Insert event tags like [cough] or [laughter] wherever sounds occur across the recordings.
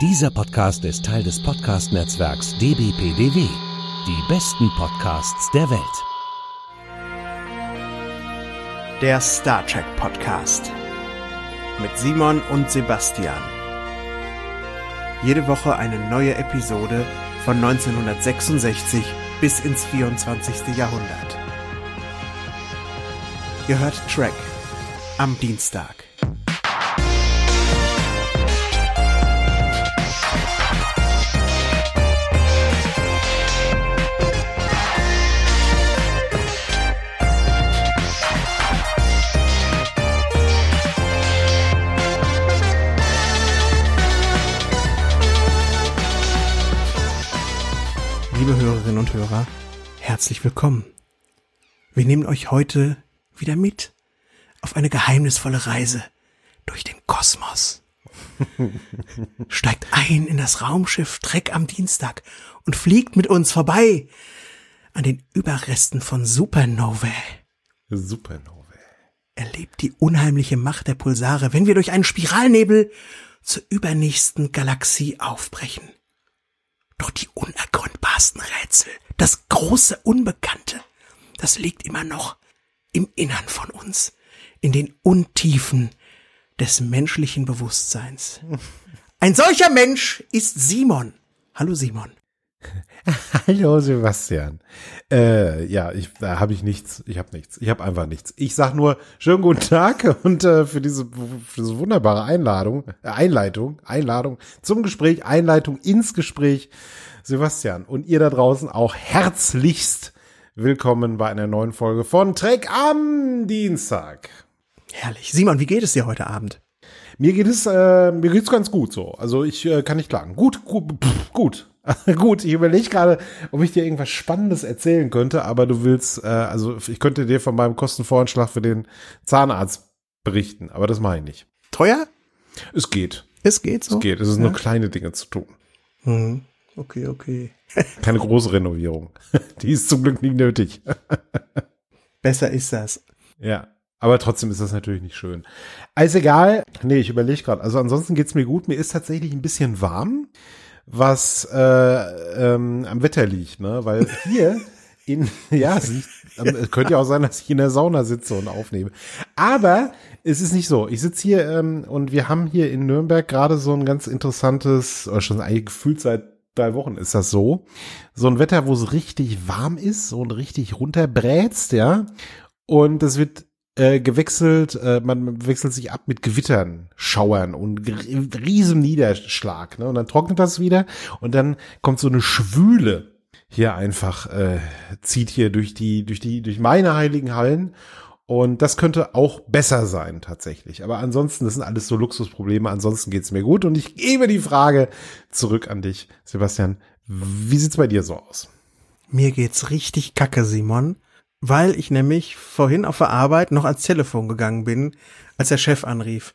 Dieser Podcast ist Teil des Podcast-Netzwerks dbpdw. Die besten Podcasts der Welt. Der Star Trek Podcast mit Simon und Sebastian. Jede Woche eine neue Episode von 1966 bis ins 24. Jahrhundert. Ihr hört Track am Dienstag. Zuhörer, herzlich willkommen. Wir nehmen euch heute wieder mit auf eine geheimnisvolle Reise durch den Kosmos. [laughs] Steigt ein in das Raumschiff Trek am Dienstag und fliegt mit uns vorbei an den Überresten von Supernovae. Supernovae. Erlebt die unheimliche Macht der Pulsare, wenn wir durch einen Spiralnebel zur übernächsten Galaxie aufbrechen. Doch die unergründbarsten Rätsel, das große Unbekannte, das liegt immer noch im Innern von uns, in den Untiefen des menschlichen Bewusstseins. Ein solcher Mensch ist Simon. Hallo Simon. [laughs] Hallo Sebastian. Äh, ja, ich, da habe ich nichts. Ich habe nichts. Ich habe einfach nichts. Ich sage nur schönen guten Tag [laughs] und äh, für, diese, für diese wunderbare Einladung, äh, Einleitung, Einladung zum Gespräch, Einleitung ins Gespräch, Sebastian und ihr da draußen auch herzlichst willkommen bei einer neuen Folge von Trek am Dienstag. Herrlich. Simon, wie geht es dir heute Abend? Mir geht es, äh, mir geht's ganz gut so. Also ich äh, kann nicht klagen. Gut, gut, pff, gut. [laughs] Gut, ich überlege gerade, ob ich dir irgendwas Spannendes erzählen könnte, aber du willst, äh, also ich könnte dir von meinem Kostenvoranschlag für den Zahnarzt berichten, aber das mache ich nicht. Teuer? Es geht. Es geht so. Es geht. Es ist ja. nur kleine Dinge zu tun. Mhm. Okay, okay. [laughs] Keine große Renovierung. [laughs] Die ist zum Glück nicht nötig. Besser ist das. Ja. Aber trotzdem ist das natürlich nicht schön. Alles egal. Nee, ich überlege gerade. Also ansonsten geht es mir gut. Mir ist tatsächlich ein bisschen warm was äh, ähm, am Wetter liegt, ne? Weil hier [laughs] in, ja, ähm, es könnte ja auch sein, dass ich in der Sauna sitze und aufnehme. Aber es ist nicht so. Ich sitze hier ähm, und wir haben hier in Nürnberg gerade so ein ganz interessantes, oder schon eigentlich gefühlt seit drei Wochen ist das so, so ein Wetter, wo es richtig warm ist und richtig runterbrätst, ja. Und es wird äh, gewechselt. Äh, man wechselt sich ab mit Gewittern, Schauern und riesen Niederschlag. Ne? Und dann trocknet das wieder und dann kommt so eine Schwüle hier einfach, äh, zieht hier durch die, durch die, durch meine heiligen Hallen. Und das könnte auch besser sein, tatsächlich. Aber ansonsten, das sind alles so Luxusprobleme. Ansonsten geht's mir gut. Und ich gebe die Frage zurück an dich, Sebastian. Wie sieht's bei dir so aus? Mir geht's richtig kacke, Simon weil ich nämlich vorhin auf der Arbeit noch ans Telefon gegangen bin, als der Chef anrief.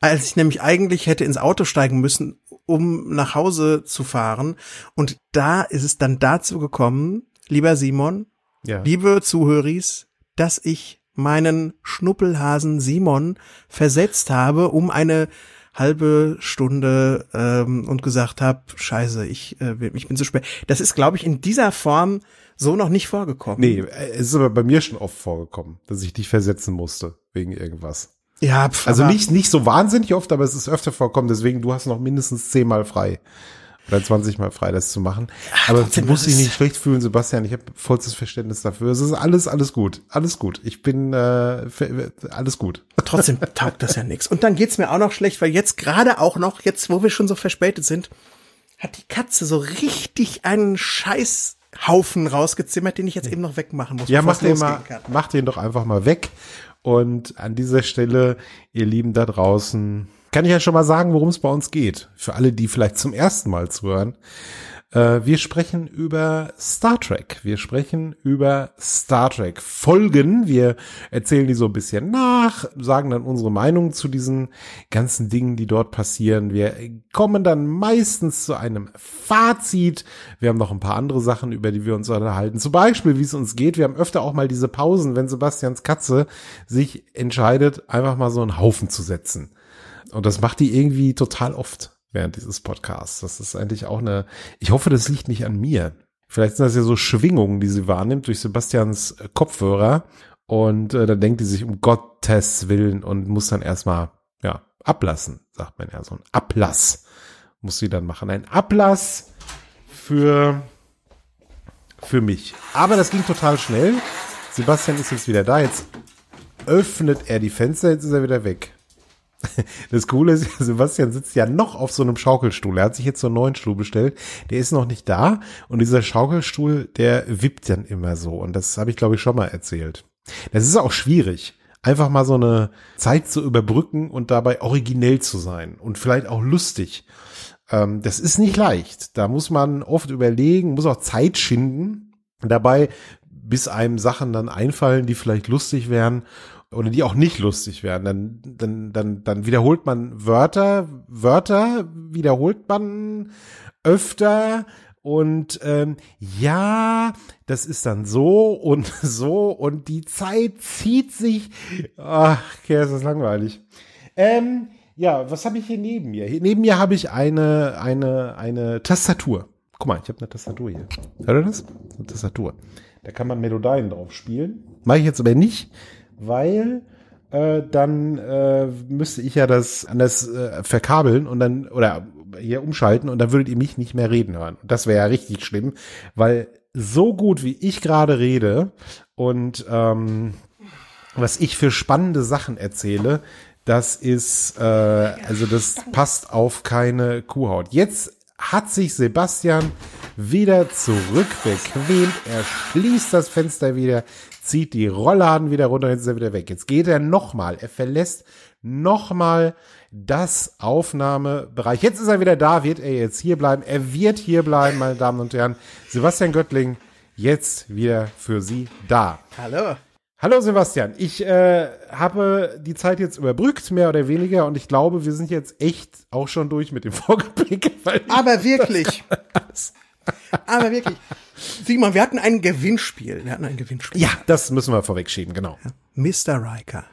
Als ich nämlich eigentlich hätte ins Auto steigen müssen, um nach Hause zu fahren. Und da ist es dann dazu gekommen, lieber Simon, ja. liebe Zuhöris, dass ich meinen Schnuppelhasen Simon versetzt habe, um eine halbe Stunde ähm, und gesagt habe, scheiße, ich, äh, ich bin zu spät. Das ist, glaube ich, in dieser Form so noch nicht vorgekommen. Nee, äh, es ist aber bei mir schon oft vorgekommen, dass ich dich versetzen musste wegen irgendwas. Ja, pf, also nicht, nicht so wahnsinnig oft, aber es ist öfter vorkommen, deswegen du hast noch mindestens zehnmal frei oder 20 Mal frei, das zu machen. Ach, aber du musst dich nicht schlecht fühlen, Sebastian. Ich habe vollstes Verständnis dafür. Es ist alles, alles gut. Alles gut. Ich bin äh, alles gut. [laughs] Trotzdem taugt das ja nichts. Und dann geht's mir auch noch schlecht, weil jetzt gerade auch noch, jetzt wo wir schon so verspätet sind, hat die Katze so richtig einen Scheiß Haufen rausgezimmert, den ich jetzt eben noch wegmachen muss. Ja, mach den, mal, mach den doch einfach mal weg. Und an dieser Stelle, ihr Lieben da draußen, kann ich ja schon mal sagen, worum es bei uns geht. Für alle, die vielleicht zum ersten Mal zuhören. Äh, wir sprechen über Star Trek. Wir sprechen über Star Trek Folgen. Wir erzählen die so ein bisschen nach, sagen dann unsere Meinung zu diesen ganzen Dingen, die dort passieren. Wir kommen dann meistens zu einem Fazit. Wir haben noch ein paar andere Sachen, über die wir uns unterhalten. Zum Beispiel, wie es uns geht. Wir haben öfter auch mal diese Pausen, wenn Sebastians Katze sich entscheidet, einfach mal so einen Haufen zu setzen. Und das macht die irgendwie total oft während dieses Podcasts. Das ist eigentlich auch eine, ich hoffe, das liegt nicht an mir. Vielleicht sind das ja so Schwingungen, die sie wahrnimmt durch Sebastians äh, Kopfhörer. Und äh, dann denkt die sich um Gottes Willen und muss dann erstmal, ja, ablassen, sagt man ja. So ein Ablass muss sie dann machen. Ein Ablass für, für mich. Aber das ging total schnell. Sebastian ist jetzt wieder da. Jetzt öffnet er die Fenster, jetzt ist er wieder weg. Das Coole ist, [laughs] Sebastian sitzt ja noch auf so einem Schaukelstuhl. Er hat sich jetzt so einen neuen Stuhl bestellt. Der ist noch nicht da. Und dieser Schaukelstuhl, der wippt dann immer so. Und das habe ich, glaube ich, schon mal erzählt. Das ist auch schwierig. Einfach mal so eine Zeit zu überbrücken und dabei originell zu sein. Und vielleicht auch lustig. Ähm, das ist nicht leicht. Da muss man oft überlegen, muss auch Zeit schinden. Dabei, bis einem Sachen dann einfallen, die vielleicht lustig wären oder die auch nicht lustig werden, dann, dann, dann, dann wiederholt man Wörter, Wörter wiederholt man öfter und ähm, ja, das ist dann so und [laughs] so und die Zeit zieht sich. Ach, okay, ist das langweilig. Ähm, ja, was habe ich hier neben mir? Hier neben mir habe ich eine, eine, eine Tastatur. Guck mal, ich habe eine Tastatur hier. Hört ihr das? Eine Tastatur. Da kann man Melodien drauf spielen. Mache ich jetzt aber nicht weil äh, dann äh, müsste ich ja das anders äh, verkabeln und dann oder hier umschalten und dann würdet ihr mich nicht mehr reden hören. Das wäre ja richtig schlimm, weil so gut wie ich gerade rede und ähm, was ich für spannende Sachen erzähle, das ist äh, also das passt auf keine Kuhhaut. Jetzt hat sich Sebastian wieder zurückbequemt. Er schließt das Fenster wieder, zieht die Rollladen wieder runter, jetzt ist er wieder weg. Jetzt geht er nochmal, er verlässt nochmal das Aufnahmebereich. Jetzt ist er wieder da, wird er jetzt hier bleiben. Er wird hier bleiben, meine Damen und Herren. Sebastian Göttling, jetzt wieder für Sie da. Hallo. Hallo Sebastian, ich äh, habe die Zeit jetzt überbrückt, mehr oder weniger, und ich glaube, wir sind jetzt echt auch schon durch mit dem [laughs] Vorgeblick. Aber wirklich. Aber wirklich. Simon, wir hatten ein Gewinnspiel. Wir hatten ein Gewinnspiel. Ja, das müssen wir vorwegschieben, genau. Mr. Riker.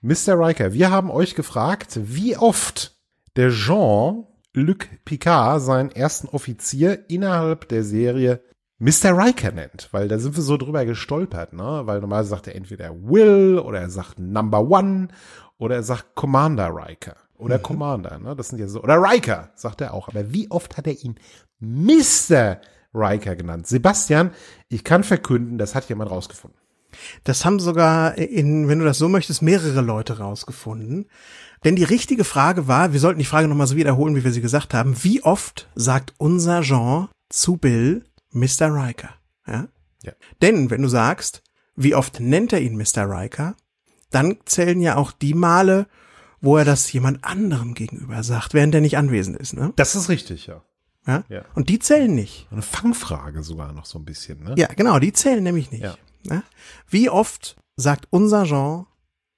Mr. Riker, wir haben euch gefragt, wie oft der Jean-Luc Picard seinen ersten Offizier innerhalb der Serie Mr. Riker nennt, weil da sind wir so drüber gestolpert, ne? Weil normalerweise sagt er entweder Will oder er sagt Number One oder er sagt Commander Riker oder mhm. Commander, ne? Das sind ja so oder Riker sagt er auch, aber wie oft hat er ihn Mr. Riker genannt. Sebastian, ich kann verkünden, das hat jemand rausgefunden. Das haben sogar in, wenn du das so möchtest, mehrere Leute rausgefunden. Denn die richtige Frage war, wir sollten die Frage nochmal so wiederholen, wie wir sie gesagt haben. Wie oft sagt unser Jean zu Bill Mr. Riker? Ja? ja. Denn wenn du sagst, wie oft nennt er ihn Mr. Riker, dann zählen ja auch die Male, wo er das jemand anderem gegenüber sagt, während er nicht anwesend ist, ne? Das ist richtig, ja. Ja? ja? Und die zählen nicht. Eine Fangfrage sogar noch so ein bisschen, ne? Ja, genau, die zählen nämlich nicht. Ja. Ja? Wie oft sagt unser Jean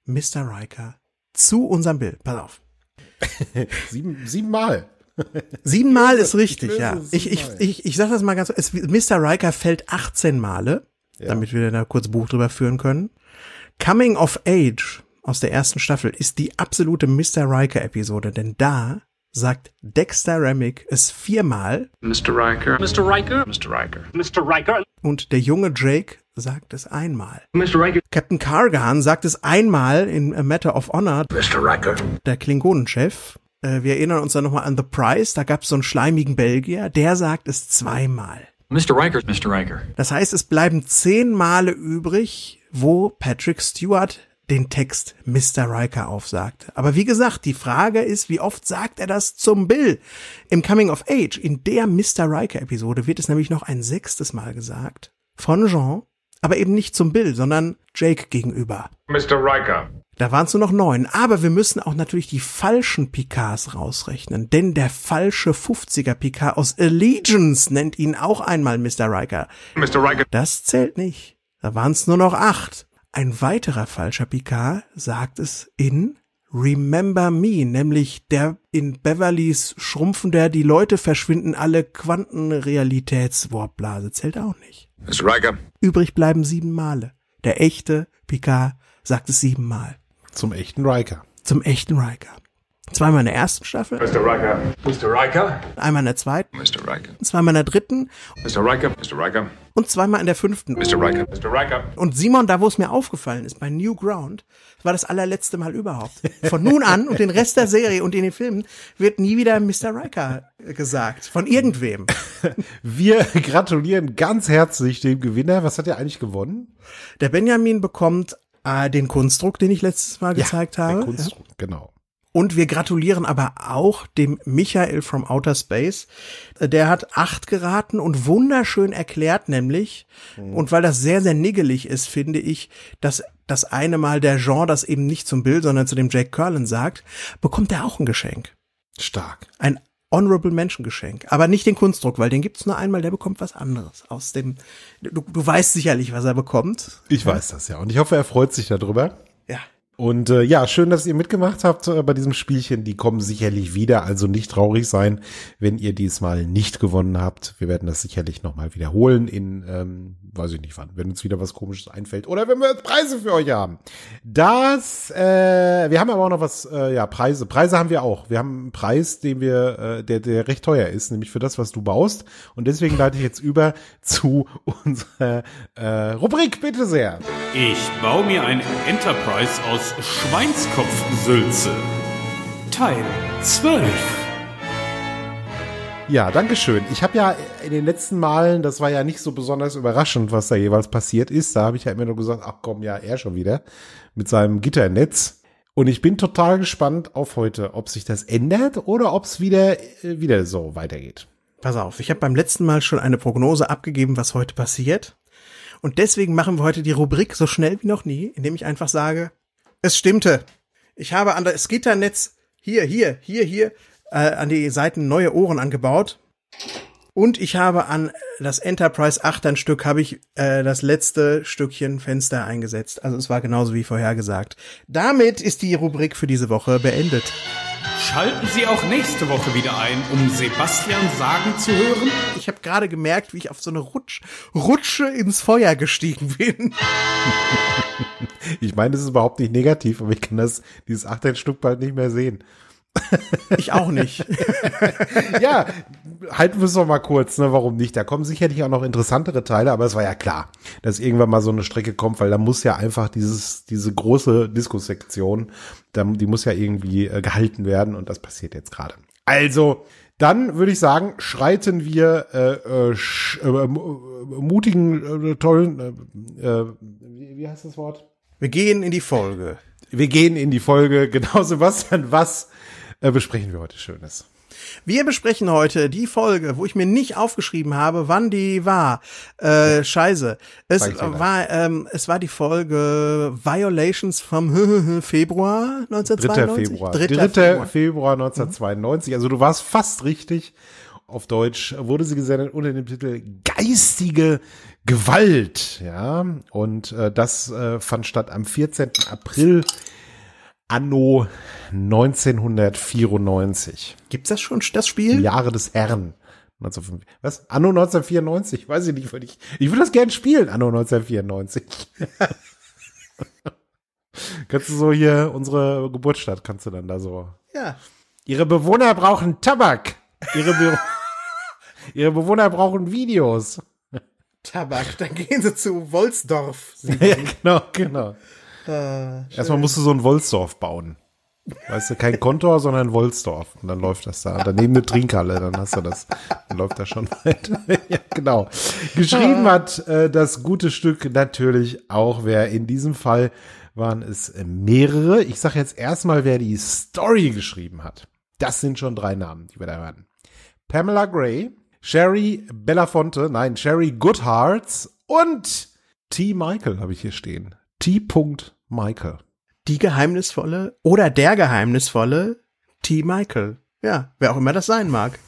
Mr. Riker zu unserem Bild? Pass auf. [laughs] Sieben, siebenmal. [laughs] Siebenmal ist richtig, ja. Ich, ich, ich, ich sag das mal ganz es, Mr. Riker fällt 18 Male, damit wir da kurz Buch drüber führen können. Coming of Age aus der ersten Staffel ist die absolute Mr. Riker-Episode, denn da sagt Dexter Remick es viermal. Mr. Riker. Mr. Riker. Mr. Riker. Mr. Riker. Und der junge Drake sagt es einmal. Mr. Riker. Captain Cargan sagt es einmal in A Matter of Honor. Mr. Riker. Der Klingonenchef. Äh, wir erinnern uns dann nochmal an The Price. Da gab es so einen schleimigen Belgier. Der sagt es zweimal. Mr. Riker. Mr. Riker. Das heißt, es bleiben zehn Male übrig, wo Patrick Stewart den Text Mr. Riker aufsagte. Aber wie gesagt, die Frage ist, wie oft sagt er das zum Bill? Im Coming of Age, in der Mr. Riker-Episode, wird es nämlich noch ein sechstes Mal gesagt. Von Jean, aber eben nicht zum Bill, sondern Jake gegenüber. Mr. Riker. Da waren es nur noch neun. Aber wir müssen auch natürlich die falschen Picards rausrechnen. Denn der falsche 50er Picard aus Allegiance nennt ihn auch einmal Mr. Riker. Mr. Riker. Das zählt nicht. Da waren es nur noch acht. Ein weiterer falscher Picard sagt es in Remember Me, nämlich der in Beverlys schrumpfender, die Leute verschwinden alle Quantenrealitätswortblase zählt auch nicht. Mr. Riker. Übrig bleiben sieben Male. Der echte Picard sagt es sieben Mal. Zum echten Riker. Zum echten Riker. Zweimal in der ersten Staffel. Mr. Riker. Mr. Riker. Einmal in der zweiten. Mr. Riker. Zweimal in der dritten. Mr. Riker. Mr. Riker. Und zweimal in der fünften. Mr. Riker. Mr. Riker. Und Simon, da wo es mir aufgefallen ist, bei New Ground, war das allerletzte Mal überhaupt. Von nun an und den Rest der Serie und in den Filmen wird nie wieder Mr. Riker gesagt. Von irgendwem. [laughs] Wir gratulieren ganz herzlich dem Gewinner. Was hat er eigentlich gewonnen? Der Benjamin bekommt äh, den Kunstdruck, den ich letztes Mal ja, gezeigt habe. Den Kunstdruck, ja. genau. Und wir gratulieren aber auch dem Michael from Outer Space. Äh, der hat acht geraten und wunderschön erklärt nämlich, mhm. und weil das sehr, sehr niggelig ist, finde ich, dass das eine Mal der Jean das eben nicht zum Bill, sondern zu dem Jake Curlin sagt, bekommt er auch ein Geschenk. Stark. Ein Honorable Menschen Geschenk. Aber nicht den Kunstdruck, weil den gibt's nur einmal, der bekommt was anderes aus dem, du, du weißt sicherlich, was er bekommt. Ich weiß das ja. Und ich hoffe, er freut sich darüber. Und äh, ja, schön, dass ihr mitgemacht habt äh, bei diesem Spielchen. Die kommen sicherlich wieder, also nicht traurig sein, wenn ihr diesmal nicht gewonnen habt. Wir werden das sicherlich nochmal wiederholen in, ähm, weiß ich nicht wann, wenn uns wieder was Komisches einfällt oder wenn wir Preise für euch haben. Das, äh, wir haben aber auch noch was, äh, ja, Preise. Preise haben wir auch. Wir haben einen Preis, den wir, äh, der, der recht teuer ist, nämlich für das, was du baust. Und deswegen leite ich jetzt über zu unserer äh, Rubrik, bitte sehr. Ich baue mir ein Enterprise aus aus Schweinskopfsülze. Teil 12. Ja, danke schön. Ich habe ja in den letzten Malen, das war ja nicht so besonders überraschend, was da jeweils passiert ist. Da habe ich ja immer nur gesagt, ach komm, ja, er schon wieder mit seinem Gitternetz. Und ich bin total gespannt auf heute, ob sich das ändert oder ob es wieder, äh, wieder so weitergeht. Pass auf, ich habe beim letzten Mal schon eine Prognose abgegeben, was heute passiert. Und deswegen machen wir heute die Rubrik so schnell wie noch nie, indem ich einfach sage, es stimmte. Ich habe an das Gitternetz hier, hier, hier, hier äh, an die Seiten neue Ohren angebaut. Und ich habe an das Enterprise 8 Stück habe ich äh, das letzte Stückchen Fenster eingesetzt. Also es war genauso wie vorhergesagt. Damit ist die Rubrik für diese Woche beendet. Schalten Sie auch nächste Woche wieder ein, um Sebastian sagen zu hören. Ich habe gerade gemerkt, wie ich auf so eine Rutsch Rutsche ins Feuer gestiegen bin. [laughs] Ich meine, das ist überhaupt nicht negativ, aber ich kann das, dieses Achtelstück bald nicht mehr sehen. Ich auch nicht. [laughs] ja, halten wir es doch mal kurz, ne, warum nicht? Da kommen sicherlich auch noch interessantere Teile, aber es war ja klar, dass irgendwann mal so eine Strecke kommt, weil da muss ja einfach dieses, diese große Diskussektion, die muss ja irgendwie äh, gehalten werden und das passiert jetzt gerade. Also, dann würde ich sagen, schreiten wir äh, äh, sch, äh, äh mutigen, äh, tollen, äh, äh, wie heißt das Wort? Wir gehen in die Folge. Wir gehen in die Folge. [laughs] Genau, Sebastian, was äh, besprechen wir heute Schönes? Wir besprechen heute die Folge, wo ich mir nicht aufgeschrieben habe, wann die war. Äh, ja. scheiße. Es war, ähm, es war die Folge Violations vom [laughs] Februar 1992. Dritter Februar. 3. 3. Februar. Februar 1992. Mhm. Also du warst fast richtig. Auf Deutsch wurde sie gesendet unter dem Titel Geistige Gewalt, ja. Und äh, das äh, fand statt am 14. April anno 1994. Gibt's das schon, das Spiel? Jahre des Herrn. was? Anno 1994? Weiß ich nicht, weil ich, ich würde das gerne spielen, anno 1994. [laughs] kannst du so hier unsere Geburtsstadt, kannst du dann da so. Ja. Ihre Bewohner brauchen Tabak. Ihre, Be [laughs] ihre Bewohner brauchen Videos. Tabak. Dann gehen sie zu Wolfsdorf. [laughs] ja, genau, genau. Ah, Erstmal musst du so ein Wolfsdorf bauen. Weißt du, kein Kontor, sondern ein Wolfsdorf. Und dann läuft das da. Daneben eine Trinkhalle, dann hast du das. Dann läuft das schon [laughs] weiter. ja, genau. Geschrieben ah. hat äh, das gute Stück natürlich auch wer. In diesem Fall waren es äh, mehrere. Ich sage jetzt erstmal, wer die Story geschrieben hat. Das sind schon drei Namen, die wir da hatten. Pamela Gray, Sherry Belafonte, nein, Sherry Goodhearts und T. Michael habe ich hier stehen. T. Michael. Die geheimnisvolle oder der geheimnisvolle T. Michael. Ja, wer auch immer das sein mag.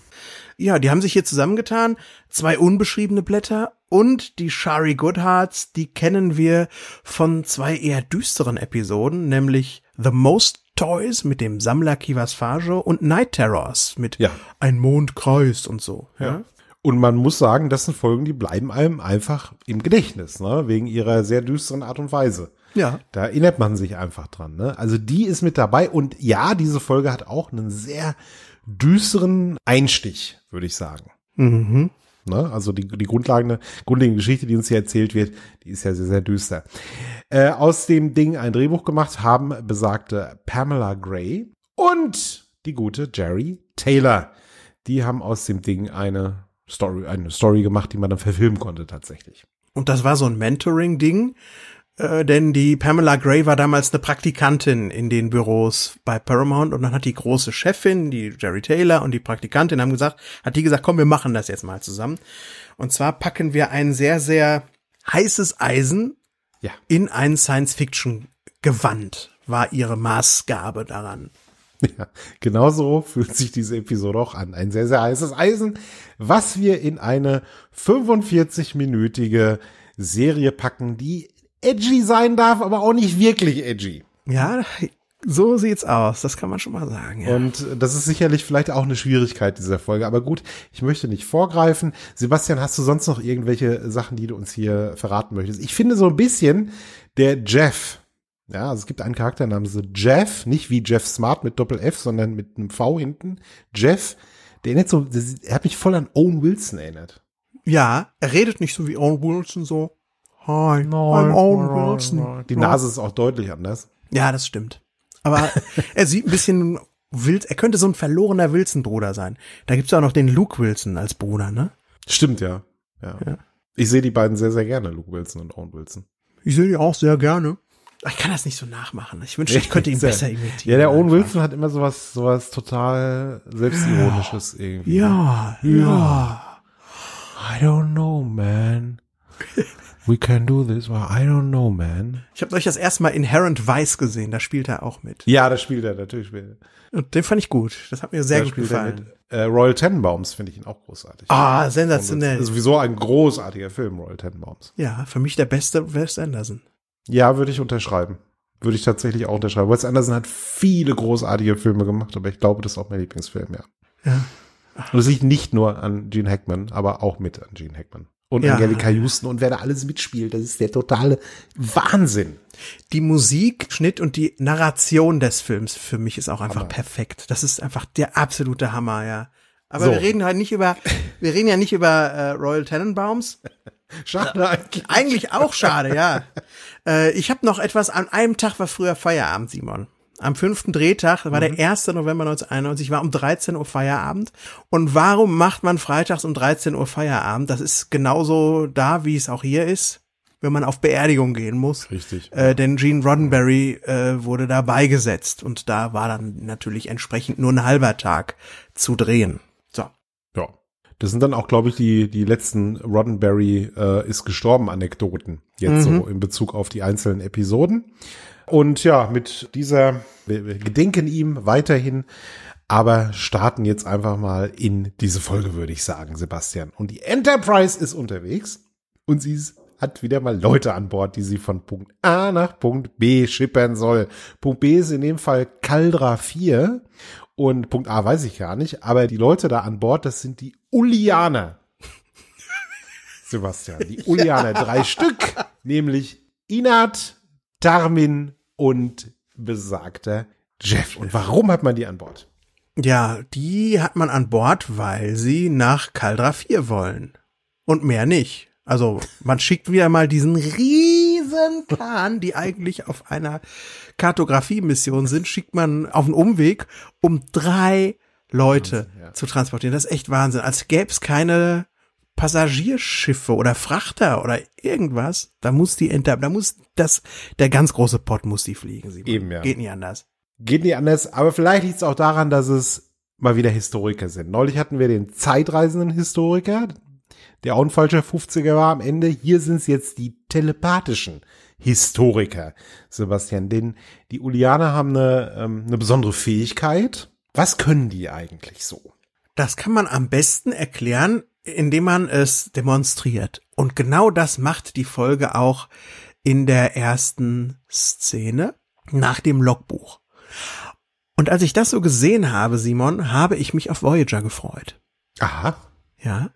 Ja, die haben sich hier zusammengetan. Zwei unbeschriebene Blätter und die Shari Goodhearts, die kennen wir von zwei eher düsteren Episoden, nämlich The Most Toys mit dem Sammler Kivas Fage und Night Terrors mit ja. Ein Mond kreust und so. Ja. Und man muss sagen, das sind Folgen, die bleiben einem einfach im Gedächtnis, ne? wegen ihrer sehr düsteren Art und Weise. Ja. Da erinnert man sich einfach dran. Ne? Also die ist mit dabei und ja, diese Folge hat auch einen sehr düsteren Einstich, würde ich sagen. Mhm. Ne? Also die, die Grundlage, grundlegende Geschichte, die uns hier erzählt wird, die ist ja sehr, sehr düster. Äh, aus dem Ding ein Drehbuch gemacht haben besagte Pamela Gray und die gute Jerry Taylor. Die haben aus dem Ding eine Story, eine Story gemacht, die man dann verfilmen konnte tatsächlich. Und das war so ein Mentoring-Ding, äh, denn die Pamela Gray war damals eine Praktikantin in den Büros bei Paramount und dann hat die große Chefin, die Jerry Taylor und die Praktikantin haben gesagt, hat die gesagt, komm, wir machen das jetzt mal zusammen. Und zwar packen wir ein sehr, sehr heißes Eisen ja. in ein Science-Fiction-Gewand, war ihre Maßgabe daran. Ja, genauso fühlt sich diese Episode auch an. Ein sehr, sehr heißes Eisen, was wir in eine 45-minütige Serie packen, die edgy sein darf, aber auch nicht wirklich edgy. Ja, so sieht's aus. Das kann man schon mal sagen. Ja. Und das ist sicherlich vielleicht auch eine Schwierigkeit dieser Folge. Aber gut, ich möchte nicht vorgreifen. Sebastian, hast du sonst noch irgendwelche Sachen, die du uns hier verraten möchtest? Ich finde so ein bisschen der Jeff. Ja, also es gibt einen Charakter namens Jeff, nicht wie Jeff Smart mit Doppel F, sondern mit einem V hinten. Jeff, der erinnert so, der hat mich voll an Owen Wilson erinnert. Ja, er redet nicht so wie Owen Wilson so. Hi, I'm Owen Wilson. Die Nase ist auch deutlich anders. Ja, das stimmt. Aber [laughs] er sieht ein bisschen wild, er könnte so ein verlorener Wilson-Bruder sein. Da gibt's ja auch noch den Luke Wilson als Bruder, ne? Stimmt, ja. ja. ja. Ich sehe die beiden sehr, sehr gerne, Luke Wilson und Owen Wilson. Ich sehe die auch sehr gerne. Ich kann das nicht so nachmachen. Ich wünschte, ich könnte ihn [laughs] sehr. besser imitieren. Ja, der Owen Wilson hat immer sowas, sowas total selbstironisches irgendwie. Ja, ja. ja. I don't know, man. We can do this, well, I don't know, man. Ich habe euch das erste Mal Inherent Vice gesehen, da spielt er auch mit. Ja, da spielt er, natürlich spielt er. Und den fand ich gut, das hat mir sehr da gut gefallen. Äh, Royal Tenenbaums finde ich ihn auch großartig. Ah, sensationell. sowieso ein großartiger Film, Royal Tenenbaums. Ja, für mich der beste Wes Anderson. Ja, würde ich unterschreiben. Würde ich tatsächlich auch unterschreiben. Wes Anderson hat viele großartige Filme gemacht, aber ich glaube, das ist auch mein Lieblingsfilm, ja. Ja. Und es liegt nicht nur an Gene Hackman, aber auch mit an Gene Hackman und ja. Angelika Houston und wer da alles mitspielt. Das ist der totale Wahnsinn. Die Musik, Schnitt und die Narration des Films für mich ist auch einfach Hammer. perfekt. Das ist einfach der absolute Hammer, ja. Aber so. wir reden halt nicht über, wir reden ja nicht über äh, Royal Tenenbaums. [laughs] Schade äh, eigentlich. eigentlich. auch schade, ja. Äh, ich habe noch etwas, an einem Tag war früher Feierabend, Simon am fünften Drehtag, war mhm. der 1. November 1991, war um 13 Uhr Feierabend. Und warum macht man freitags um 13 Uhr Feierabend? Das ist genauso da, wie es auch hier ist, wenn man auf Beerdigung gehen muss. Richtig. Äh, denn Gene Roddenberry äh, wurde da beigesetzt. Und da war dann natürlich entsprechend nur ein halber Tag zu drehen. So. Ja. Das sind dann auch, glaube ich, die, die letzten Roddenberry äh, ist gestorben Anekdoten jetzt mhm. so in Bezug auf die einzelnen Episoden. Und ja, mit dieser, wir gedenken ihm weiterhin, aber starten jetzt einfach mal in diese Folge, würde ich sagen, Sebastian. Und die Enterprise ist unterwegs und sie ist hat wieder mal Leute an Bord, die sie von Punkt A nach Punkt B schippern soll. Punkt B ist in dem Fall Caldra 4 und Punkt A weiß ich gar nicht, aber die Leute da an Bord, das sind die Ulianer. [laughs] Sebastian, die Ulianer, ja. drei [laughs] Stück, nämlich Inat, Tarmin und besagter Jeff. Und warum hat man die an Bord? Ja, die hat man an Bord, weil sie nach Caldra 4 wollen. Und mehr nicht. Also man schickt wieder mal diesen riesen Kahn, die eigentlich auf einer Kartografie-Mission sind, schickt man auf einen Umweg, um drei Leute Wahnsinn, ja. zu transportieren. Das ist echt Wahnsinn. Als gäbe es keine Passagierschiffe oder Frachter oder irgendwas, da muss die Enter, da muss das, der ganz große Pott muss die fliegen. Simon. Eben, ja. Geht nicht anders. Geht nicht anders, aber vielleicht liegt es auch daran, dass es mal wieder Historiker sind. Neulich hatten wir den zeitreisenden Historiker, der auch ein falscher 50er war am Ende. Hier sind es jetzt die telepathischen Historiker, Sebastian. Denn die Ulianer haben eine, ähm, eine besondere Fähigkeit. Was können die eigentlich so? Das kann man am besten erklären, indem man es demonstriert. Und genau das macht die Folge auch in der ersten Szene nach dem Logbuch. Und als ich das so gesehen habe, Simon, habe ich mich auf Voyager gefreut. Aha. Ja.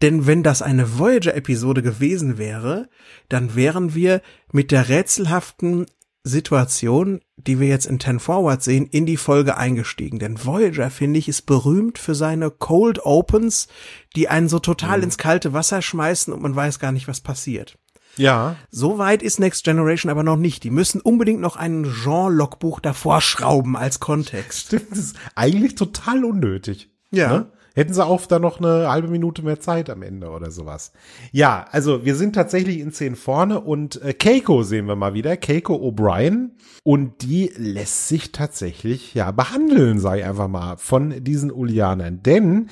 Denn wenn das eine Voyager-Episode gewesen wäre, dann wären wir mit der rätselhaften Situation, die wir jetzt in Ten Forward sehen, in die Folge eingestiegen. Denn Voyager, finde ich, ist berühmt für seine Cold Opens, die einen so total mhm. ins kalte Wasser schmeißen und man weiß gar nicht, was passiert. Ja. So weit ist Next Generation aber noch nicht. Die müssen unbedingt noch ein Genre-Logbuch davor schrauben als Kontext. Stimmt, das ist eigentlich total unnötig. Ja. Ne? Hätten sie auch da noch eine halbe Minute mehr Zeit am Ende oder sowas. Ja, also wir sind tatsächlich in zehn vorne und äh, Keiko sehen wir mal wieder. Keiko O'Brien. Und die lässt sich tatsächlich, ja, behandeln, sage ich einfach mal, von diesen Ulianern. Denn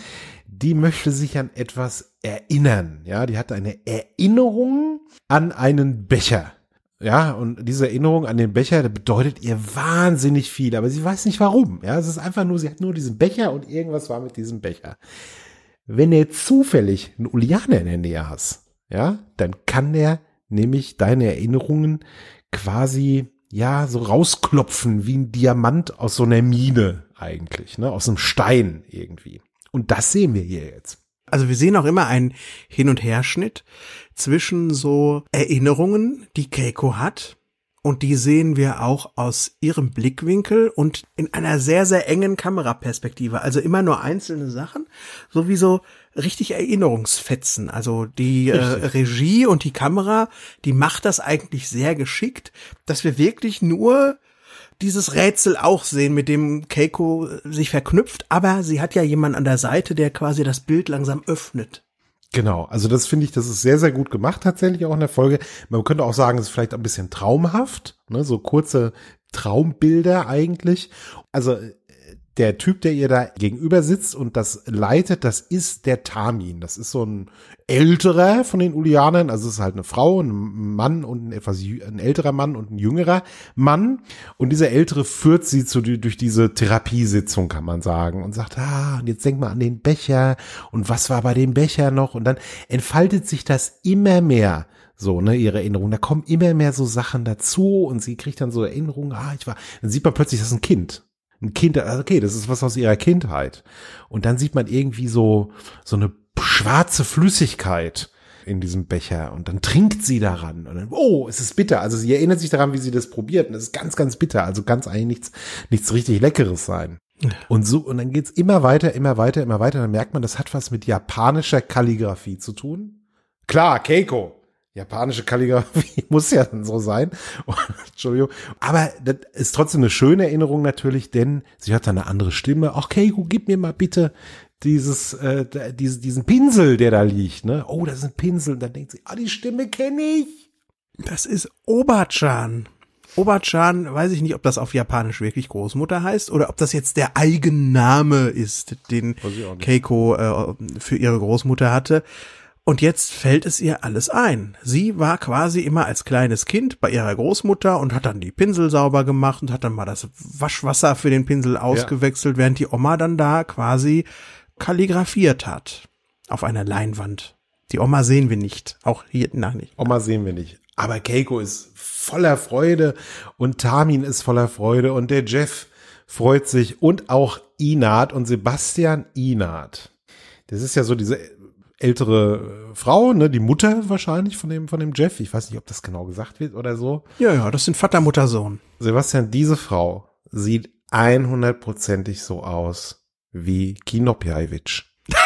die möchte sich an etwas erinnern. Ja, die hat eine Erinnerung an einen Becher. Ja, und diese Erinnerung an den Becher, der bedeutet ihr wahnsinnig viel, aber sie weiß nicht warum. Ja, es ist einfach nur, sie hat nur diesen Becher und irgendwas war mit diesem Becher. Wenn du zufällig einen Uliane in der Nähe hast, ja, dann kann der nämlich deine Erinnerungen quasi, ja, so rausklopfen wie ein Diamant aus so einer Mine eigentlich, ne, aus einem Stein irgendwie. Und das sehen wir hier jetzt. Also wir sehen auch immer einen Hin- und Herschnitt zwischen so Erinnerungen, die Keiko hat, und die sehen wir auch aus ihrem Blickwinkel und in einer sehr, sehr engen Kameraperspektive. Also immer nur einzelne Sachen, sowieso richtig Erinnerungsfetzen. Also die äh, Regie und die Kamera, die macht das eigentlich sehr geschickt, dass wir wirklich nur dieses Rätsel auch sehen, mit dem Keiko sich verknüpft, aber sie hat ja jemand an der Seite, der quasi das Bild langsam öffnet. Genau, also das finde ich, das ist sehr, sehr gut gemacht tatsächlich auch in der Folge. Man könnte auch sagen, es ist vielleicht ein bisschen traumhaft, ne? so kurze Traumbilder eigentlich. Also der Typ, der ihr da gegenüber sitzt und das leitet, das ist der Tamin. Das ist so ein älterer von den Ulianern, also es ist halt eine Frau, ein Mann und ein etwas ein älterer Mann und ein jüngerer Mann. Und dieser ältere führt sie zu, durch diese Therapiesitzung, kann man sagen, und sagt, ah, und jetzt denk mal an den Becher und was war bei dem Becher noch? Und dann entfaltet sich das immer mehr so, ne, ihre Erinnerung. Da kommen immer mehr so Sachen dazu und sie kriegt dann so Erinnerungen, ah, ich war, dann sieht man plötzlich, das ist ein Kind. Ein Kind, also okay, das ist was aus ihrer Kindheit. Und dann sieht man irgendwie so, so eine schwarze Flüssigkeit in diesem Becher und dann trinkt sie daran und dann, oh, es ist bitter. Also sie erinnert sich daran, wie sie das probiert und es ist ganz, ganz bitter. Also ganz eigentlich nichts, nichts richtig Leckeres sein. Und so, und dann geht's immer weiter, immer weiter, immer weiter. Dann merkt man, das hat was mit japanischer Kalligrafie zu tun. Klar, Keiko japanische Kalligrafie [laughs] muss ja dann so sein. [laughs] Entschuldigung. Aber das ist trotzdem eine schöne Erinnerung natürlich, denn sie hat eine andere Stimme. Ach, Keiko, gib mir mal bitte dieses, äh, diesen, diesen Pinsel, der da liegt. Ne? Oh, das ist ein Pinsel. Und dann denkt sie, ah, die Stimme kenne ich. Das ist Obachan. Obachan, weiß ich nicht, ob das auf Japanisch wirklich Großmutter heißt oder ob das jetzt der Eigenname ist, den Keiko äh, für ihre Großmutter hatte. Und jetzt fällt es ihr alles ein. Sie war quasi immer als kleines Kind bei ihrer Großmutter und hat dann die Pinsel sauber gemacht und hat dann mal das Waschwasser für den Pinsel ausgewechselt, ja. während die Oma dann da quasi kalligrafiert hat. Auf einer Leinwand. Die Oma sehen wir nicht. Auch hier nach nicht. Oma sehen wir nicht. Aber Keiko ist voller Freude und Tamin ist voller Freude und der Jeff freut sich und auch Inat und Sebastian Inat. Das ist ja so diese ältere äh, Frau, ne, die Mutter wahrscheinlich von dem, von dem Jeff. Ich weiß nicht, ob das genau gesagt wird oder so. Ja, ja, das sind Vater, Mutter, Sohn. Sebastian, diese Frau sieht einhundertprozentig so aus wie Kinopjajewitsch. [laughs]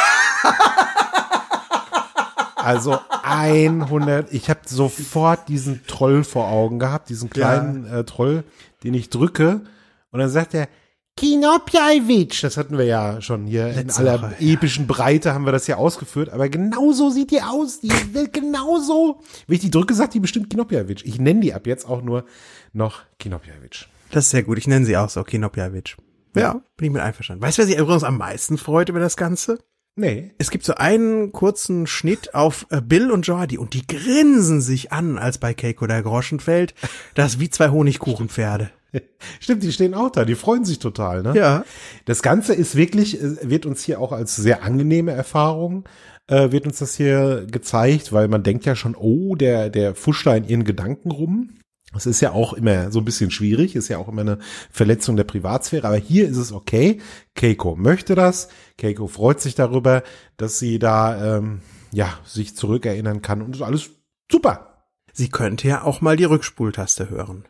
Also 100, ich habe sofort diesen Troll vor Augen gehabt, diesen kleinen ja. äh, Troll, den ich drücke. Und dann sagt er, Kinopjaiwitsch, das hatten wir ja schon hier Letzte in aller Woche, epischen Breite haben wir das hier ausgeführt, aber genau so sieht die aus, die will genauso, Wenn ich die drücke, sagt die bestimmt Kinopjaiwitsch. Ich nenne die ab jetzt auch nur noch Kinopjaiwitsch. Das ist sehr gut, ich nenne sie auch so, Kinopjaiwitsch. Ja, ja, bin ich mit einverstanden. Weißt du, wer sich übrigens am meisten freut über das Ganze? Nee. Es gibt so einen kurzen Schnitt auf äh, Bill und Jordi und die grinsen sich an, als bei Keiko der Groschen fällt. Das ist wie zwei Honigkuchenpferde. [laughs] Stimmt, die stehen auch da, die freuen sich total, ne? Ja. Das Ganze ist wirklich, äh, wird uns hier auch als sehr angenehme Erfahrung, äh, wird uns das hier gezeigt, weil man denkt ja schon, oh, der, der fuscht da in ihren Gedanken rum. Das ist ja auch immer so ein bisschen schwierig, ist ja auch immer eine Verletzung der Privatsphäre, aber hier ist es okay. Keiko möchte das, Keiko freut sich darüber, dass sie da, ähm, ja, sich zurückerinnern kann und ist alles super. Sie könnte ja auch mal die Rückspultaste hören.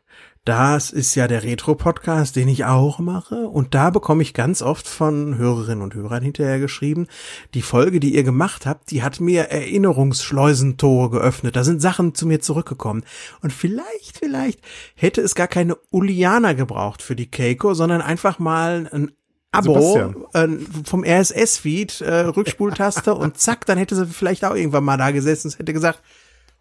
Das ist ja der Retro-Podcast, den ich auch mache. Und da bekomme ich ganz oft von Hörerinnen und Hörern hinterher geschrieben, die Folge, die ihr gemacht habt, die hat mir Erinnerungsschleusentore geöffnet. Da sind Sachen zu mir zurückgekommen. Und vielleicht, vielleicht hätte es gar keine Uliana gebraucht für die Keiko, sondern einfach mal ein Abo äh, vom RSS-Feed, Rückspultaste [laughs] und zack, dann hätte sie vielleicht auch irgendwann mal da gesessen und hätte gesagt,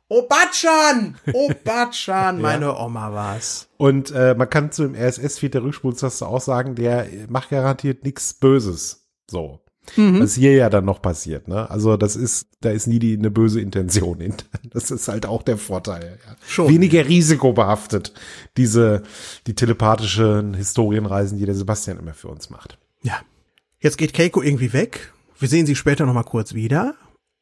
Obatschan! Obatschan, [laughs] meine Oma war's. Und äh, man kann zu dem RSS-Feed der Rückspulstaste auch sagen, der macht garantiert nichts Böses. So. Mhm. Was hier ja dann noch passiert, ne? Also das ist, da ist nie die, eine böse Intention [laughs] hinter. Das ist halt auch der Vorteil. Ja. Schon. Weniger risikobehaftet, diese, die telepathischen Historienreisen, die der Sebastian immer für uns macht. Ja. Jetzt geht Keiko irgendwie weg. Wir sehen sie später nochmal kurz wieder.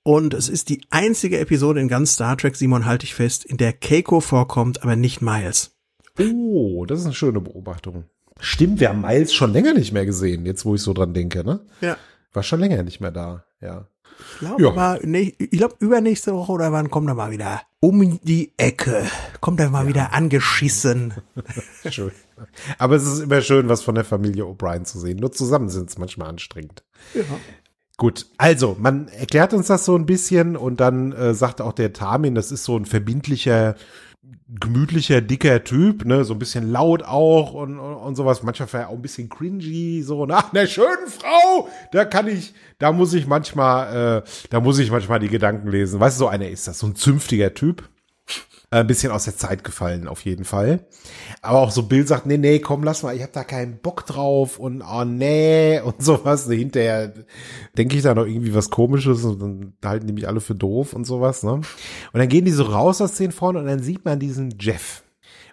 Und es ist die einzige Episode in ganz Star Trek, Simon, halte ich fest, in der Keiko vorkommt, aber nicht Miles. Oh, das ist eine schöne Beobachtung. Stimmt, wir haben Miles schon länger nicht mehr gesehen, jetzt wo ich so dran denke, ne? Ja. War schon länger nicht mehr da, ja. Ich glaube, ja. Mal, ich glaub, übernächste Woche oder wann kommt er mal wieder? Um die Ecke. Kommt er mal ja. wieder angeschissen. [laughs] schön. Aber es ist immer schön, was von der Familie O'Brien zu sehen. Nur zusammen sind es manchmal anstrengend. Ja. Gut, also man erklärt uns das so ein bisschen und dann äh, sagt auch der Tamin, das ist so ein verbindlicher, gemütlicher, dicker Typ, ne, so ein bisschen laut auch und, und, und sowas, manchmal auch ein bisschen cringy, so nach ne, einer schönen Frau, da kann ich, da muss ich manchmal, äh, da muss ich manchmal die Gedanken lesen. Weißt du, so einer ist das, so ein zünftiger Typ ein äh, bisschen aus der Zeit gefallen, auf jeden Fall. Aber auch so Bill sagt, nee, nee, komm, lass mal, ich habe da keinen Bock drauf und oh nee [laughs] und sowas. Hinterher denke ich da noch irgendwie was komisches und dann halten die mich alle für doof und sowas, ne? Und dann gehen die so raus aus den vorne und dann sieht man diesen Jeff.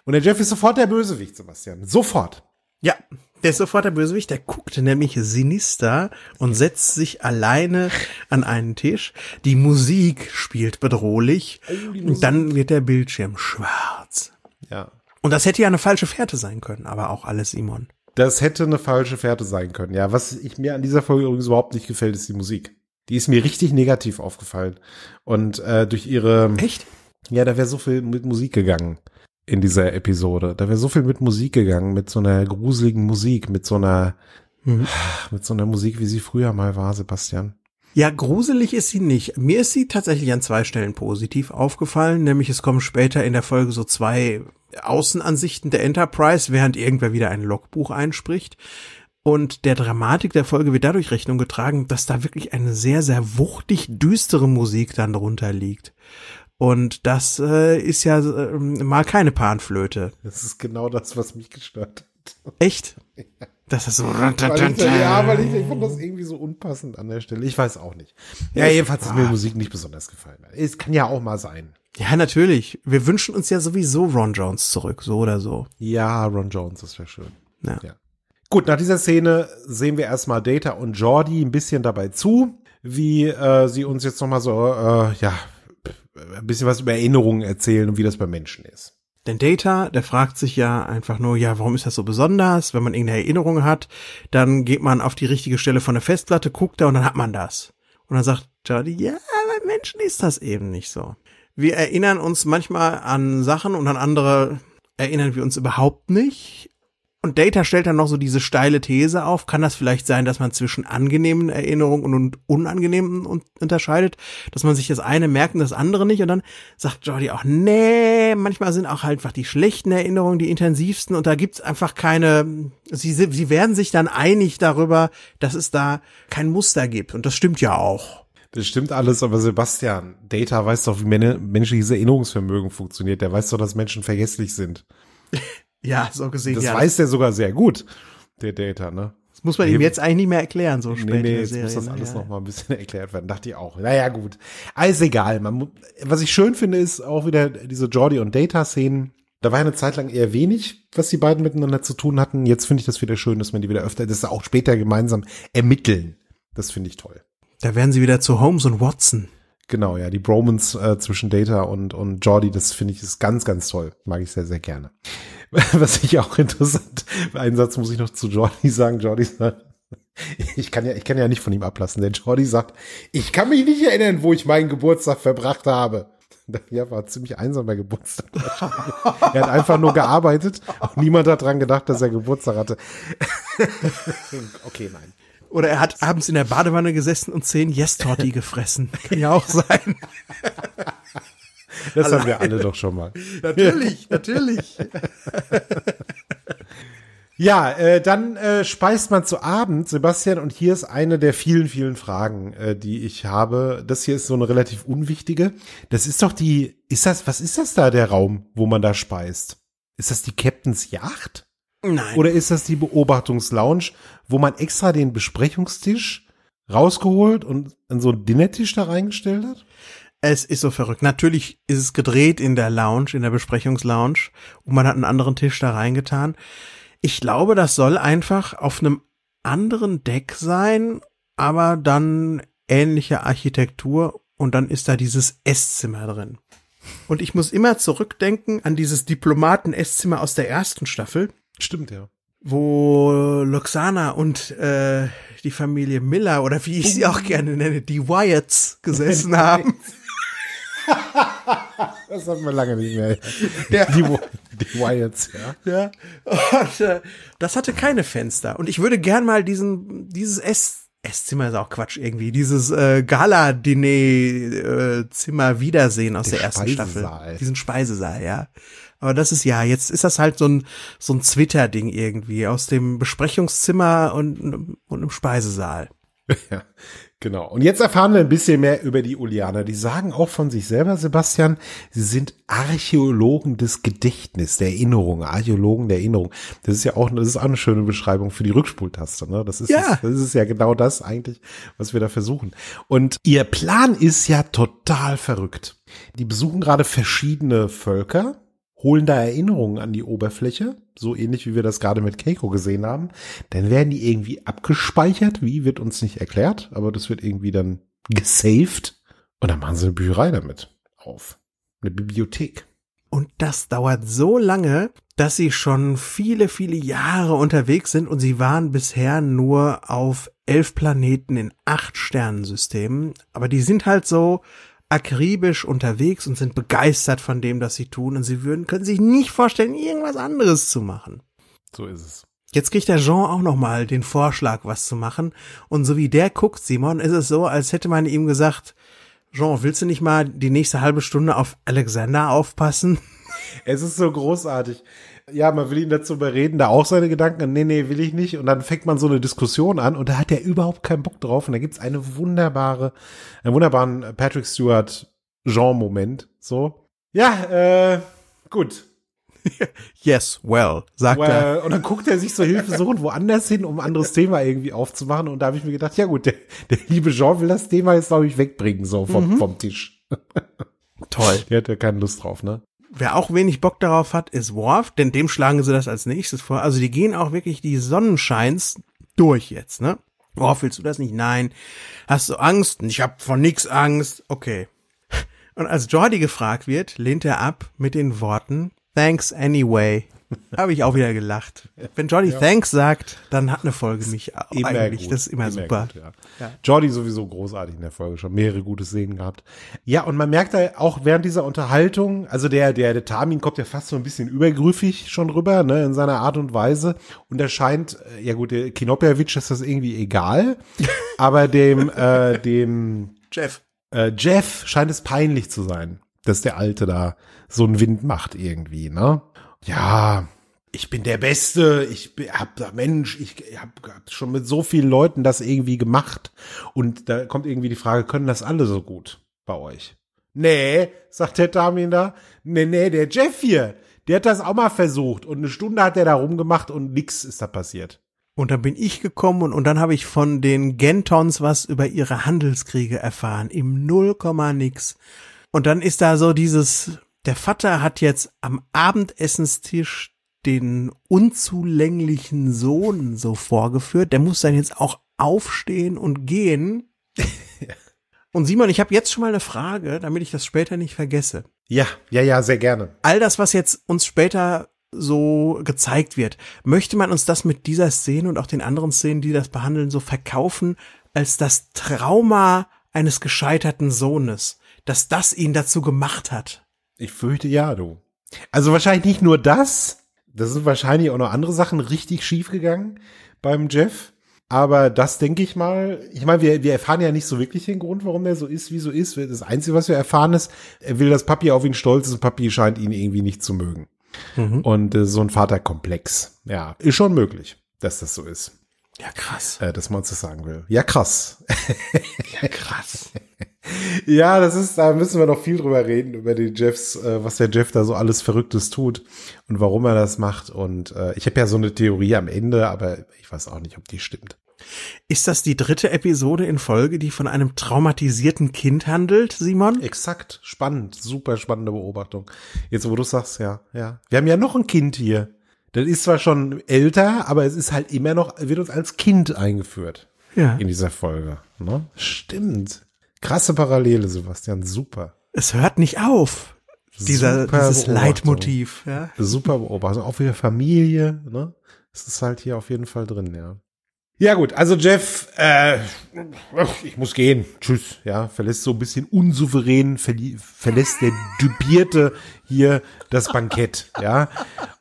Und der Jeff ist sofort der Bösewicht, Sebastian. Sofort. Ja, der ist sofort der Bösewicht, der guckt nämlich sinister und setzt sich alleine an einen Tisch. Die Musik spielt bedrohlich. Oh, Und dann wird der Bildschirm schwarz. Ja. Und das hätte ja eine falsche Fährte sein können, aber auch alles Simon. Das hätte eine falsche Fährte sein können. Ja, was ich mir an dieser Folge übrigens überhaupt nicht gefällt, ist die Musik. Die ist mir richtig negativ aufgefallen. Und äh, durch ihre. Echt? Ja, da wäre so viel mit Musik gegangen in dieser Episode. Da wäre so viel mit Musik gegangen, mit so einer gruseligen Musik, mit so einer, mhm. mit so einer Musik, wie sie früher mal war, Sebastian. Ja, gruselig ist sie nicht. Mir ist sie tatsächlich an zwei Stellen positiv aufgefallen, nämlich es kommen später in der Folge so zwei Außenansichten der Enterprise, während irgendwer wieder ein Logbuch einspricht. Und der Dramatik der Folge wird dadurch Rechnung getragen, dass da wirklich eine sehr, sehr wuchtig düstere Musik dann drunter liegt. Und das äh, ist ja äh, mal keine Panflöte. Das ist genau das, was mich gestört hat. Echt? Ja. Das ist so. Weil ich, ja, weil ich, ich fand das irgendwie so unpassend an der Stelle. Ich weiß auch nicht. Ja, jedenfalls ist mir Musik nicht besonders gefallen. Es kann ja auch mal sein. Ja, natürlich. Wir wünschen uns ja sowieso Ron Jones zurück, so oder so. Ja, Ron Jones, das wäre schön. Ja. ja. Gut, nach dieser Szene sehen wir erstmal Data und Jordi ein bisschen dabei zu, wie äh, sie uns jetzt nochmal so, äh, ja, ein bisschen was über Erinnerungen erzählen und wie das bei Menschen ist. Denn Data, der fragt sich ja einfach nur, ja, warum ist das so besonders? Wenn man irgendeine Erinnerung hat, dann geht man auf die richtige Stelle von der Festplatte, guckt da und dann hat man das. Und dann sagt Jordi, ja, bei Menschen ist das eben nicht so. Wir erinnern uns manchmal an Sachen und an andere erinnern wir uns überhaupt nicht. Und Data stellt dann noch so diese steile These auf. Kann das vielleicht sein, dass man zwischen angenehmen Erinnerungen und unangenehmen unterscheidet? Dass man sich das eine merkt und das andere nicht? Und dann sagt Jordi auch, nee, manchmal sind auch halt einfach die schlechten Erinnerungen die intensivsten und da gibt's einfach keine, sie, sie werden sich dann einig darüber, dass es da kein Muster gibt. Und das stimmt ja auch. Das stimmt alles, aber Sebastian, Data weiß doch, wie menschliches Erinnerungsvermögen funktioniert. Der weiß doch, dass Menschen vergesslich sind. [laughs] Ja, so gesehen. Das ja. weiß der sogar sehr gut, der Data, ne? Das muss man nee, ihm jetzt eigentlich nicht mehr erklären, so spät. Nee, nee, jetzt Serie, muss das ne? alles ja. noch mal ein bisschen [laughs] erklärt werden. Dachte ich auch. Naja, gut. Alles egal. Man, was ich schön finde, ist auch wieder diese Jordi und Data-Szenen. Da war eine Zeit lang eher wenig, was die beiden miteinander zu tun hatten. Jetzt finde ich das wieder schön, dass man die wieder öfter, dass sie auch später gemeinsam ermitteln. Das finde ich toll. Da werden sie wieder zu Holmes und Watson. Genau, ja, die Bromans äh, zwischen Data und, und Jordi, das finde ich ist ganz, ganz toll. Mag ich sehr, sehr gerne. [laughs] Was ich auch interessant, einen Satz muss ich noch zu Jordi sagen. Jordi sagt, ich kann ja, ich kann ja nicht von ihm ablassen, denn Jordi sagt, ich kann mich nicht erinnern, wo ich meinen Geburtstag verbracht habe. [laughs] Ja, war ziemlich einsam bei Geburtstag. [laughs] er hat einfach nur gearbeitet und niemand hat daran gedacht, dass er Geburtstag hatte. okay, nein. Oder er hat abends in der Badewanne gesessen und zehn Yes-Torti gefressen. [laughs] Kann ja auch sein. Das Alleine. haben wir alle doch schon mal. Natürlich, [laughs] natürlich. Ja, äh, dann äh, speist man zu Abend, Sebastian, und hier ist eine der vielen, vielen Fragen, äh, die ich habe. Das hier ist so eine relativ unwichtige. Das ist doch die, ist das, was ist das da, der Raum, wo man da speist? Ist das die Captain's Yacht? Nein. Oder ist das die Beobachtungslounge, wo man extra den Besprechungstisch rausgeholt und an so einen Dinnertisch da reingestellt hat? Es ist so verrückt. Natürlich ist es gedreht in der Lounge, in der Besprechungslounge und man hat einen anderen Tisch da reingetan. Ich glaube, das soll einfach auf einem anderen Deck sein, aber dann ähnliche Architektur und dann ist da dieses Esszimmer drin. Und ich muss immer zurückdenken an dieses Diplomaten-Esszimmer aus der ersten Staffel. Stimmt, ja wo Loxana und äh, die Familie Miller oder wie ich sie auch gerne nenne, die Wyatts gesessen [laughs] haben. das hatten wir lange nicht mehr. Ja. Die, [laughs] die Wyatts, ja. ja. Und, äh, das hatte keine Fenster. Und ich würde gern mal diesen, dieses S Esszimmer ist auch Quatsch irgendwie. Dieses äh, Gala-Diner-Zimmer äh, Wiedersehen aus der, der ersten Speisesaal. Staffel. Diesen Speisesaal, ja. Aber das ist ja, jetzt ist das halt so ein, so ein Twitter-Ding irgendwie aus dem Besprechungszimmer und, und im Speisesaal. [laughs] Ja, genau. Und jetzt erfahren wir ein bisschen mehr über die Ulianer. Die sagen auch von sich selber, Sebastian, sie sind Archäologen des Gedächtnisses, der Erinnerung, Archäologen der Erinnerung. Das ist ja auch, das ist auch eine schöne Beschreibung für die Rückspultaste. Ne? Das, ist, ja. das ist ja genau das eigentlich, was wir da versuchen. Und ihr Plan ist ja total verrückt. Die besuchen gerade verschiedene Völker holen da Erinnerungen an die Oberfläche, so ähnlich wie wir das gerade mit Keiko gesehen haben, dann werden die irgendwie abgespeichert, wie wird uns nicht erklärt, aber das wird irgendwie dann gesaved und dann machen sie eine Bücherei damit auf, eine Bibliothek. Und das dauert so lange, dass sie schon viele, viele Jahre unterwegs sind und sie waren bisher nur auf elf Planeten in acht Sternensystemen. Aber die sind halt so akribisch unterwegs und sind begeistert von dem, was sie tun und sie würden, können sich nicht vorstellen, irgendwas anderes zu machen. So ist es. Jetzt kriegt der Jean auch nochmal den Vorschlag, was zu machen. Und so wie der guckt, Simon, ist es so, als hätte man ihm gesagt, Jean, willst du nicht mal die nächste halbe Stunde auf Alexander aufpassen? es ist so großartig. Ja, man will ihn dazu überreden, da auch seine Gedanken, nee, nee, will ich nicht. Und dann fängt man so eine Diskussion an und da hat er überhaupt keinen Bock drauf. Und da gibt's eine wunderbare, einen wunderbaren Patrick Stewart Jean-Moment. So. Ja, äh, gut. [laughs] Yes, well, sagt well, er. Und dann guckt er sich so suchen woanders hin, um ein anderes Thema irgendwie aufzumachen. Und da habe ich mir gedacht, ja gut, der, der liebe Jean will das Thema jetzt, glaube ich, wegbringen, so vom, mhm. vom Tisch. Toll. [laughs] Der hat ja keine Lust drauf, ne? Wer auch wenig Bock darauf hat, ist Worf, denn dem schlagen sie das als nächstes vor. Also die gehen auch wirklich die Sonnenscheins durch jetzt, ne? Worf, willst du das nicht? Nein. Hast du Angst? Ich hab von nix Angst. Okay. Und als Jordi gefragt wird, lehnt er ab mit den Worten Thanks anyway. [laughs] Habe ich auch wieder gelacht. Wenn Jordi ja. Thanks sagt, dann hat eine Folge mich immer eigentlich. Gut. Das ist immer, immer super. Gut, ja. Ja. Jordi sowieso großartig in der Folge, schon mehrere gute Szenen gehabt. Ja, und man merkt da auch während dieser Unterhaltung, also der, der, der Tamin kommt ja fast so ein bisschen übergriffig schon rüber, ne, in seiner Art und Weise. Und er scheint, äh, ja gut, der Kinopjawitsch ist das irgendwie egal, [laughs] aber dem, äh, dem Jeff. Äh, Jeff scheint es peinlich zu sein, dass der Alte da so einen Wind macht irgendwie, ne? ja, ich bin der Beste, ich hab da Mensch, ich hab, schon mit so vielen Leuten das irgendwie gemacht. Und da kommt irgendwie die Frage, können das alle so gut bei euch? Nee, sagt der Damien da. Nee, nee, der Jeff hier, der hat das auch mal versucht. Und eine Stunde hat er da rumgemacht und nix ist da passiert. Und dann bin ich gekommen und, und dann habe ich von den Gentons was über ihre Handelskriege erfahren. Im Nullkommanix. Und dann ist da so dieses, der Vater hat jetzt am Abendessenstisch den unzulänglichen Sohn so vorgeführt, der muss dann jetzt auch aufstehen und gehen. [laughs] und Simon, ich habe jetzt schon mal eine Frage, damit ich das später nicht vergesse. Ja, ja, ja, sehr gerne. All das, was jetzt uns später so gezeigt wird, möchte man uns das mit dieser Szene und auch den anderen Szenen, die das behandeln, so verkaufen, als das Trauma eines gescheiterten Sohnes, dass das ihn dazu gemacht hat, ich fürchte ja, du. Also wahrscheinlich nicht nur das. Das sind wahrscheinlich auch noch andere Sachen richtig schief gegangen beim Jeff. Aber das denke ich mal. Ich meine, wir, wir erfahren ja nicht so wirklich den Grund, warum er so ist, wie so ist. Das Einzige, was wir erfahren, ist, er will, dass Papi auf ihn stolz ist und Papi scheint ihn irgendwie nicht zu mögen. Mhm. Und äh, so ein Vaterkomplex. Ja, ist schon möglich, dass das so ist. Ja, krass. Äh, dass man sagen will. Ja, krass. ja, krass. [laughs] ja, das ist, da müssen wir noch viel drüber reden, über die Jeffs, äh, was der Jeff da so alles Verrücktes tut und warum er das macht. Und äh, ich habe ja so eine Theorie am Ende, aber ich weiß auch nicht, ob die stimmt. Ist das die dritte Episode in Folge, die von einem traumatisierten Kind handelt, Simon? Exakt. Spannend. Super spannende Beobachtung. Jetzt, wo du sagst, ja, ja. Wir haben ja noch ein Kind hier. Das ist zwar schon älter, aber es ist halt immer noch, wird uns als Kind eingeführt. Ja. In dieser Folge. Ne? Stimmt. Krasse Parallele, Sebastian. Super. Es hört nicht auf. Dieser, dieses Leitmotiv. Ja. Super Beobachtung. Auch für Familie. Ne? Es ist halt hier auf jeden Fall drin, ja. Ja gut, also Jeff, äh, ich muss gehen. Tschüss. Ja, verlässt so ein bisschen unsouverän, verlässt der Dubierte hier das Bankett. Ja,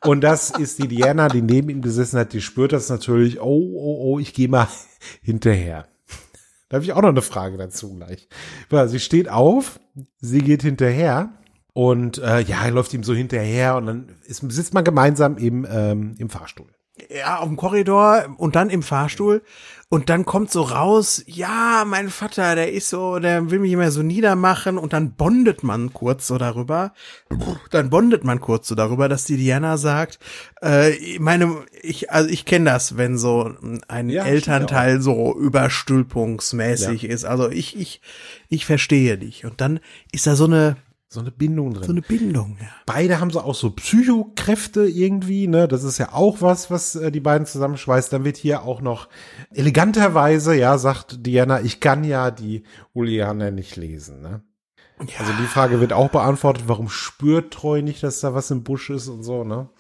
und das ist die Diana, die neben ihm gesessen hat, die spürt das natürlich. Oh, oh, oh, ich gehe mal hinterher. Da habe ich auch noch eine Frage dazu gleich. Sie steht auf, sie geht hinterher und äh, ja, läuft ihm so hinterher und dann ist, sitzt man gemeinsam im, ähm, im Fahrstuhl ja, auf dem Korridor und dann im Fahrstuhl. Und dann kommt so raus, ja, mein Vater, der ist so, der will mich immer so niedermachen. Und dann bondet man kurz so darüber. Dann bondet man kurz so darüber, dass die Diana sagt, äh, meine, ich, also ich kenne das, wenn so ein ja, Elternteil so überstülpungsmäßig ja. ist. Also ich, ich, ich verstehe dich. Und dann ist da so eine, so eine Bindung drin. So eine Bindung, ja. Beide haben so auch so Psychokräfte irgendwie, ne? Das ist ja auch was, was äh, die beiden zusammenschweißt. Dann wird hier auch noch eleganterweise, ja, sagt Diana, ich kann ja die Uliana nicht lesen, ne? Ja. Also die Frage wird auch beantwortet, warum spürt Treu nicht, dass da was im Busch ist und so, ne?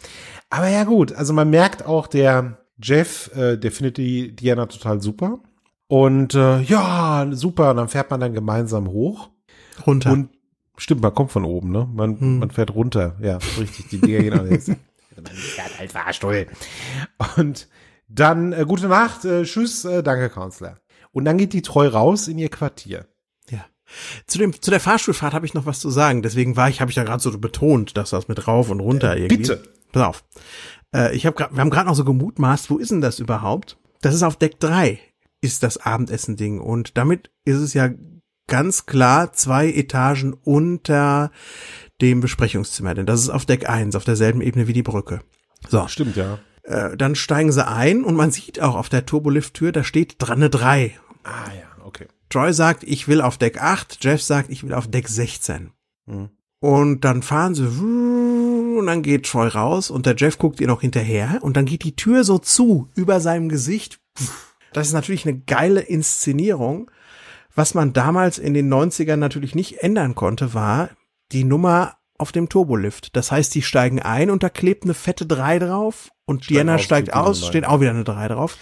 Aber ja gut, also man merkt auch, der Jeff, äh, der findet die Diana total super. Und äh, ja, super, und dann fährt man dann gemeinsam hoch. Runter. Und Stimmt, man kommt von oben, ne? Man, hm. man fährt runter. Ja, richtig. Die Dinger gehen auch jetzt. Man [laughs] fährt halt Fahrstuhl. Und dann äh, gute Nacht, äh, tschüss, äh, danke, Counselor. Und dann geht die treu raus in ihr Quartier. Ja. Zu, dem, zu der Fahrstuhlfahrt habe ich noch was zu sagen. Deswegen war ich, habe ich da gerade so betont, dass das mit rauf und runter äh, irgendwie. Bitte. Pass auf. Äh, ich hab grad, wir haben gerade noch so gemutmaßt, wo ist denn das überhaupt? Das ist auf Deck 3 ist das Abendessen-Ding. Und damit ist es ja ganz klar zwei Etagen unter dem Besprechungszimmer, denn das ist auf Deck 1, auf derselben Ebene wie die Brücke. So. Stimmt, ja. Äh, dann steigen sie ein und man sieht auch auf der Turbolift-Tür, da steht dran eine 3. Ah ja, okay. Troy sagt, ich will auf Deck 8, Jeff sagt, ich will auf Deck 16. Mhm. Und dann fahren sie und dann geht Troy raus und der Jeff guckt ihr noch hinterher und dann geht die Tür so zu über seinem Gesicht. Das ist natürlich eine geile Inszenierung. Was man damals in den 90ern natürlich nicht ändern konnte, war die Nummer auf dem Turbolift. Das heißt, die steigen ein und da klebt eine fette 3 drauf und Steig Diana auf, steigt aus, steht auch wieder eine 3 drauf.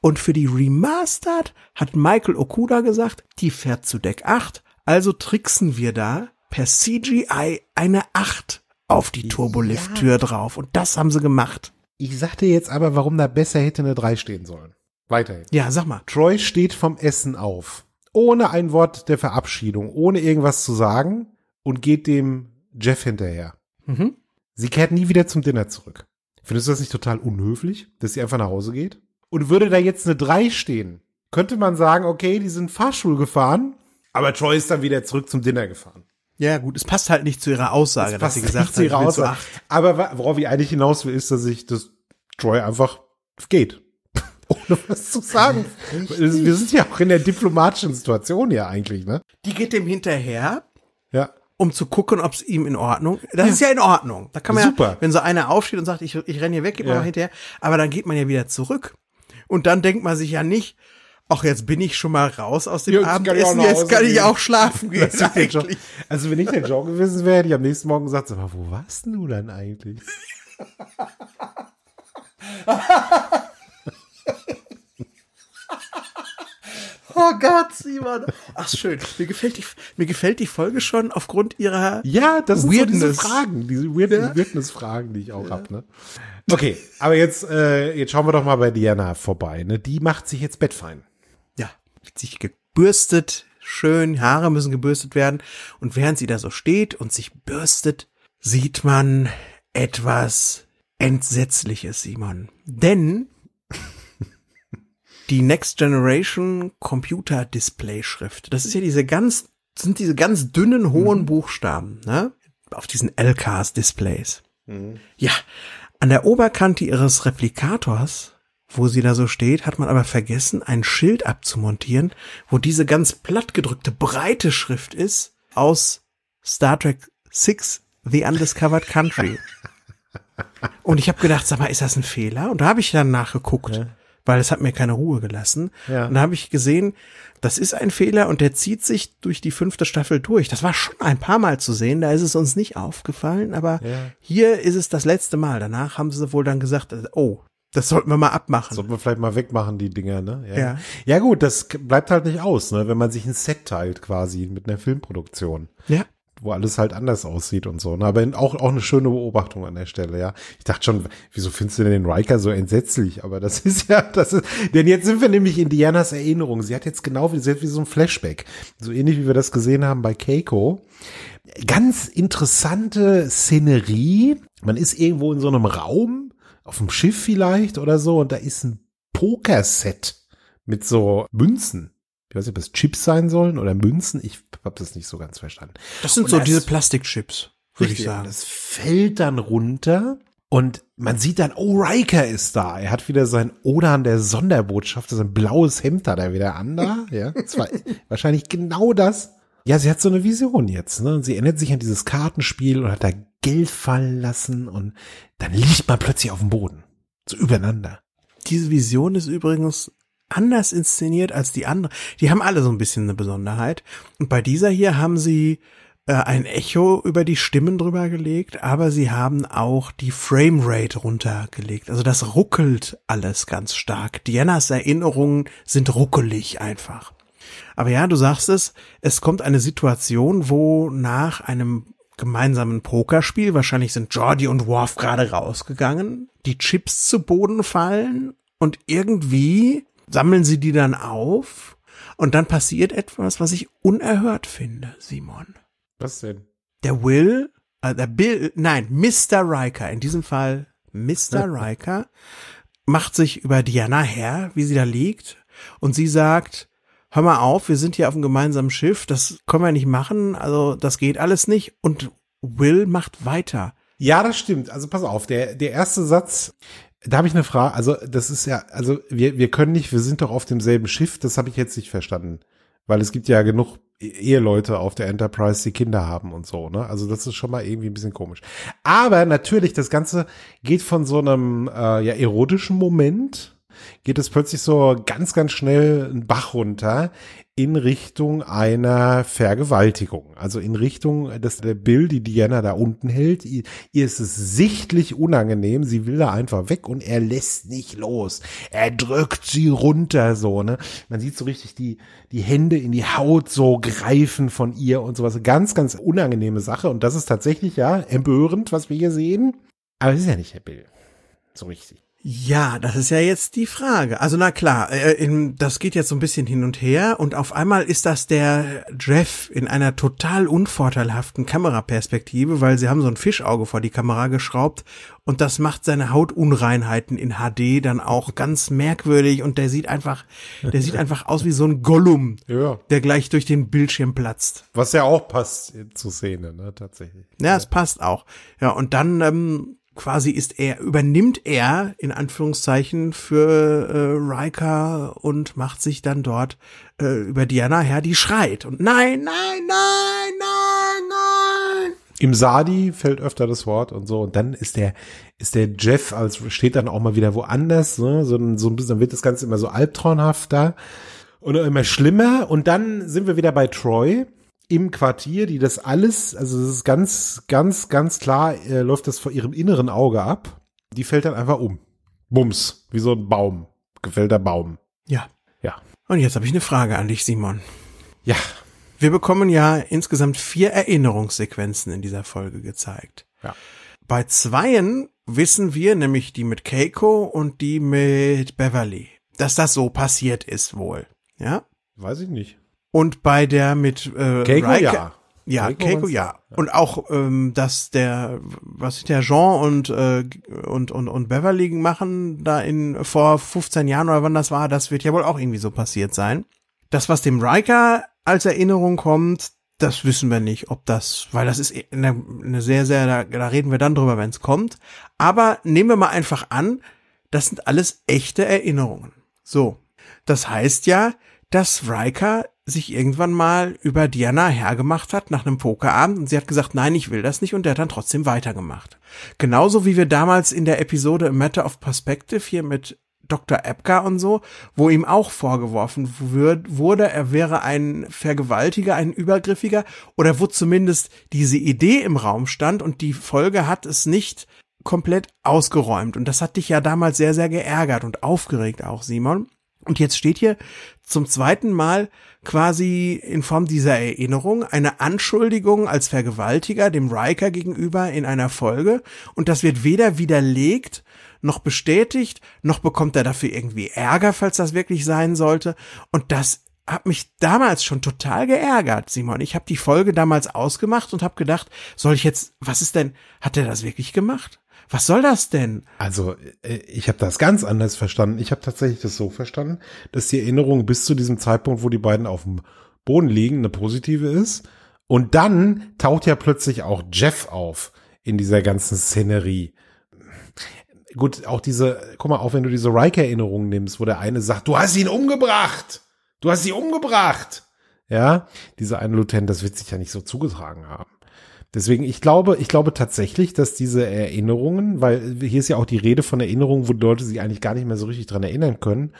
Und für die Remastered hat Michael Okuda gesagt, die fährt zu Deck 8, also tricksen wir da per CGI eine 8 auf die Turbolift-Tür ja. drauf. Und das haben sie gemacht. Ich sagte jetzt aber, warum da besser hätte eine 3 stehen sollen. Weiterhin. Ja, sag mal. Troy steht vom Essen auf ohne ein Wort der Verabschiedung, ohne irgendwas zu sagen und geht dem Jeff hinterher. Mhm. Sie kehrt nie wieder zum Dinner zurück. Findest du das nicht total unhöflich, dass sie einfach nach Hause geht? Und würde da jetzt eine 3 stehen, könnte man sagen, okay, die sind Fahrschul gefahren, aber Troy ist dann wieder zurück zum Dinner gefahren. Ja, gut, es passt halt nicht zu ihrer Aussage, es dass sie gesagt hat, zu ihrer Aussage. Zu aber worauf ich eigentlich hinaus will, ist, dass ich dass Troy einfach geht ohne was zu sagen. Richtig. Wir sind ja auch in der diplomatischen Situation ja eigentlich, ne? Die geht dem hinterher. Ja. Um zu gucken, ob es ihm in Ordnung. Das ja. ist ja in Ordnung. Da kann man Super. ja, wenn so einer aufsteht und sagt, ich, ich renne hier weg, geht ja. man hinterher. Aber dann geht man ja wieder zurück. Und dann denkt man sich ja nicht, ach, jetzt bin ich schon mal raus aus dem jetzt Abendessen, kann jetzt kann ich auch schlafen gehen. Also wenn ich der Joe gewesen wäre, hätte ich am nächsten Morgen gesagt, sag mal, wo warst du denn eigentlich? [laughs] Oh Gott, Simon. Ach schön. Mir gefällt die, mir gefällt die Folge schon aufgrund ihrer Ja, das sind Weirdness. so diese Fragen, diese weird, ja. Weirdness-Fragen, die ich auch ja. habe. Ne? Okay, aber jetzt, äh, jetzt schauen wir doch mal bei Diana vorbei. Ne? Die macht sich jetzt bettfein. Ja, hat sich gebürstet, schön, Haare müssen gebürstet werden. Und während sie da so steht und sich bürstet, sieht man etwas Entsetzliches, Simon. Denn die Next Generation Computer Display Schrift. Das ist ja diese ganz, sind diese ganz dünnen, hohen mhm. Buchstaben, ne? Auf diesen LKs Displays. Mhm. Ja. An der Oberkante ihres Replikators, wo sie da so steht, hat man aber vergessen, ein Schild abzumontieren, wo diese ganz plattgedrückte breite Schrift ist aus Star Trek 6 The Undiscovered Country. [laughs] Und ich habe gedacht, sag mal, ist das ein Fehler? Und da habe ich dann nachgeguckt. Ja weil es hat mir keine Ruhe gelassen. Ja. Und da habe ich gesehen, das ist ein Fehler und der zieht sich durch die fünfte Staffel durch. Das war schon ein paar Mal zu sehen, da ist es uns nicht aufgefallen, aber ja. hier ist es das letzte Mal. Danach haben sie wohl dann gesagt, äh, oh, das sollten wir mal abmachen. Sollten wir vielleicht mal wegmachen, die Dinger, ne? Ja. ja. ja. gut, das bleibt halt nicht aus, ne? Wenn man sich ein Set teilt quasi mit einer Filmproduktion. Ja wo alles halt anders aussieht und so. Ne? Aber auch, auch eine schöne Beobachtung an der Stelle, ja. Ich dachte schon, wieso findest du denn den Riker so entsetzlich? Aber das [laughs] ist ja, das ist, denn jetzt sind wir nämlich in Dianas Erinnerung. Sie hat jetzt genau, sie hat wie so ein Flashback. So ähnlich wie wir das gesehen haben bei Keiko. Ganz interessante Szenerie. Man ist irgendwo in so einem Raum, auf dem Schiff vielleicht oder so, und da ist ein Pokerset mit so Münzen ich weiß nicht, ob es Chips sein sollen oder Münzen. Ich habe das nicht so ganz verstanden. Das sind und so das, diese Plastikchips, würde ich sagen. Das fällt dann runter und man sieht dann, oh, Riker ist da. Er hat wieder sein Odan der Sonderbotschaft, sein blaues Hemd hat er wieder an da. [laughs] Ja, war wahrscheinlich genau das. Ja, sie hat so eine Vision jetzt. Ne? sie erinnert sich an dieses Kartenspiel und hat da Geld fallen lassen und dann liegt man plötzlich auf dem Boden. So übereinander. Diese Vision ist übrigens anders inszeniert als die anderen. Die haben alle so ein bisschen eine Besonderheit. Und bei dieser hier haben sie äh, ein Echo über die Stimmen drüber gelegt, aber sie haben auch die Framerate runtergelegt. Also das ruckelt alles ganz stark. Dianas Erinnerungen sind ruckelig einfach. Aber ja, du sagst es, es kommt eine Situation, wo nach einem gemeinsamen Pokerspiel, wahrscheinlich sind Jordi und Worf gerade rausgegangen, die Chips zu Boden fallen und irgendwie sammeln sie die dann auf und dann passiert etwas, was ich unerhört finde, Simon. Was denn? Der Will, äh, der Bill, nein, Mr. Riker, in diesem Fall Mr. [laughs] Riker, macht sich über Diana her, wie sie da liegt, und sie sagt, hör mal auf, wir sind hier auf einem gemeinsamen Schiff, das können wir nicht machen, also das geht alles nicht. Und Will macht weiter. Ja, das stimmt. Also pass auf, der, der erste Satz, da habe ich eine Frage. Also, das ist ja, also wir, wir können nicht, wir sind doch auf demselben Schiff. Das habe ich jetzt nicht verstanden. Weil es gibt ja genug e-, Eheleute auf der Enterprise, die Kinder haben und so, ne? Also das ist schon mal irgendwie ein bisschen komisch. Aber natürlich, das Ganze geht von so einem äh, ja, erotischen Moment geht es plötzlich so ganz, ganz schnell einen Bach runter in Richtung einer Vergewaltigung. Also in Richtung, dass der Bill die Diana da unten hält. Ihr, ist es sichtlich unangenehm. Sie will da einfach weg und er lässt nicht los. Er drückt sie runter so, ne? Man sieht so richtig die, die Hände in die Haut so greifen von ihr und sowas. Ganz, ganz unangenehme Sache. Und das ist tatsächlich ja empörend, was wir hier sehen. Aber es ist ja nicht der Bill. So richtig. Ja, das ist ja jetzt die Frage. Also na klar, äh, äh, in, das geht jetzt so ein bisschen hin und her und auf einmal ist das der Jeff in einer total unvorteilhaften Kameraperspektive, weil sie haben so ein Fischauge vor die Kamera geschraubt und das macht seine Hautunreinheiten in HD dann auch ganz merkwürdig und der sieht einfach, der sieht einfach aus wie so ein Gollum, ja. der gleich durch den Bildschirm platzt. Was ja auch passt zur Szene, ne, tatsächlich. Ja, es passt auch. Ja, und dann ähm, quasi ist er, übernimmt er in Anführungszeichen für äh, Riker und macht sich dann dort äh, über Diana her, die schreit und nein, nein, nein, nein, nein. Im Sadi fällt öfter das Wort und so und dann ist der ist der Jeff als steht dann auch mal wieder woanders, ne? so, so ein bisschen dann wird das Ganze immer so albtraunhafter und immer schlimmer und dann sind wir wieder bei Troy im Quartier, die das alles, also das ist ganz, ganz, ganz klar, äh, läuft das vor ihrem inneren Auge ab. Die fällt dann einfach um. Bums, wie so ein Baum. Gefällter Baum. Ja. Ja. Und jetzt habe ich eine Frage an dich, Simon. Ja. Wir bekommen ja insgesamt vier Erinnerungssequenzen in dieser Folge gezeigt. Ja. Bei zweien wissen wir, nämlich die mit Keiko und die mit Beverly, dass das so passiert ist wohl. Ja? Weiß ich nicht. Und bei der mit äh, Keiko, Reike, ja. Ja, Keiko, Keiko ja. ja. Und auch, ähm, dass der, was der Jean und, äh, und, und, und Beverly machen da in vor 15 Jahren oder wann das war, das wird ja wohl auch irgendwie so passiert sein. Das, was dem Riker als Erinnerung kommt, das wissen wir nicht, ob das, weil das ist eh eine, eine sehr, sehr, da, da reden wir dann drüber, wenn es kommt. Aber nehmen wir mal einfach an, das sind alles echte Erinnerungen. So. Das heißt ja, dass Riker sich irgendwann mal über Diana hergemacht hat nach einem Pokerabend und sie hat gesagt, nein, ich will das nicht und der hat dann trotzdem weitergemacht. Genauso wie wir damals in der Episode A Matter of Perspective hier mit Dr. Epka und so, wo ihm auch vorgeworfen würd, wurde, er wäre ein Vergewaltiger, ein Übergriffiger oder wo zumindest diese Idee im Raum stand und die Folge hat es nicht komplett ausgeräumt und das hat dich ja damals sehr, sehr geärgert und aufgeregt auch, Simon. Und jetzt steht hier zum zweiten Mal quasi in Form dieser Erinnerung eine Anschuldigung als Vergewaltiger dem Riker gegenüber in einer Folge und das wird weder widerlegt noch bestätigt, noch bekommt er dafür irgendwie Ärger, falls das wirklich sein sollte und das hat mich damals schon total geärgert, Simon. Ich habe die Folge damals ausgemacht und habe gedacht, soll ich jetzt, was ist denn, hat er das wirklich gemacht? Was soll das denn? Also, äh, ich habe das ganz anders verstanden. Ich habe tatsächlich das so verstanden, dass die Erinnerung bis zu diesem Zeitpunkt, wo die beiden auf dem Boden liegen, eine positive ist. Und dann taucht ja plötzlich auch Jeff auf in dieser ganzen Szenerie. Gut, auch diese, guck mal, auch wenn du diese Riker-Erinnerung nimmst, wo der eine sagt, du hast ihn umgebracht! Du hast sie umgebracht! Ja, dieser eine Lieutenant, das wird sich ja nicht so zugetragen haben. Deswegen, ich glaube, ich glaube tatsächlich, dass diese Erinnerungen, weil hier ist ja auch die Rede von Erinnerungen, wo Leute sich eigentlich gar nicht mehr so richtig dran erinnern können,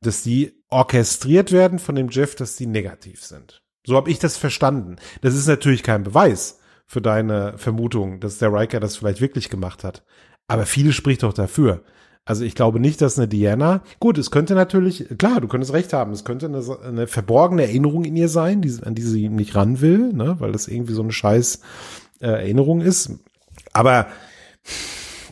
dass die orchestriert werden von dem Jeff, dass die negativ sind. So habe ich das verstanden. Das ist natürlich kein Beweis für deine Vermutung, dass der Riker das vielleicht wirklich gemacht hat. Aber viel spricht doch dafür. Also ich glaube nicht, dass eine Diana. Gut, es könnte natürlich, klar, du könntest recht haben, es könnte eine, eine verborgene Erinnerung in ihr sein, die, an die sie nicht ran will, ne, weil das irgendwie so eine scheiß äh, Erinnerung ist. Aber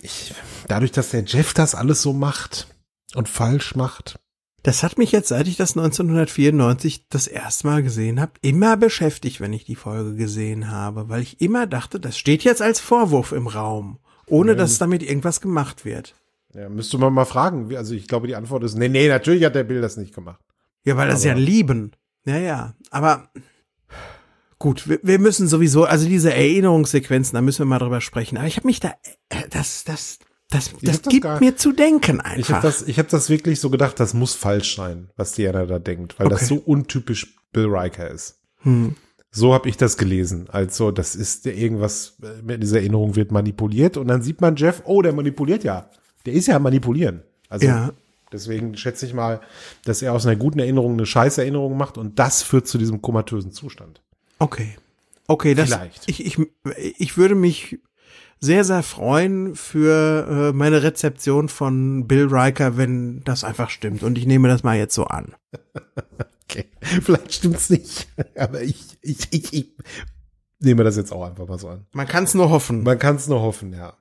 ich, dadurch, dass der Jeff das alles so macht und falsch macht. Das hat mich jetzt, seit ich das 1994 das erste Mal gesehen habe, immer beschäftigt, wenn ich die Folge gesehen habe, weil ich immer dachte, das steht jetzt als Vorwurf im Raum, ohne dass damit irgendwas gemacht wird. Ja, müsste man mal fragen. Also ich glaube, die Antwort ist, nee, nee, natürlich hat der Bill das nicht gemacht. Ja, weil das aber. ja ein lieben. Ja, ja. Aber gut, wir, wir, müssen sowieso, also diese Erinnerungssequenzen, da müssen wir mal drüber sprechen. Aber ich habe mich da, äh, das, das, das, das, gibt das gar, mir zu denken einfach. Ich habe das, hab das wirklich so gedacht, das muss falsch sein, was Diana da denkt, weil okay. das so untypisch Bill Riker ist. Hm. So habe ich das gelesen. Also, das ist irgendwas, äh, diese Erinnerung wird manipuliert und dann sieht man Jeff, oh, der manipuliert ja der ist ja manipulieren. Also ja. deswegen schätze ich mal, dass er aus einer guten Erinnerung eine scheiß Erinnerung macht und das führt zu diesem komatösen Zustand. Okay. Okay, das Vielleicht. ich ich ich würde mich sehr sehr freuen für äh, meine Rezeption von Bill Riker, wenn das einfach stimmt und ich nehme das mal jetzt so an. [laughs] okay. Vielleicht stimmt es nicht, [laughs] aber ich ich ich, ich nehme das jetzt auch einfach mal so an. Man kann es nur hoffen. Man kann es nur hoffen, ja.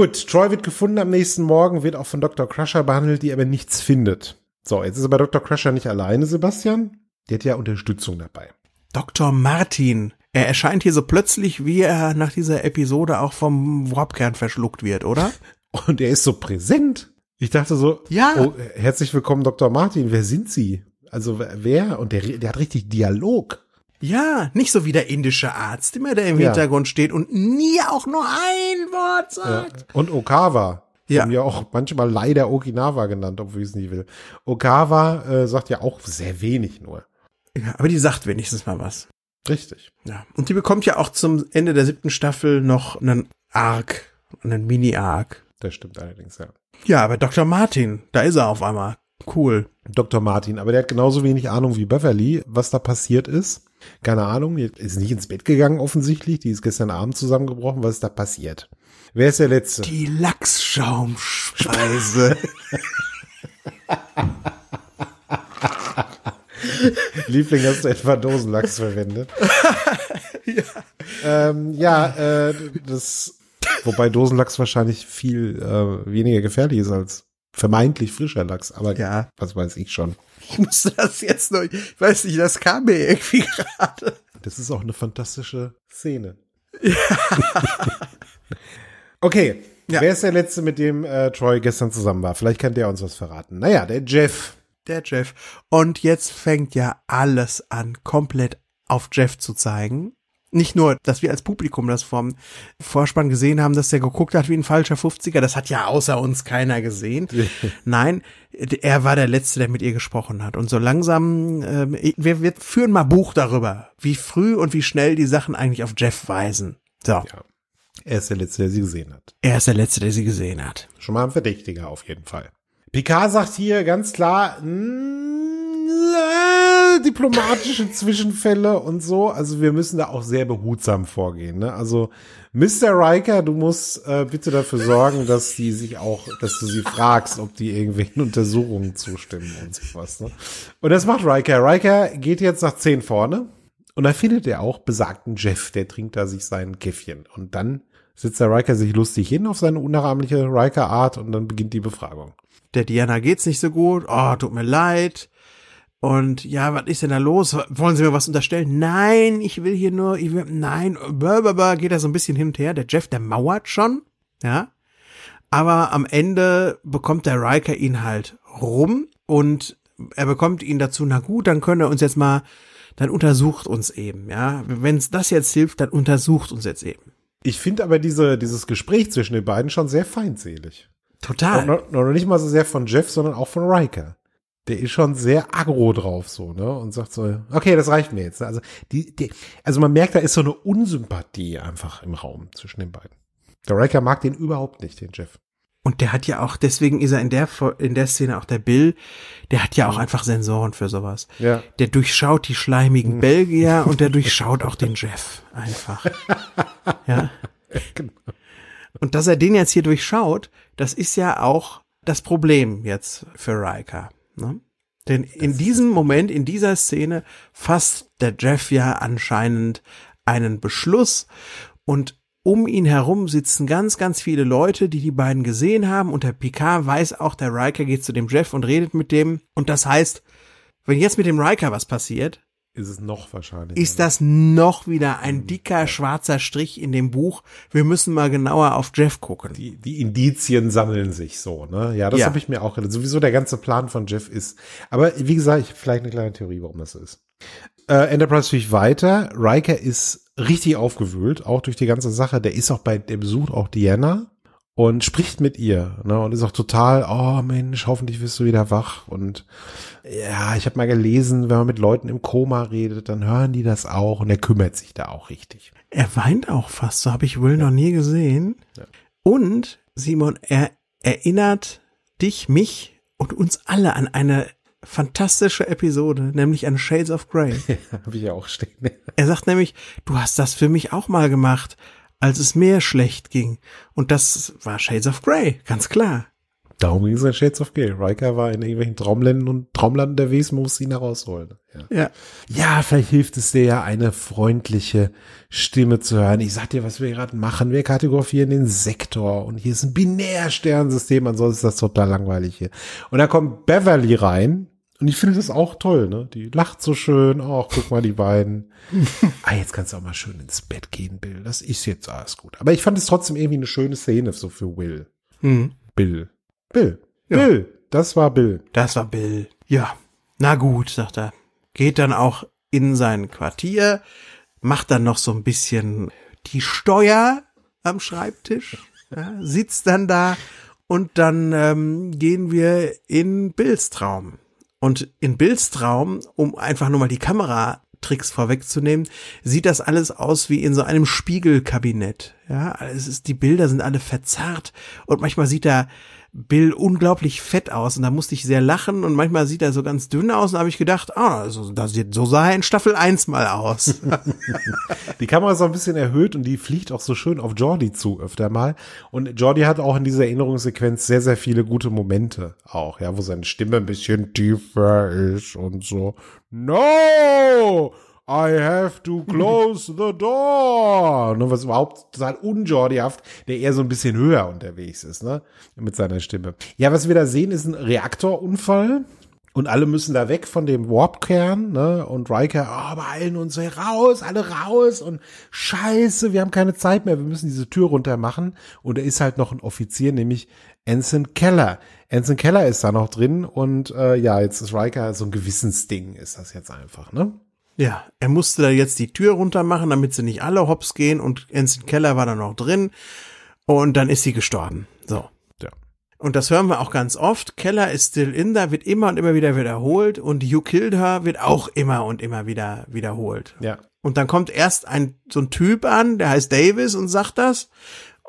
Gut, Troy wird gefunden am nächsten Morgen, wird auch von Dr. Crusher behandelt, die aber nichts findet. So, jetzt ist aber Dr. Crusher nicht alleine, Sebastian. Der hat ja Unterstützung dabei. Dr. Martin. Er erscheint hier so plötzlich, wie er nach dieser Episode auch vom Warpkern verschluckt wird, oder? [laughs] Und er ist so präsent. Ich dachte so, ja. Oh, herzlich willkommen, Dr. Martin. Wer sind Sie? Also wer? Und der, der hat richtig Dialog. Ja, nicht so wie der indische Arzt, immer der im ja. Hintergrund steht und nie auch nur ein Wort sagt. Ja. Und Okawa. Ja. Haben ja auch manchmal leider Okinawa genannt, obwohl ich es nie will. Okawa äh, sagt ja auch sehr wenig nur. Ja, aber die sagt wenigstens mal was. Richtig. Ja. Und die bekommt ja auch zum Ende der siebten Staffel noch einen Arc, einen Mini-Arc. Das stimmt allerdings, ja. Ja, aber Dr. Martin, da ist er auf einmal. Cool. Dr. Martin, aber der hat genauso wenig Ahnung wie Beverly, was da passiert ist. Keine Ahnung, ist nicht ins Bett gegangen offensichtlich. Die ist gestern Abend zusammengebrochen. Was ist da passiert? Wer ist der Letzte? Die Lachsschaumspeise. [laughs] Liebling, hast du etwa Dosenlachs verwendet? [laughs] ja. Ähm, ja, äh, das, wobei Dosenlachs wahrscheinlich viel äh, weniger gefährlich ist als vermeintlich frischer Lachs, aber ja. was weiß ich schon. Ich muss das jetzt noch, ich weiß nicht, das kam mir irgendwie [laughs] gerade. Das ist auch eine fantastische Szene. Ja. [laughs] okay, ja. wer ist der Letzte, mit dem äh, Troy gestern zusammen war? Vielleicht kann der uns was verraten. Naja, der Jeff. Der Jeff. Und jetzt fängt ja alles an, komplett auf Jeff zu zeigen nicht nur, dass wir als Publikum das vom Vorspann gesehen haben, dass der geguckt hat wie ein falscher 50er, das hat ja außer uns keiner gesehen. Nein, er war der Letzte, der mit ihr gesprochen hat. Und so langsam, äh, wir, wir führen mal Buch darüber, wie früh und wie schnell die Sachen eigentlich auf Jeff weisen. So. Ja. Er ist der Letzte, der sie gesehen hat. Er ist der Letzte, der sie gesehen hat. Schon mal ein Verdächtiger auf jeden Fall. Picard sagt hier ganz klar, diplomatische Zwischenfälle und so. Also wir müssen da auch sehr behutsam vorgehen. Ne? Also Mr. Riker, du musst äh, bitte dafür sorgen, dass die sich auch, dass du sie fragst, ob die irgendwelchen Untersuchungen zustimmen und sowas. Ne? Und das macht Riker. Riker geht jetzt nach zehn vorne und da findet er auch besagten Jeff, der trinkt da sich sein Käffchen. Und dann sitzt der Riker sich lustig hin auf seine unnachahmliche Riker-Art und dann beginnt die Befragung. Der Diana geht's nicht so gut, oh, tut mir leid, und ja, was ist denn da los? Wollen Sie mir was unterstellen? Nein, ich will hier nur, ich will, nein, blablabla, geht da so ein bisschen hin und her. Der Jeff, der mauert schon, ja. Aber am Ende bekommt der Riker ihn halt rum und er bekommt ihn dazu, na gut, dann können wir uns jetzt mal, dann untersucht uns eben, ja. Wenn es das jetzt hilft, dann untersucht uns jetzt eben. Ich finde aber diese, dieses Gespräch zwischen den beiden schon sehr feindselig. Total. noch, noch nicht mal so sehr von Jeff, sondern auch von Riker der ist schon sehr aggro drauf so, ne? Und sagt so, okay, das reicht mir jetzt. Ne? Also die, die also man merkt, da ist so eine Unsympathie einfach im Raum zwischen den beiden. Der Riker mag den überhaupt nicht, den Jeff. Und der hat ja auch, deswegen ist er in der, in der Szene auch der Bill, der hat ja auch einfach Sensoren für sowas. Ja. Der durchschaut die schleimigen hm. Belgier und der [laughs] durchschaut auch den Jeff einfach. ja. [laughs] Genau. Und dass er den jetzt hier durchschaut, das ist ja auch das Problem jetzt für Riker. Ne? Denn in diesem Moment, in dieser Szene fasst der Jeff ja anscheinend einen Beschluss und um ihn herum sitzen ganz, ganz viele Leute, die die beiden gesehen haben und der Picard weiß auch, der Riker geht zu dem Jeff und redet mit dem und das heißt, wenn jetzt mit dem Riker was passiert, ist es noch wahrscheinlich. Ist ne? das noch wieder ein mhm. dicker schwarzer Strich in dem Buch? Wir müssen mal genauer auf Jeff gucken. Die, die Indizien sammeln sich so, ne? Ja, das ja. habe ich mir auch gedacht. Sowieso der ganze Plan von Jeff ist. Aber wie gesagt, ich vielleicht eine kleine Theorie, warum das so ist. Äh, Enterprise natürlich weiter. Riker ist richtig aufgewühlt, auch durch die ganze Sache. Der ist auch bei, der besucht auch Diana und spricht mit ihr ne, und ist auch total, oh Mensch, hoffentlich wirst du wieder wach. Und ja, ich habe mal gelesen, wenn man mit Leuten im Koma redet, dann hören die das auch und er kümmert sich da auch richtig. Er weint auch fast, so habe ich Will ja. noch nie gesehen. Ja. Und Simon, er erinnert dich, mich und uns alle an eine fantastische Episode, nämlich an Shades of Grey. [laughs] Ja, habe ich auch stehen. er sagt nämlich, du hast das für mich auch mal gemacht als es mehr schlecht ging. Und das war Shades of Grey, ganz klar. Darum ging es in Shades of Grey. Riker war in irgendwelchen Traumländern und Traumlanden unterwegs, man muss ihn herausholen. Ja. ja. ja. vielleicht hilft es dir ja, eine freundliche Stimme zu hören. Ich sag dir, was wir gerade machen. Wir kategorieren den Sektor und hier ist ein Binärsternsystem, ansonsten ist das total langweilig hier. Und da kommt Beverly rein, und ich finde das auch toll, ne? Die lacht so schön. Ach, guck mal, die beiden. [laughs] ah, jetzt kannst du auch mal schön ins Bett gehen, Bill. Das ist jetzt alles gut. Aber ich fand es trotzdem irgendwie eine schöne Szene, so für Will. Mhm. Bill. Bill. Ja. Bill. Das war Bill. Das war Bill. Ja. Na gut, sagt er. Geht dann auch in sein Quartier, macht dann noch so ein bisschen die Steuer am Schreibtisch, ja, sitzt dann da und dann ähm, gehen wir in Bills Traum. Und in Bildstraum, um einfach nur mal die Kameratricks vorwegzunehmen, sieht das alles aus wie in so einem Spiegelkabinett. Ja, es ist, die Bilder sind alle verzerrt und manchmal sieht er Bill unglaublich fett aus und da musste ich sehr lachen und manchmal sieht er so ganz dünn aus und habe ich gedacht, ah, so, also, sieht, so sah er in Staffel 1 mal aus. [laughs] die Kamera ist auch ein bisschen erhöht und die fliegt auch so schön auf Jordi zu öfter mal und Jordi hat auch in dieser Erinnerungssequenz sehr, sehr viele gute Momente auch, ja, wo seine Stimme ein bisschen tiefer ist und so. No! I have to close the door. Ne, was überhaupt total unjordihaft, der eher so ein bisschen höher unterwegs ist, ne? Mit seiner Stimme. Ja, was wir da sehen, ist ein Reaktorunfall. Und alle müssen da weg von dem Warp-Kern, ne? Und Riker, oh, ah, beeilen uns hier raus, alle raus und scheiße, wir haben keine Zeit mehr, wir müssen diese Tür runter machen. Und da ist halt noch ein Offizier, nämlich Anson Keller. Anson Keller ist da noch drin und äh, ja, jetzt ist Riker so ein Gewissensding, ist das jetzt einfach, ne? Ja, er musste da jetzt die Tür runter machen, damit sie nicht alle hops gehen und Ensign Keller war da noch drin und dann ist sie gestorben. So. Ja. Und das hören wir auch ganz oft. Keller ist still in da, wird immer und immer wieder wiederholt und You Killed Her wird auch immer und immer wieder wiederholt. Ja. Und dann kommt erst ein, so ein Typ an, der heißt Davis und sagt das.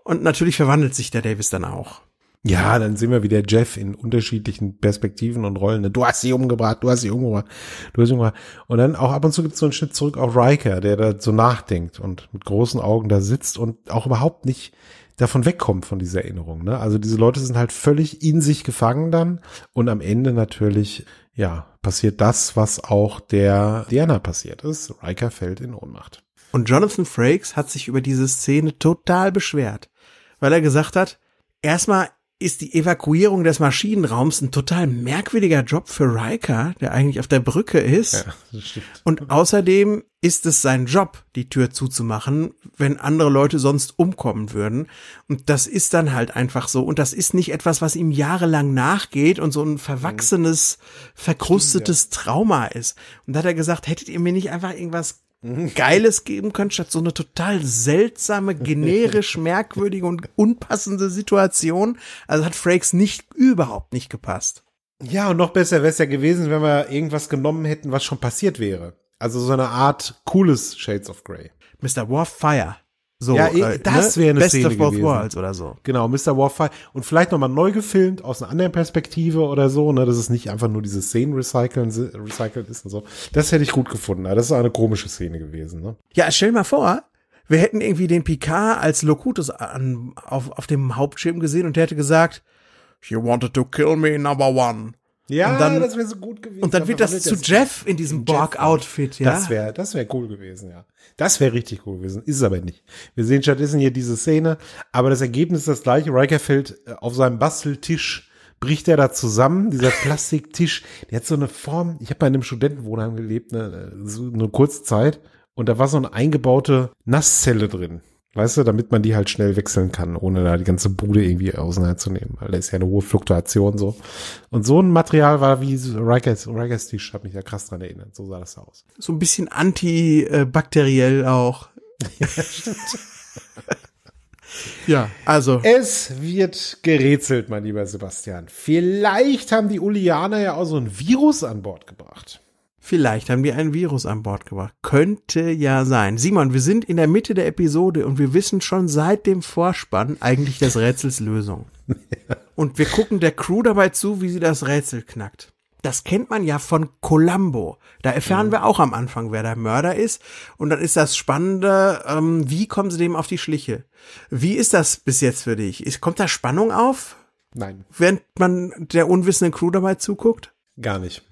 Und natürlich verwandelt sich der Davis dann auch. Ja, dann sehen wir, wieder Jeff in unterschiedlichen Perspektiven und Rollen, ne, du hast sie umgebracht, du hast sie umgebracht, du hast sie umgebracht. Und dann auch ab und zu gibt es so einen Schnitt zurück auf Riker, der da so nachdenkt und mit großen Augen da sitzt und auch überhaupt nicht davon wegkommt von dieser Erinnerung. Ne? Also diese Leute sind halt völlig in sich gefangen dann und am Ende natürlich, ja, passiert das, was auch der Diana passiert ist. Riker fällt in Ohnmacht. Und Jonathan Frakes hat sich über diese Szene total beschwert, weil er gesagt hat, erstmal ist die Evakuierung des Maschinenraums ein total merkwürdiger Job für Riker, der eigentlich auf der Brücke ist. Ja, und außerdem ist es sein Job, die Tür zuzumachen, wenn andere Leute sonst umkommen würden. Und das ist dann halt einfach so. Und das ist nicht etwas, was ihm jahrelang nachgeht und so ein verwachsenes, verkrustetes Trauma ist. Und da hat er gesagt, hättet ihr mir nicht einfach irgendwas [laughs] Geiles geben können, statt so eine total seltsame, generisch [laughs] merkwürdige und unpassende Situation. Also hat Frakes nicht überhaupt nicht gepasst. Ja, und noch besser wäre es ja gewesen, wenn wir irgendwas genommen hätten, was schon passiert wäre. Also so eine Art cooles Shades of Grey. Mr. Warfire. So, ja, eh, äh, das ne? wäre eine Best Szene of both gewesen. Worlds oder so. Genau, Mr. Warfire. Und vielleicht nochmal neu gefilmt, aus einer anderen Perspektive oder so, ne, dass es nicht einfach nur diese Szenen recyceln, recycelt ist und so. Das hätte ich gut gefunden. Das ist eine komische Szene gewesen, ne? Ja, stell dir mal vor, wir hätten irgendwie den Picard als Locutus an, auf, auf dem Hauptschirm gesehen und der hätte gesagt, You wanted to kill me, number one. Ja, dann, das wäre so gut gewesen. Und dann wird das zu Jeff in diesem Borg-Outfit, ja. Das wäre das wäre cool gewesen, ja. Das wäre richtig cool gewesen. Ist es aber nicht. Wir sehen stattdessen hier diese Szene, aber das Ergebnis ist das gleiche. Riker fällt äh, auf seinem Basteltisch bricht er da zusammen, dieser Plastiktisch, der hat so eine Form, ich habe bei einem Studentenwohnheim gelebt, eine, äh, so eine kurze Zeit, und da war so eine eingebaute Nasszelle drin. Weißt du, damit man die halt schnell wechseln kann, ohne da die ganze Bude irgendwie auseinanderzunehmen. Weil da ist ja eine hohe Fluktuation so. Und so ein Material war wie Rikers, Rikers Tisch, hat mich ja krass dran erinnert. So sah das aus. So ein bisschen antibakteriell auch. ja, stimmt. ja, also. Es wird gerätselt, mein lieber Sebastian. Vielleicht haben die Ulianer ja auch so ein Virus an Bord gebracht. Vielleicht haben wir ein Virus an Bord gebracht. Könnte ja sein. Simon, wir sind in der Mitte der Episode und wir wissen schon seit dem Vorspann eigentlich das Rätsels Lösung. [laughs] Und wir gucken der Crew dabei zu, wie sie das Rätsel knackt. Das kennt man ja von Columbo. Da erfahren ja. Mhm. wir auch am Anfang, wer der Mörder ist. Und dann ist das Spannende, ähm, wie kommen sie dem auf die Schliche? Wie ist das bis jetzt für dich? Ist, kommt da Spannung auf? Nein. Während man der unwissenden Crew dabei zuguckt? Gar nicht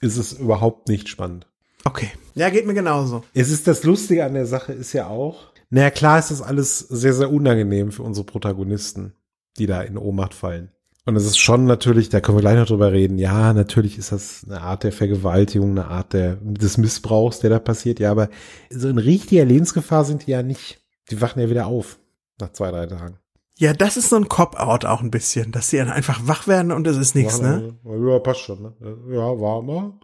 ist es überhaupt nicht spannend. Okay. Ja, geht mir genauso. Es ist das Lustige an der Sache ist ja auch, naja, klar ist das alles sehr, sehr unangenehm für unsere Protagonisten, die da in Ohnmacht fallen. Und es ist schon natürlich, da können wir gleich noch drüber reden. Ja, natürlich ist das eine Art der Vergewaltigung, eine Art der, des Missbrauchs, der da passiert. Ja, aber so in richtiger Lebensgefahr sind die ja nicht. Die wachen ja wieder auf nach zwei, drei Tagen. Ja, das ist so ein Cop-Out auch ein bisschen, dass sie dann einfach wach werden und es ist nichts, ne? Ja, passt schon, ne? Ja, warmer.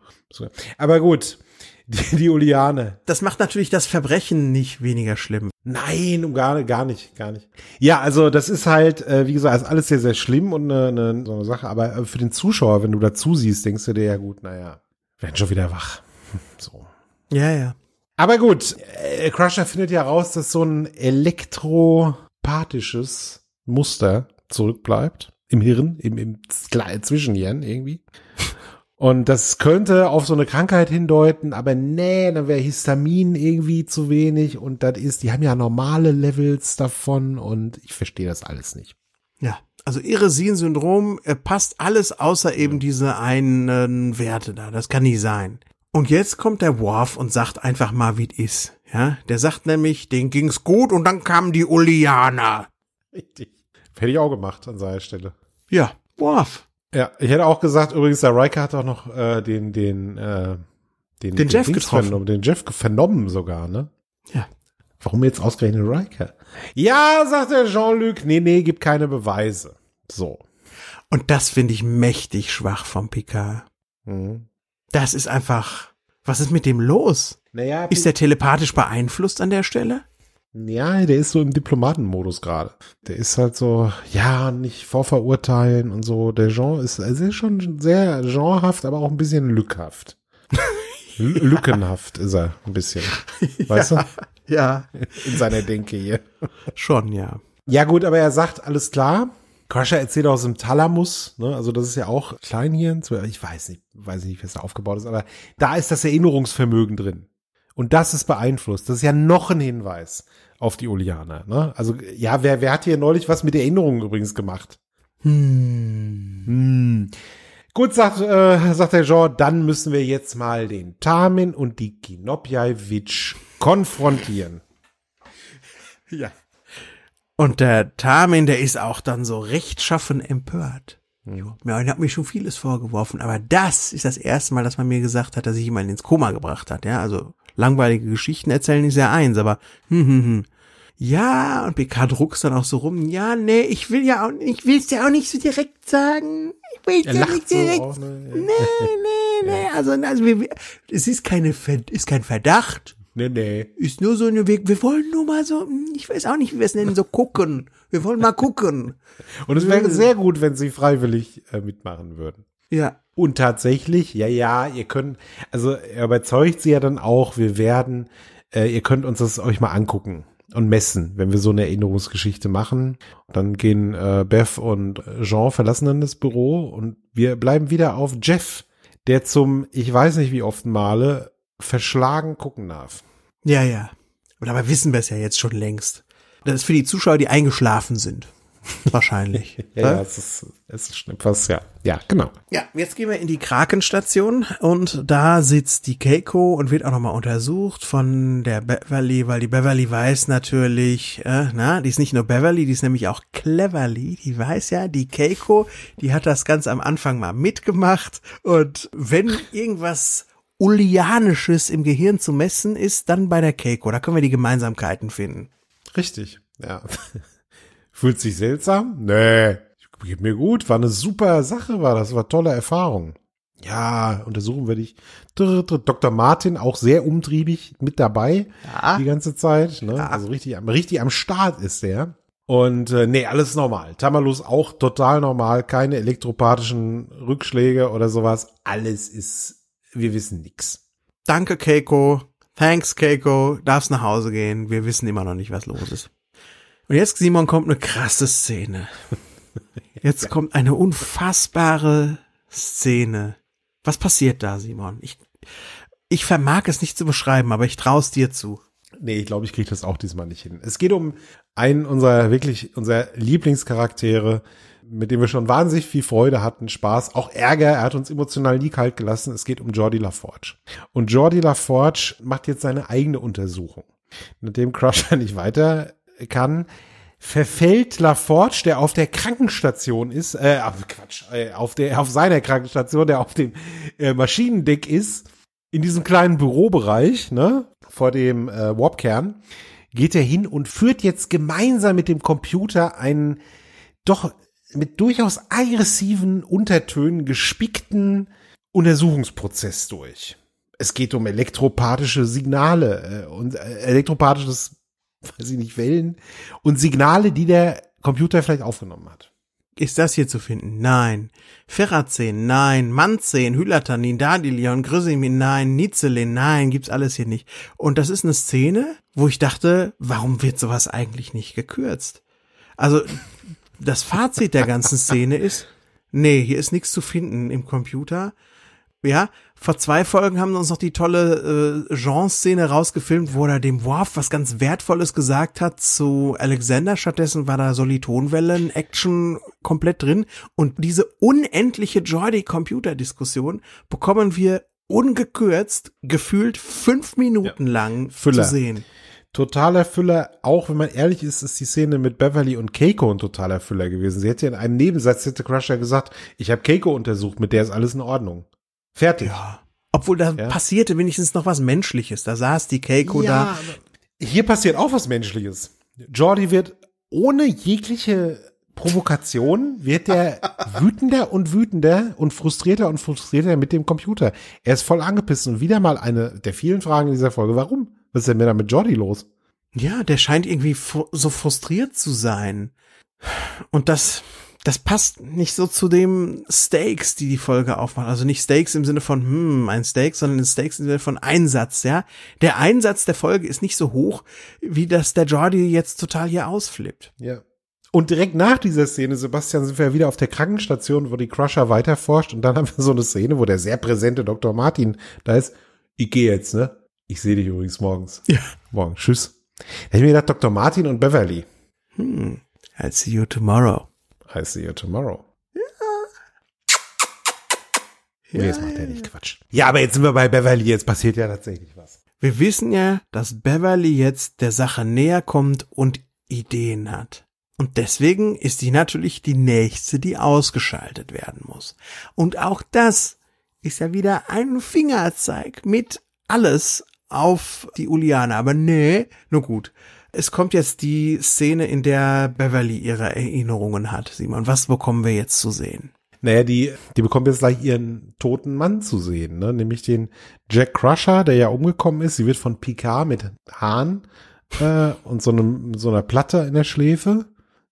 Aber gut, [laughs] die, die Uliane. Das macht natürlich das Verbrechen nicht weniger schlimm. Nein, gar, gar nicht, gar nicht. Ja, also das ist halt, äh, wie gesagt, ist alles sehr, sehr schlimm und eine, eine, so eine Sache. Aber äh, für den Zuschauer, wenn du dazu siehst, denkst du dir ja gut, naja, werden schon wieder wach. Hm, so. Ja, ja. Aber gut, äh, Crusher findet ja raus, dass so ein elektropathisches Muster zurückbleibt. Im Hirn, im, im Zwischenhirn irgendwie. Und das könnte auf so eine Krankheit hindeuten, aber nee, dann wäre Histamin irgendwie zu wenig und das ist, die haben ja normale Levels davon und ich verstehe das alles nicht. Ja, also Irresin-Syndrom äh, passt alles außer eben diese einen Werte da. Das kann nicht sein. Und jetzt kommt der Worf und sagt einfach mal, wie es ist. Ja, der sagt nämlich, den ging's gut und dann kamen die Ulianer. Richtig. Hätte ich auch gemacht an seiner Stelle. Ja, boah. Ja, ich hätte auch gesagt, übrigens, der Riker hat auch noch äh, den, den, äh, den, den, den Jeff Dings getroffen. Vernommen, den Jeff vernommen sogar, ne? Ja. Warum jetzt ausgerechnet Riker? Ja, sagt der Jean-Luc, nee, nee, gibt keine Beweise. So. Und das finde ich mächtig schwach vom Picard. Mhm. Das ist einfach, was ist mit dem los? Naja, ist der telepathisch beeinflusst an der Stelle? Ja, der ist so im Diplomatenmodus gerade. Der ist halt so, ja, nicht vorverurteilen und so. Der Jean ist, also ist schon sehr genrehaft, aber auch ein bisschen lückhaft. [laughs] Lückenhaft ist er ein bisschen. Weißt [laughs] ja, du? Ja. In seiner Denke hier. Schon, ja. Ja, gut, aber er sagt, alles klar. Crusher erzählt aus dem Thalamus, ne? also das ist ja auch Kleinhirn, ich weiß nicht, weiß nicht, wie es da aufgebaut ist, aber da ist das Erinnerungsvermögen drin. Und das ist beeinflusst. Das ist ja noch ein Hinweis auf die Uliana. Ne? Also ja, wer, wer hat hier neulich was mit Erinnerungen übrigens gemacht? Hm. hm. Gut, sagt, äh, sagt der Jean, dann müssen wir jetzt mal den Tamin und die Kinopjaiwitsch konfrontieren. Ja. Und der Tamin, der ist auch dann so rechtschaffen empört. Hm. Ja, und hat mir schon vieles vorgeworfen, aber das ist das erste Mal, dass man mir gesagt hat, dass ich jemanden ins Koma gebracht hat, ja, also langweilige Geschichten erzählen ist ja eins, aber hm, hm, hm. Ja, und Picard druckst dann auch so rum. Ja, nee, ich will ja auch, ich will's ja auch nicht so direkt sagen. Ich will's ja nicht direkt. So auch, ne? Nee, nee, nee. [laughs] Also, also wir, es ist keine, ist kein Verdacht. Nee, nee. Ist nur so eine Weg. Wir wollen nur mal so, ich weiß auch nicht, wie wir es nennen, so gucken. Wir wollen mal gucken. und es wäre äh. sehr gut, wenn sie freiwillig äh, mitmachen würden. Ja, und tatsächlich, ja, ja, ihr könnt, also er überzeugt sie ja dann auch, wir werden, äh, ihr könnt uns das euch mal angucken und messen, wenn wir so eine Erinnerungsgeschichte machen. Dann gehen äh, Beth und Jean verlassen dann das Büro und wir bleiben wieder auf Jeff, der zum, ich weiß nicht wie oft Male, verschlagen gucken darf. Ja, ja. Und dabei wissen wir es ja jetzt schon längst. Das ist für die Zuschauer, die eingeschlafen sind. [laughs] Wahrscheinlich. ja, ja, es ist, es ist etwas, ja. Ja, genau. Ja, jetzt gehen wir in die Krakenstation und da sitzt die Keiko und wird auch nochmal untersucht von der Beverly, weil die Beverly weiß natürlich, äh, na, die ist nicht nur Beverly, die ist nämlich auch Cleverly, die weiß ja, die Keiko, die hat das ganz am Anfang mal mitgemacht und wenn irgendwas Ulianisches im Gehirn zu messen ist, dann bei der Keiko. Da können wir die Gemeinsamkeiten finden. Richtig, ja. Fühlt sich seltsam? Nee. Geht mir gut. War eine super Sache, war das. War tolle Erfahrung. Ja, untersuchen wir dich. Dr. Martin auch sehr umtriebig mit dabei ja. die ganze Zeit. Ne? Ja. Also richtig, richtig am Start ist der. Und äh, nee, alles normal. Tamalus auch total normal. Keine elektropathischen Rückschläge oder sowas. Alles ist, wir wissen nix. Danke, Keiko. Thanks, Keiko. Darfst nach Hause gehen. Wir wissen immer noch nicht, was los ist. Und jetzt, Simon, kommt eine krasse Szene. Jetzt kommt eine unfassbare Szene. Was passiert da, Simon? Ich, ich vermag es nicht zu beschreiben, aber ich traue es dir zu. Nee, ich glaube, ich kriege das auch diesmal nicht hin. Es geht um einen unserer wirklich, unser Lieblingscharaktere, mit dem wir schon wahnsinnig viel Freude hatten, Spaß, auch Ärger. Er hat uns emotional nie kalt gelassen. Es geht um Jordi LaForge. Und Jordi LaForge macht jetzt seine eigene Untersuchung. Nachdem Crusher [laughs] nicht weiter kann, verfällt Laforge, der auf der Krankenstation ist, äh, Quatsch, äh, auf der, auf seiner Krankenstation, der auf dem äh, Maschinendeck ist, in diesem kleinen Bürobereich, ne, vor dem äh, Warpkern, geht er hin und führt jetzt gemeinsam mit dem Computer einen doch mit durchaus aggressiven Untertönen gespickten Untersuchungsprozess durch. Es geht um elektropathische Signale äh, und äh, elektropathisches [laughs] weiß ich nicht, Wellen und Signale, die der Computer vielleicht aufgenommen hat. Ist das hier zu finden? Nein. Ferrazin, nein. Manzin, Hylatanin, Dadilion, Grisimin, nein. Nizelin, nein. Gibt's alles hier nicht. Und das ist eine Szene, wo ich dachte, warum wird sowas eigentlich nicht gekürzt? Also, das Fazit der ganzen Szene ist, nee, hier ist nichts zu finden im Computer. Ja, vor zwei Folgen haben uns noch die tolle äh, Jean-Szene rausgefilmt, wo er dem Worf was ganz Wertvolles gesagt hat zu Alexander. Stattdessen war da Solitonwellen, Action komplett drin. Und diese unendliche Jordi-Computer-Diskussion bekommen wir ungekürzt, gefühlt fünf Minuten ja. lang Füller. zu sehen. Totaler Füller, auch wenn man ehrlich ist, ist die Szene mit Beverly und Keiko ein totaler Füller gewesen. Sie hätte in einem Nebensatz, hätte Crusher gesagt, ich habe Keiko untersucht, mit der ist alles in Ordnung. Fertig. Ja. Obwohl da ja. passierte wenigstens noch was Menschliches. Da saß die Keiko ja, da. Hier passiert auch was Menschliches. Jordi wird ohne jegliche Provokation wird der [laughs] wütender und wütender und frustrierter und frustrierter mit dem Computer. Er ist voll angepisst und wieder mal eine der vielen Fragen in dieser Folge. Warum? Was ist denn da mit Jordi los? Ja, der scheint irgendwie so frustriert zu sein. Und das, das passt nicht so zu dem Steaks, die die Folge aufmacht. Also nicht Steaks im Sinne von, hm, ein Steak, sondern Steaks im Sinne von Einsatz, ja. Der Einsatz der Folge ist nicht so hoch, wie das der Jordi jetzt total hier ausflippt. Ja. Und direkt nach dieser Szene, Sebastian, sind wir wieder auf der Krankenstation, wo die Crusher weiterforscht. Und dann haben wir so eine Szene, wo der sehr präsente Dr. Martin da ist. Ich gehe jetzt, ne? Ich sehe dich übrigens morgens. Ja. Morgen. Tschüss. Da hätte ich mir gedacht, Dr. Martin und Beverly. Hm. I'll see you tomorrow. I see you tomorrow. Ja. Nee, oh, jetzt macht er nicht Quatsch. Ja, aber jetzt sind wir bei Beverly, jetzt passiert ja tatsächlich was. Wir wissen ja, dass Beverly jetzt der Sache näher kommt und Ideen hat. Und deswegen ist sie natürlich die nächste, die ausgeschaltet werden muss. Und auch das ist ja wieder ein Fingerzeig mit alles auf die Uliana. Aber nee, nur gut. Es kommt jetzt die Szene, in der Beverly ihre Erinnerungen hat. Simon, was bekommen wir jetzt zu sehen? Naja, die, die bekommt jetzt gleich ihren toten Mann zu sehen, ne? nämlich den Jack Crusher, der ja umgekommen ist. Sie wird von Picard mit Hahn äh, und so, einem, so einer Platte in der Schläfe,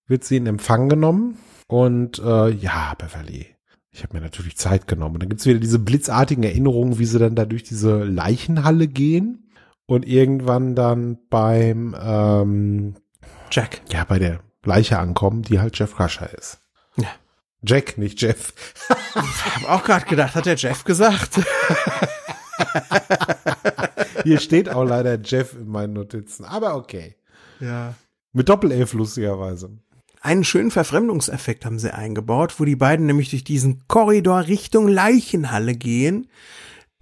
wird sie in Empfang genommen. Und äh, ja, Beverly, ich habe mir natürlich Zeit genommen. Und dann gibt's wieder diese blitzartigen Erinnerungen, wie sie dann da durch diese Leichenhalle gehen und irgendwann dann beim ähm, Jack. Ja, bei der Leiche ankommen, die halt Jeff Crusher ist. Ja. Jack, nicht Jeff. ich habe auch gerade gedacht, hat der Jeff gesagt? Hier steht auch leider Jeff in meinen Notizen, aber okay. Ja. Mit Doppel-Elf lustigerweise. Einen schönen Verfremdungseffekt haben sie eingebaut, wo die beiden nämlich durch diesen Korridor Richtung Leichenhalle gehen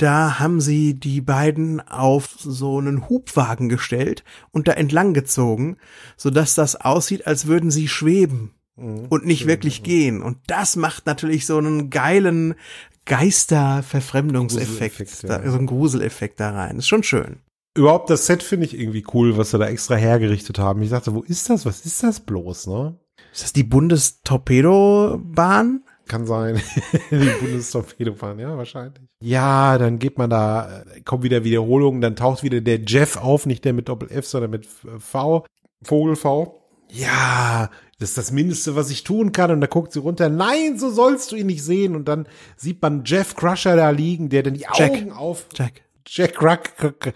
da haben sie die beiden auf so einen Hubwagen gestellt und da entlang gezogen, sodass das aussieht, als würden sie schweben mhm. und nicht wirklich mhm. gehen. Und das macht natürlich so einen geilen Geisterverfremdungseffekt, ja. so einen Gruseleffekt da rein. Ist schon schön. Überhaupt das Set finde ich irgendwie cool, was sie da extra hergerichtet haben. Ich dachte, wo ist das? Was ist das bloß, ne? Ist das die Bundestorpedobahn? kann sein. [laughs] die Bundestorpedo fahren, ja, wahrscheinlich. Ja, dann geht man da, äh, kommt wieder Wiederholung, dann taucht wieder der Jeff auf, nicht der mit Doppel F, sondern mit äh, V, Vogel V. Ja, das ist das Mindeste, was ich tun kann. Und da guckt sie runter. Nein, so sollst du ihn nicht sehen. Und dann sieht man Jeff Crusher da liegen, der dann die Jack, Augen auf. Jack. Jack Crack.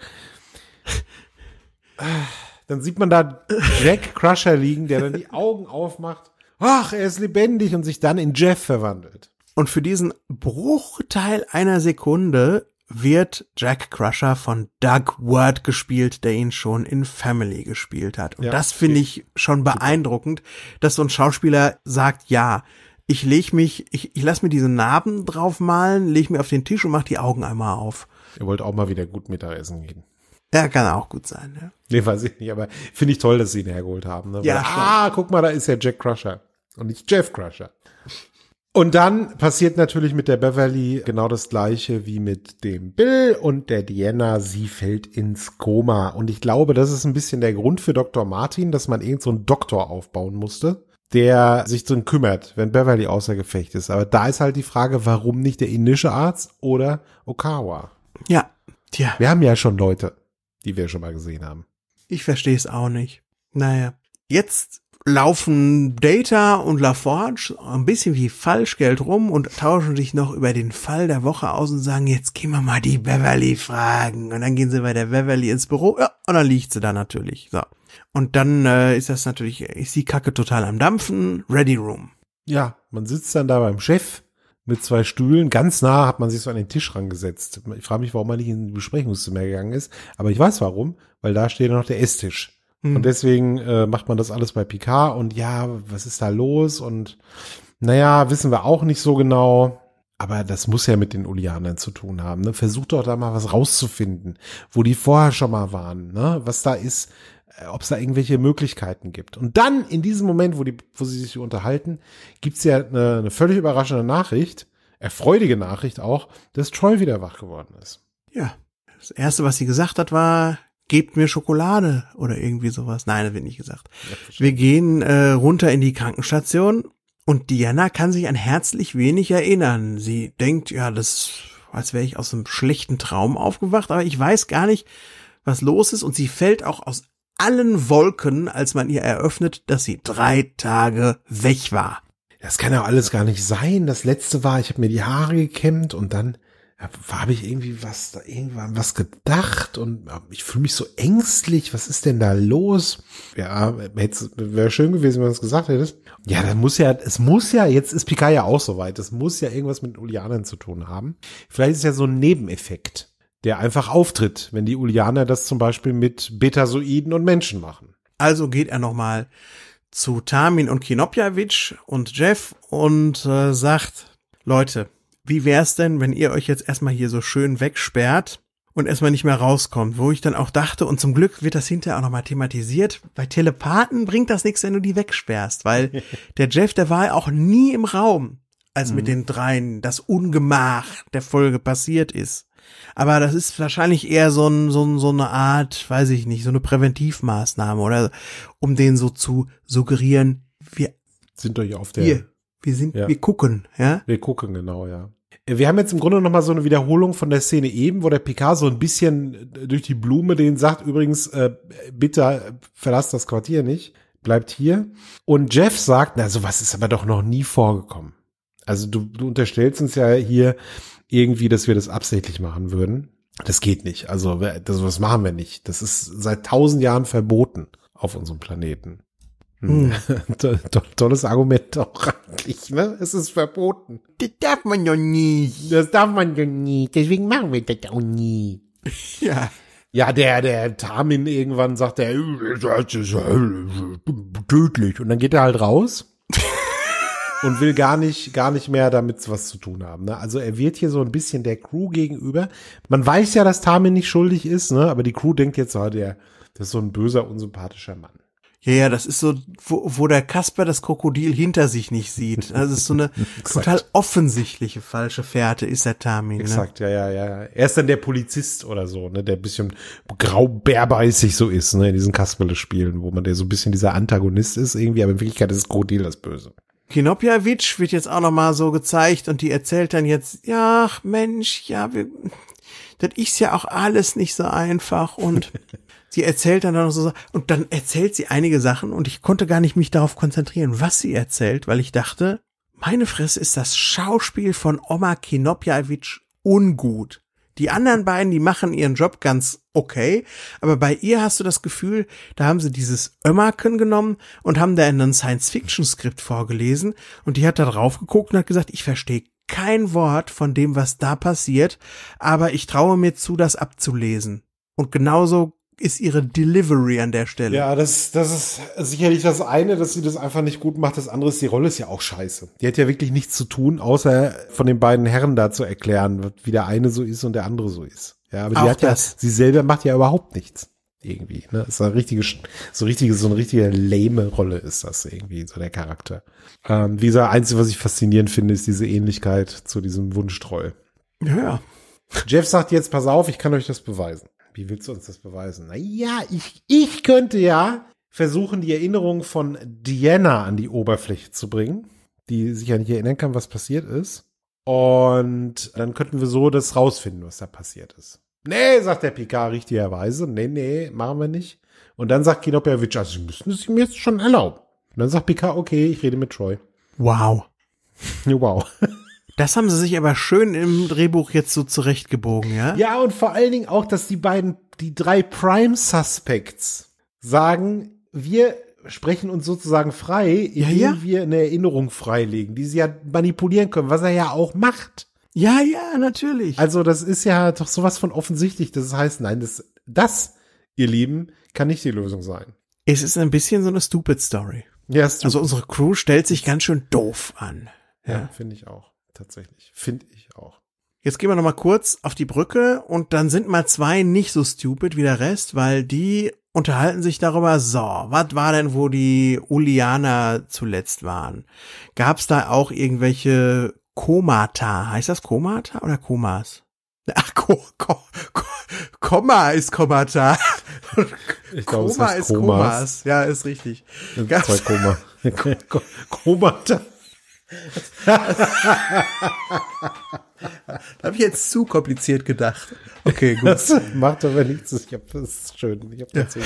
Dann sieht man da Jack Crusher liegen, der dann die Augen aufmacht ach, er ist lebendig und sich dann in Jeff verwandelt. Und für diesen Bruchteil einer Sekunde wird Jack Crusher von Doug Ward gespielt, der ihn schon in Family gespielt hat. Und ja, das finde ich schon beeindruckend, dass so ein Schauspieler sagt, ja, ich lege mich, ich, ich lasse mir diese Narben drauf malen, lege mir auf den Tisch und mache die Augen einmal auf. Er wollte auch mal wieder gut Mittagessen gehen. Ja, kann auch gut sein, ja. Nee, weiß ich nicht, aber finde ich toll, dass sie ihn hergeholt haben. Ne? Ja, Weil, ah, guck mal, da ist ja Jack Crusher und nicht Jeff Crusher. Und dann passiert natürlich mit der Beverly genau das gleiche wie mit dem Bill und der Diana. Sie fällt ins Koma. Und ich glaube, das ist ein bisschen der Grund für Dr. Martin, dass man irgend so einen Doktor aufbauen musste, der sich drin kümmert, wenn Beverly außer Gefecht ist. Aber da ist halt die Frage, warum nicht der indische Arzt oder Okawa? Ja, tja. Wir haben ja schon Leute, die wir schon mal gesehen haben. Ich verstehe es auch nicht. Naja, jetzt laufen Data und Laforge ein bisschen wie Falschgeld rum und tauschen sich noch über den Fall der Woche aus und sagen, jetzt gehen wir mal die Beverly fragen. Und dann gehen sie bei der Beverly ins Büro ja, und dann liegt sie da natürlich. So. Und dann äh, ist das natürlich, ist die Kacke total am Dampfen. Ready Room. Ja, man sitzt dann da beim Chef mit zwei Stühlen. Ganz nah hat man sich so an den Tisch rangesetzt. Ich frage mich, warum man nicht in die Besprechungszimmer gegangen ist. Aber ich weiß warum, weil da steht noch der Esstisch. Und hm. deswegen äh, macht man das alles bei Picard und ja, was ist da los? Und naja, wissen wir auch nicht so genau. Aber das muss ja mit den Ulianern zu tun haben. Ne? Versucht doch da mal was rauszufinden, wo die vorher schon mal waren, ne? was da ist, äh, ob es da irgendwelche Möglichkeiten gibt. Und dann in diesem Moment, wo, die, wo sie sich unterhalten, gibt's ja eine, eine völlig überraschende Nachricht, erfreudige Nachricht auch, dass Troy wieder wach geworden ist. Ja, das Erste, was sie gesagt hat, war, gebt mir Schokolade oder irgendwie sowas. Nein, das wird nicht gesagt. Wir gehen äh, runter in die Krankenstation und Diana kann sich an herzlich wenig erinnern. Sie denkt, ja, das, als wäre ich aus einem schlechten Traum aufgewacht, aber ich weiß gar nicht, was los ist und sie fällt auch aus allen Wolken, als man ihr eröffnet, dass sie drei Tage weg war. Das kann ja alles gar nicht sein. Das letzte war, ich habe mir die Haare gekämmt und dann habe ich irgendwie was, da irgendwann was gedacht und ich fühle mich so ängstlich. Was ist denn da los? Ja, wäre schön gewesen, wenn du es gesagt hättest. Ja, dann muss ja, es muss ja, jetzt ist Pika ja auch soweit. Es muss ja irgendwas mit Ulianern zu tun haben. Vielleicht ist ja so ein Nebeneffekt, der einfach auftritt, wenn die Ulianer das zum Beispiel mit Betasoiden und Menschen machen. Also geht er nochmal zu Tamin und Kinopjavic und Jeff und äh, sagt, Leute, wie wär's denn, wenn ihr euch jetzt erstmal hier so schön wegsperrt und erstmal nicht mehr rauskommt, wo ich dann auch dachte, und zum Glück wird das hinterher auch nochmal thematisiert, bei Telepathen bringt das nichts, wenn du die wegsperrst, weil [laughs] der Jeff, der war ja auch nie im Raum, als mhm. mit den dreien das Ungemach der Folge passiert ist. Aber das ist wahrscheinlich eher so, ein, so, so eine Art, weiß ich nicht, so eine Präventivmaßnahme oder um den so zu suggerieren, wir sind euch auf der. Hier, wir sind, ja. wir gucken, ja. Wir gucken, genau, ja. Wir haben jetzt im Grunde nochmal so eine Wiederholung von der Szene eben, wo der Picard so ein bisschen äh, durch die Blume den sagt, übrigens, äh, bitte äh, verlass das Quartier nicht, bleibt hier. Und Jeff sagt, na, sowas ist aber doch noch nie vorgekommen. Also du, du unterstellst uns ja hier irgendwie, dass wir das absichtlich machen würden. Das geht nicht. Also das, was machen wir nicht. Das ist seit tausend Jahren verboten auf unserem Planeten. Hm. [laughs] Tolles Argument auch eigentlich, ne? Es ist verboten. Das darf man doch nicht. Das darf man doch nicht. Deswegen machen wir das auch nie. Ja. Ja, der, der Tamin irgendwann sagt, er, das ist tödlich. Und dann geht er halt raus [laughs] und will gar nicht, gar nicht mehr damit was zu tun haben. Ne? Also er wird hier so ein bisschen der Crew gegenüber. Man weiß ja, dass Tamin nicht schuldig ist, ne? Aber die Crew denkt jetzt, oh, der, das ist so ein böser, unsympathischer Mann. Ja, ja, das ist so, wo, wo der Kasper das Krokodil hinter sich nicht sieht. Also es ist so eine [laughs] total offensichtliche falsche Fährte, ist der Tamin. Ne? Exakt, ne? ja, ja, ja. Er ist dann der Polizist oder so, ne, der bisschen graubärbeißig so ist, ne, in diesen Kasperle-Spielen, wo man der so ein bisschen dieser Antagonist ist irgendwie, aber in Wirklichkeit ist das Krokodil das Böse. Kinopjawitsch wird jetzt auch nochmal so gezeigt und die erzählt dann jetzt, ja, Mensch, ja, wir, das ist ja auch alles nicht so einfach und [laughs] sie erzählt dann noch so, und dann erzählt sie einige Sachen und ich konnte gar nicht mich darauf konzentrieren, was sie erzählt, weil ich dachte, meine Fresse ist das Schauspiel von Oma Kinopjawitsch ungut. Die anderen beiden, die machen ihren Job ganz okay, aber bei ihr hast du das Gefühl, da haben sie dieses Ömmerken genommen und haben da ein Science-Fiction-Skript vorgelesen und die hat da drauf geguckt und hat gesagt, ich verstehe kein Wort von dem, was da passiert, aber ich traue mir zu, das abzulesen. Und genauso ist ihre Delivery an der Stelle. Ja, das, das ist sicherlich das eine, dass sie das einfach nicht gut macht. Das andere ist, die Rolle ist ja auch scheiße. Die hat ja wirklich nichts zu tun, außer von den beiden Herren da zu erklären, wie der eine so ist und der andere so ist. Ja, aber auch hat das. ja, sie selber macht ja überhaupt nichts. Irgendwie, ne? Ist eine richtige, so richtige, so eine richtige lame Rolle ist das irgendwie, so der Charakter. Ähm, wie gesagt, einzige, was ich faszinierend finde, ist diese Ähnlichkeit zu diesem Wunschtreu. Ja. Jeff sagt jetzt, pass auf, ich kann euch das beweisen. Wie willst du uns das beweisen? Naja, ich, ich könnte ja versuchen, die Erinnerung von Diana an die Oberfläche zu bringen, die sich ja nicht erinnern kann, was passiert ist. Und dann könnten wir so das rausfinden, was da passiert ist. Nee, sagt der Picard richtigerweise. Nee, nee, machen wir nicht. Und dann sagt Kinopjewitsch, also Sie müssen es ihm jetzt schon erlauben. Und dann sagt Picard, okay, ich rede mit Troy. Wow. [laughs] wow. Das haben sie sich aber schön im Drehbuch jetzt so zurechtgebogen, ja? Ja, und vor allen Dingen auch, dass die beiden, die drei Prime Suspects sagen, wir sprechen uns sozusagen frei, indem ja, ja. wir eine Erinnerung freilegen, die sie ja manipulieren können, was er ja auch macht. Ja, ja, natürlich. Also das ist ja doch sowas von offensichtlich, Das heißt, nein, das, das, ihr Lieben, kann nicht die Lösung sein. Es ist ein bisschen so eine Stupid Story. Ja, stupid. Also unsere Crew stellt sich ganz schön doof an. Ja, ja finde ich auch. Tatsächlich. Finde ich auch. Jetzt gehen wir nochmal kurz auf die Brücke und dann sind mal zwei nicht so stupid wie der Rest, weil die unterhalten sich darüber, so, was war denn, wo die Uliana zuletzt waren? Gab es da auch irgendwelche Komata? Heißt das Komata oder Komas? [laughs] Ach, Ko Ko Ko Komma ist Komata. Ich glaub, Koma ist Komas. Komas. Ja, ist richtig. Zwei Koma. [laughs] [laughs] Komata. [laughs] da habe ich jetzt zu kompliziert gedacht. Okay, gut. [laughs] macht aber nichts. Ich hab, das ist schön. Ich hab dazu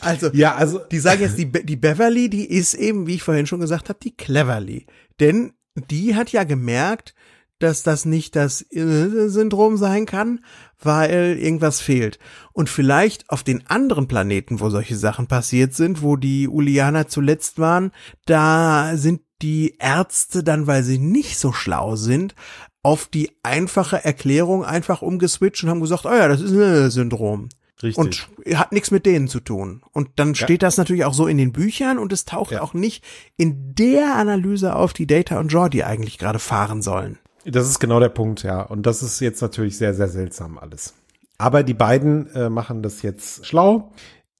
Also, ja, also, die sagen jetzt, die, Be die Beverly, die ist eben, wie ich vorhin schon gesagt habe, die Cleverly. Denn die hat ja gemerkt, dass das nicht das Syndrom sein kann, weil irgendwas fehlt. Und vielleicht auf den anderen Planeten, wo solche Sachen passiert sind, wo die Ulianer zuletzt waren, da sind die Ärzte dann, weil sie nicht so schlau sind, auf die einfache Erklärung einfach umgeswitcht und haben gesagt, oh ja, das ist ein Syndrom. Richtig. Und hat nichts mit denen zu tun. Und dann steht ja. das natürlich auch so in den Büchern und es taucht ja. auch nicht in der Analyse auf, die Data und Jordi eigentlich gerade fahren sollen. Das ist genau der Punkt, ja. Und das ist jetzt natürlich sehr, sehr seltsam alles. Aber die beiden äh, machen das jetzt schlau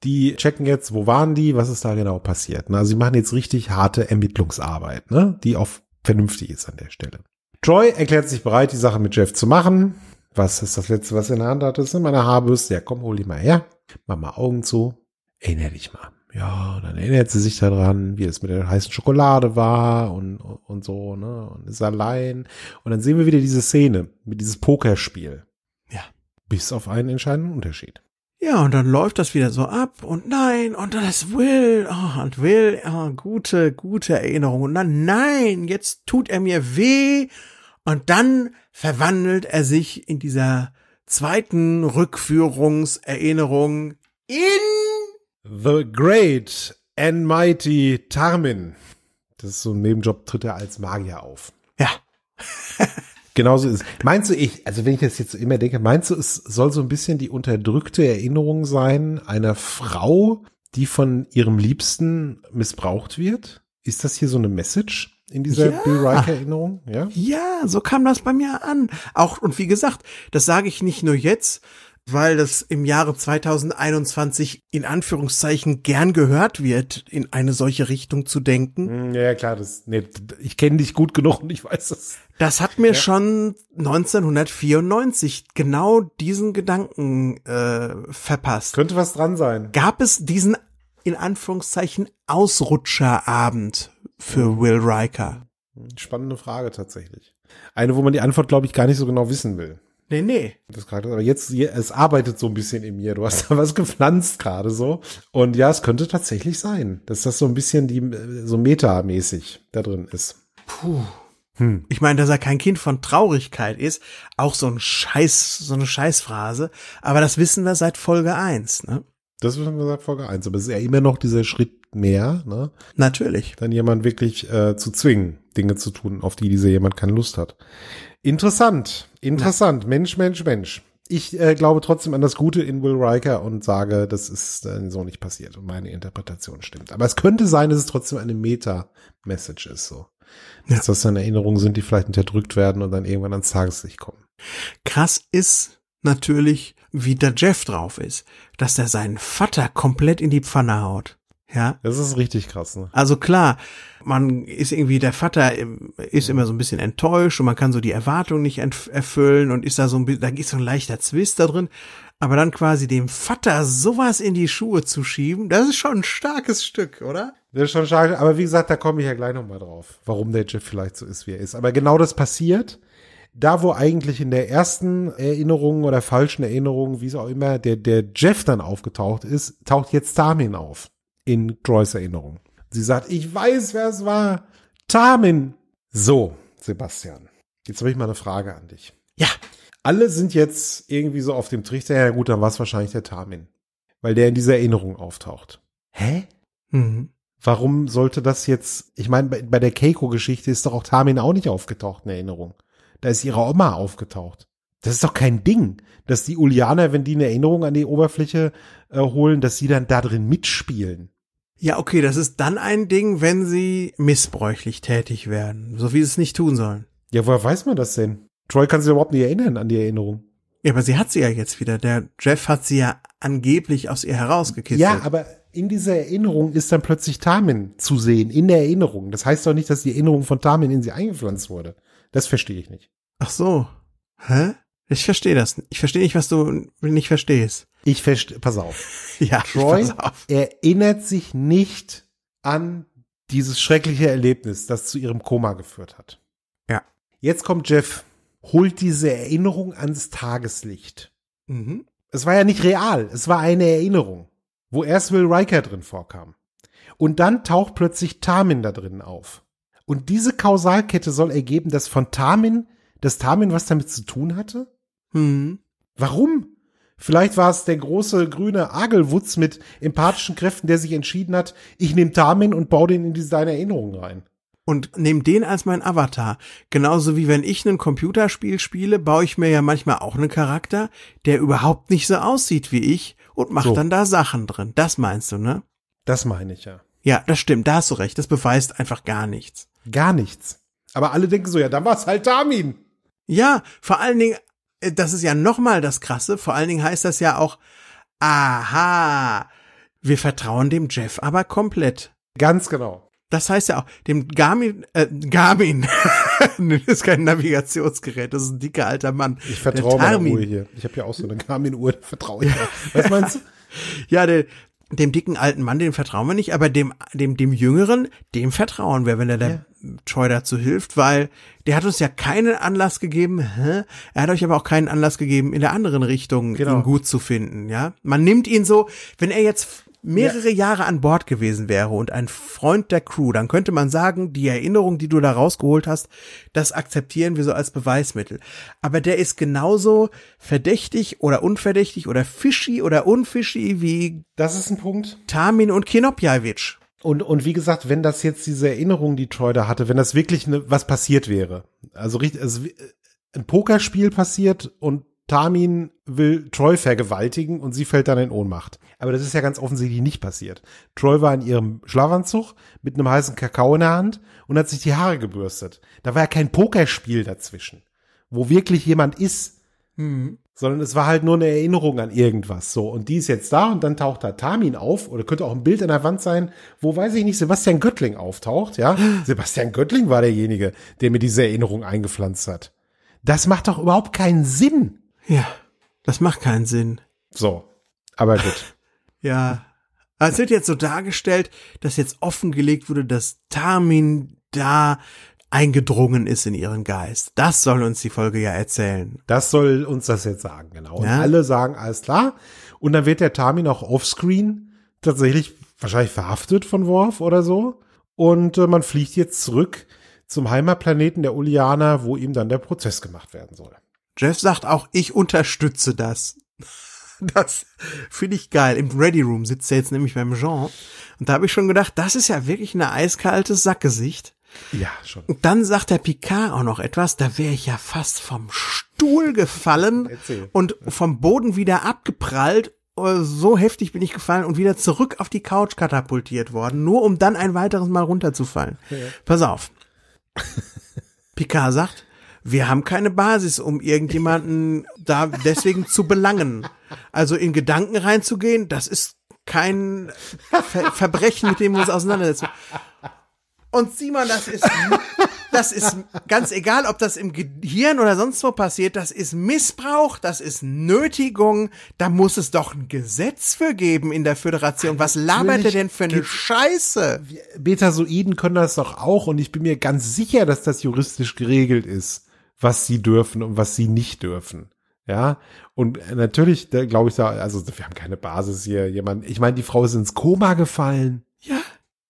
die checken jetzt, wo waren die, was ist da genau passiert. Ne? Also sie machen jetzt richtig harte Ermittlungsarbeit, ne? die auch vernünftig ist an der Stelle. Troy erklärt sich bereit, die Sache mit Jeff zu machen. Was ist das Letzte, was er in der Hand hat? Das ist meine Haarbürste. Ja, komm, hol die mal her. Mach mal Augen zu. Erinner dich mal. Ja, und dann erinnert sie sich daran, wie es mit der heißen Schokolade war und, und so, ne? Und ist allein. Und dann sehen wir wieder diese Szene mit dieses Pokerspiel. Ja. Bis auf einen entscheidenden Unterschied. Ja, und dann läuft das wieder so ab und nein, und dann ist Will, oh, und Will, oh, gute, gute Erinnerung. Und dann nein, jetzt tut er mir weh. Und dann verwandelt er sich in dieser zweiten Rückführungserinnerung in The Great and Mighty Tarmin. Das ist so ein Nebenjob, tritt er als Magier auf. Ja. [laughs] Genauso ist. Meinst du, ich, also wenn ich das jetzt immer denke, meinst du, es soll so ein bisschen die unterdrückte Erinnerung sein einer Frau, die von ihrem Liebsten missbraucht wird? Ist das hier so eine Message? in dieser ja. Bill Reich-Erinnerung, ja? Ja, so kam das bei mir an. Auch, und wie gesagt, das sage ich nicht nur jetzt, weil das im Jahre 2021 in Anführungszeichen gern gehört wird, in eine solche Richtung zu denken. Hm, ja, klar, das, nee, ich kenne dich gut genug und ich weiß das. Das hat mir ja. schon 1994 genau diesen Gedanken äh, verpasst. Könnte was dran sein. Gab es diesen in Anführungszeichen Ausrutscherabend für ja. Hm. Will Riker? Hm, spannende Frage tatsächlich. Eine, wo man die Antwort, glaube ich, gar nicht so genau wissen will. Nee, nee. Das gerade, aber jetzt, es arbeitet so ein bisschen in mir. Du hast da was gepflanzt gerade so. Und ja, es könnte tatsächlich sein, dass das so ein bisschen die, äh, so metamäßig da drin ist. Puh. Hm. Ich meine, dass er kein Kind von Traurigkeit ist, auch so ein Scheiß, so eine Scheißphrase. Aber das wissen wir seit Folge eins, ne? Das wissen wir seit Folge eins. Aber es ist ja immer noch dieser Schritt mehr, ne? Natürlich. Dann jemand wirklich äh, zu zwingen, Dinge zu tun, auf die dieser jemand keine Lust hat. Interessant, interessant. Ja. Mensch, Mensch, Mensch. Ich äh, glaube trotzdem an das Gute in Will Riker und sage, das ist äh, so nicht passiert und meine Interpretation stimmt. Aber es könnte sein, dass es trotzdem eine Meta-Message ist, so. Ja. Dass das dann Erinnerungen sind, die vielleicht unterdrückt werden und dann irgendwann ans Tageslicht kommen. Krass ist natürlich, wie der Jeff drauf ist, dass er seinen Vater komplett in die Pfanne haut. Ja. Das ist richtig krass, ne? Also klar, man ist irgendwie, der Vater ist immer so ein bisschen enttäuscht und man kann so die Erwartung nicht erfüllen und ist da so ein bisschen, da ist so ein leichter Zwist da drin. Aber dann quasi dem Vater sowas in die Schuhe zu schieben, das ist schon ein starkes Stück, oder? Das ist schon stark, aber wie gesagt, da komme ich ja gleich nochmal drauf, warum der Jeff vielleicht so ist, wie er ist. Aber genau das passiert. Da, wo eigentlich in der ersten Erinnerung oder falschen Erinnerung, wie es auch immer, der, der Jeff dann aufgetaucht ist, taucht jetzt Tamin auf in Troys Erinnerung. Sie sagt, ich weiß, wer es war. Tamin. So, Sebastian, jetzt habe ich mal eine Frage an dich. Ja. Alle sind jetzt irgendwie so auf dem Trichter, ja gut, dann war es wahrscheinlich der Tamin, weil der in dieser Erinnerung auftaucht. Hä? Mhm. Warum sollte das jetzt, ich meine, bei, bei der Keiko-Geschichte ist doch auch Tamin auch nicht aufgetaucht in Erinnerung. Da ist ihre Oma aufgetaucht. Das ist doch kein Ding, dass die Ulianer, wenn die eine Erinnerung an die Oberfläche äh, holen, dass sie dann da drin mitspielen. Ja, okay, das ist dann ein Ding, wenn sie missbräuchlich tätig werden, so wie sie es nicht tun sollen. Ja, woher weiß man das denn? Troy kann sich überhaupt nicht erinnern an die Erinnerung. Ja, aber sie hat sie ja jetzt wieder. Der Jeff hat sie ja angeblich aus ihr herausgekitzelt. Ja, aber in dieser Erinnerung ist dann plötzlich Tamin zu sehen, in der Erinnerung. Das heißt doch nicht, dass die Erinnerung von Tamin in sie eingepflanzt wurde. Das verstehe ich nicht. Ach so. Hä? Ich verstehe das. Ich verstehe nicht, was du nicht verstehst. Ich verstehe, pass auf. [laughs] ja, Troy auf. erinnert sich nicht an dieses schreckliche Erlebnis, das zu ihrem Koma geführt hat. Ja. Jetzt kommt Jeff, holt diese Erinnerung ans Tageslicht. Mhm. Es war ja nicht real, es war eine Erinnerung, wo erst Will Riker drin vorkam. Und dann taucht plötzlich Tamin da drin auf. Und diese Kausalkette soll ergeben, dass von Tamin, dass Tamin was damit zu tun hatte? Mhm. Warum? Vielleicht war es der große grüne Agelwutz mit empathischen Kräften, der sich entschieden hat, ich nehme Tamin und baue den in diese deine Erinnerungen rein. Und nehme den als mein Avatar. Genauso wie wenn ich ein Computerspiel spiele, baue ich mir ja manchmal auch einen Charakter, der überhaupt nicht so aussieht wie ich und mache so. dann da Sachen drin. Das meinst du, ne? Das meine ich ja. Ja, das stimmt, da hast du recht. Das beweist einfach gar nichts. Gar nichts. Aber alle denken so, ja, dann war es halt Tamin. Ja, vor allen Dingen äh, das ist ja nochmal das Krasse. Vor allen Dingen heißt das ja auch, aha, wir vertrauen dem Jeff aber komplett. Ganz genau. Das heißt ja auch, dem Garmin, äh, Garmin, [laughs] das ist kein Navigationsgerät, das ist ein dicker alter Mann. Ich vertraue meiner Uhr hier. Ich habe ja auch so eine Garmin-Uhr, vertraue ich. Ja. [laughs] Was meinst du? Ja, der, dem dicken alten Mann, dem vertrauen wir nicht, aber dem, dem, dem Jüngeren, dem vertrauen wir, wenn er der ja. dazu hilft, weil der hat uns ja keinen Anlass gegeben, hä? er hat euch aber auch keinen Anlass gegeben, in der anderen Richtung genau. ihn gut zu finden, ja. Man nimmt ihn so, wenn er jetzt mehrere ja. Jahre an Bord gewesen wäre und ein Freund der Crew, dann könnte man sagen, die Erinnerung, die du da rausgeholt hast, das akzeptieren wir so als Beweismittel. Aber der ist genauso verdächtig oder unverdächtig oder fishy oder unfishy wie Das ist ein Punkt. Tamin und Kenopjawitsch. Und, und wie gesagt, wenn das jetzt diese Erinnerung, die Troy da hatte, wenn das wirklich ne, was passiert wäre, also, richtig, also äh, ein Pokerspiel passiert und Tamin will Troy vergewaltigen und sie fällt dann in Ohnmacht. Aber das ist ja ganz offensichtlich nicht passiert. Troy war in ihrem Schlafanzug mit einem heißen Kakao in der Hand und hat sich die Haare gebürstet. Da war ja kein Pokerspiel dazwischen, wo wirklich jemand ist, mhm. sondern es war halt nur eine Erinnerung an irgendwas. So, und die ist jetzt da und dann taucht da Tamin auf oder könnte auch ein Bild an der Wand sein, wo weiß ich nicht, Sebastian Göttling auftaucht, ja. [gasps] Sebastian Göttling war derjenige, der mir diese Erinnerung eingepflanzt hat. Das macht doch überhaupt keinen Sinn. Ja, das macht keinen Sinn. So, aber gut. [laughs] ja. es wird jetzt so dargestellt, dass jetzt offengelegt wurde, dass Tamin da eingedrungen ist in ihren Geist. Das soll uns die Folge ja erzählen. Das soll uns das jetzt sagen, genau. Ja? Und alle sagen, alles klar. Und dann wird der Tamin auch offscreen tatsächlich wahrscheinlich verhaftet von Worf oder so. Und äh, man fliegt jetzt zurück zum Heimatplaneten der Ulianer, wo ihm dann der Prozess gemacht werden soll. Jeff sagt auch, ich unterstütze das. [laughs] Das finde ich geil. Im Ready Room sitzt er jetzt nämlich beim Jean. Und da habe ich schon gedacht, das ist ja wirklich eine eiskaltes Sackgesicht. Ja, schon. Und dann sagt der Picard auch noch etwas, da wäre ich ja fast vom Stuhl gefallen Erzähl. und vom Boden wieder abgeprallt. Äh, so heftig bin ich gefallen und wieder zurück auf die Couch katapultiert worden, nur um dann ein weiteres Mal runterzufallen. Ja. Pass auf. [laughs] Picard sagt, wir haben keine Basis, um irgendjemanden da deswegen zu belangen. Also in Gedanken reinzugehen, das ist kein Ver Verbrechen, mit dem wir uns auseinandersetzen. Und sieh mal, das ist, das ist ganz egal, ob das im Gehirn oder sonst wo passiert, das ist Missbrauch, das ist Nötigung, da muss es doch ein Gesetz für geben in der Föderation. Ah, Was labert ihr denn für eine Scheiße? Betasoiden können das doch auch und ich bin mir ganz sicher, dass das juristisch geregelt ist was sie dürfen und was sie nicht dürfen. Ja, und äh, natürlich, da glaube ich da, also wir haben keine Basis hier. Jemand, ich meine, die Frau ist ins Koma gefallen. Ja.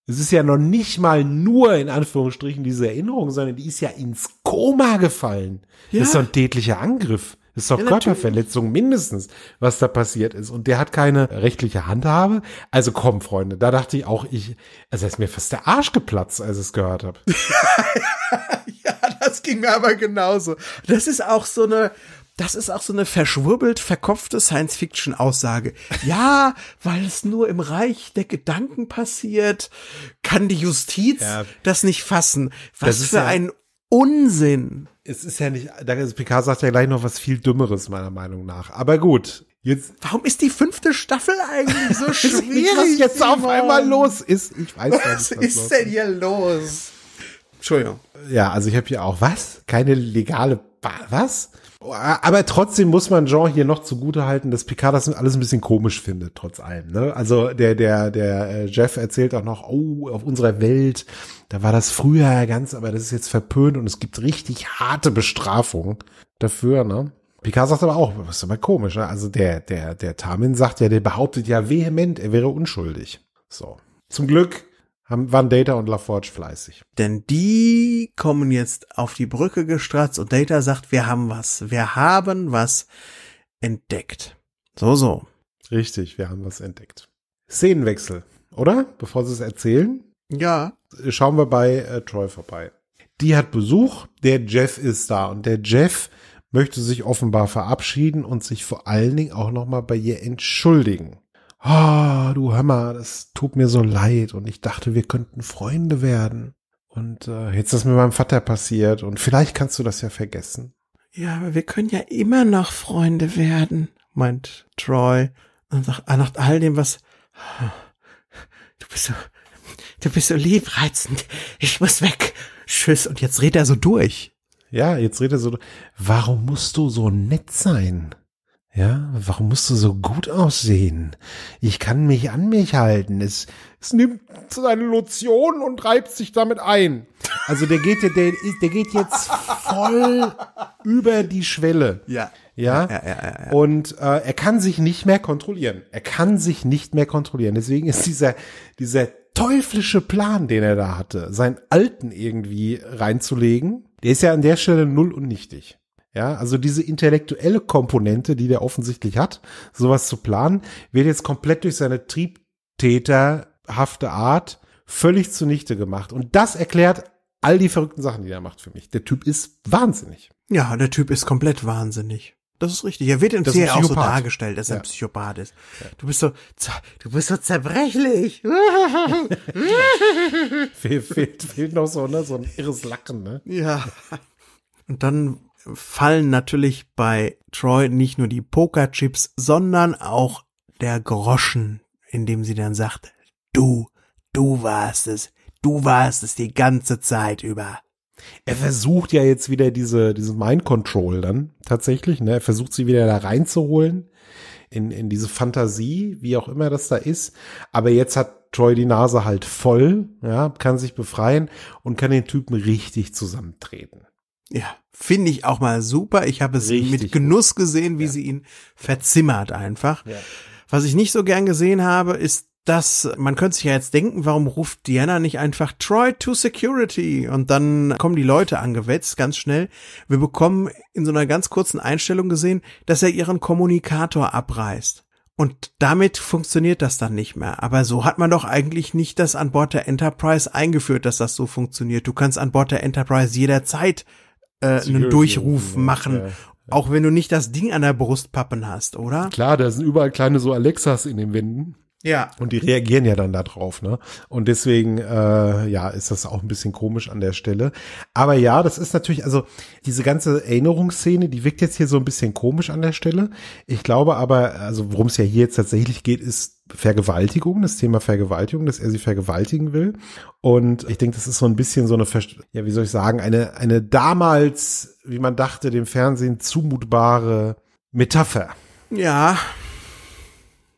Es ist ja noch nicht mal nur in Anführungsstrichen diese Erinnerung, sondern die ist ja ins Koma gefallen. Ja. Das ist so ein tätlicher Angriff. Das ist doch ja, Körperverletzung mindestens, was da passiert ist. Und der hat keine rechtliche Handhabe. Also komm, Freunde, da dachte ich auch, ich, also ist mir fast der Arsch geplatzt, als ich es gehört habe. [laughs] ja, das ging mir aber genauso. Das ist auch so eine, das ist auch so eine verschwurbelt verkopfte Science-Fiction-Aussage. Ja, weil es nur im Reich der Gedanken passiert, kann die Justiz ja. das nicht fassen. Was für ja ein Unsinn es ist ja nicht, also Picard sagt ja gleich noch was viel Dümmeres, meiner Meinung nach. Aber gut, Jetzt, warum ist die fünfte Staffel eigentlich so [laughs] schwierig? was jetzt Simon. auf einmal los ist. Ich weiß gar nicht, was, was ist los. denn hier los? Entschuldigung. Ja, also ich habe hier auch was? Keine legale ba was? Ah, aber trotzdem muss man Jean hier noch zugute halten, dass Picard das alles ein bisschen komisch findet, trotz allem. Ne? Also der, der, der äh, Jeff erzählt auch noch, oh, auf unserer Welt, da war das früher ganz, aber das ist jetzt verpönt und es gibt richtig harte Bestrafungen dafür, ne? Picard sagt aber auch, was ist aber komisch, ne? Also der, der, der Tamin sagt ja, der behauptet ja vehement, er wäre unschuldig. So. Zum Glück haben, waren Data und LaForge fleißig. Denn die kommen jetzt auf die Brücke gestratzt und Data sagt, wir haben was. Wir haben was entdeckt. So, so. Richtig, wir haben was entdeckt. Szenenwechsel, oder? Bevor sie es erzählen. Ja. Schauen wir bei äh, Troy vorbei. Die hat Besuch, der Jeff ist da und der Jeff möchte sich offenbar verabschieden und sich vor allen Dingen auch nochmal bei ihr entschuldigen oh, du Hammer, das tut mir so leid und ich dachte, wir könnten Freunde werden. Und äh, jetzt ist mir meinem Vater passiert und vielleicht kannst du das ja vergessen. Ja, aber wir können ja immer noch Freunde werden, meint Troy. Und nach, ah, nach all dem, was. Du bist so. Du bist so liebreizend. Ich muss weg. Tschüss. Und jetzt redet er so durch. Ja, jetzt redet er so. durch. Warum musst du so nett sein? Ja, warum musst du so gut aussehen? Ich kann mich an mich halten. Es, es nimmt seine Lotion und reibt sich damit ein. Also der geht, der, der geht jetzt voll über die Schwelle. Ja. Ja? Ja, ja, ja, ja. Und äh, er kann sich nicht mehr kontrollieren. Er kann sich nicht mehr kontrollieren. Deswegen ist dieser, dieser teuflische Plan, den er da hatte, seinen alten irgendwie reinzulegen, der ist ja an der Stelle null und nichtig. Ja, also diese intellektuelle Komponente, die der offensichtlich hat, sowas zu planen, wird jetzt komplett durch seine triebtäterhafte Art völlig zunichte gemacht. Und das erklärt all die verrückten Sachen, die er macht für mich. Der Typ ist wahnsinnig. Ja, der Typ ist komplett wahnsinnig. Das ist richtig. Er wird im Serie auch so dargestellt, dass ja. er ein Psychopath ist. Du bist so, du bist so zerbrechlich. [laughs] fehlt, fehlt, fehlt noch so, ne, so ein irres Lachen, ne? Ja. Und dann fallen natürlich bei Troy nicht nur die Pokerchips, sondern auch der Groschen, indem sie dann sagt, du, du warst es, du warst es die ganze Zeit über. Er versucht ja jetzt wieder diese, diese Mind Control dann tatsächlich, ne? Er versucht sie wieder da reinzuholen in, in diese Fantasie, wie auch immer das da ist. Aber jetzt hat Troy die Nase halt voll, ja, kann sich befreien und kann den Typen richtig zusammentreten. Ja, finde ich auch mal super. Ich habe es Richtig mit Genuss gut. gesehen, wie ja. sie ihn verzimmert einfach. Ja. Was ich nicht so gern gesehen habe, ist dass man könnte sich ja jetzt denken, warum ruft Diana nicht einfach Troy to Security und dann kommen die Leute angewetzt ganz schnell. Wir bekommen in so einer ganz kurzen Einstellung gesehen, dass er ihren Kommunikator abreißt. Und damit funktioniert das dann nicht mehr. Aber so hat man doch eigentlich nicht das an Bord der Enterprise eingeführt, dass das so funktioniert. Du kannst an Bord der Enterprise jederzeit äh, einen Durchruf machen. Ja. Auch wenn du nicht das Ding an der Brust pappen hast, oder? Klar, da sind überall kleine so Alexas in den Wänden. Ja. Und die reagieren ja dann darauf, ne? Und deswegen, äh, ja, ist das auch ein bisschen komisch an der Stelle. Aber ja, das ist natürlich, also diese ganze Erinnerungsszene, die wirkt jetzt hier so ein bisschen komisch an der Stelle. Ich glaube aber, also worum es ja hier jetzt tatsächlich geht, ist Vergewaltigung, das Thema Vergewaltigung, dass er sie vergewaltigen will. Und ich denke, das ist so ein bisschen so eine, ja, wie soll ich sagen, eine, eine damals, wie man dachte, dem Fernsehen zumutbare Metapher. Ja,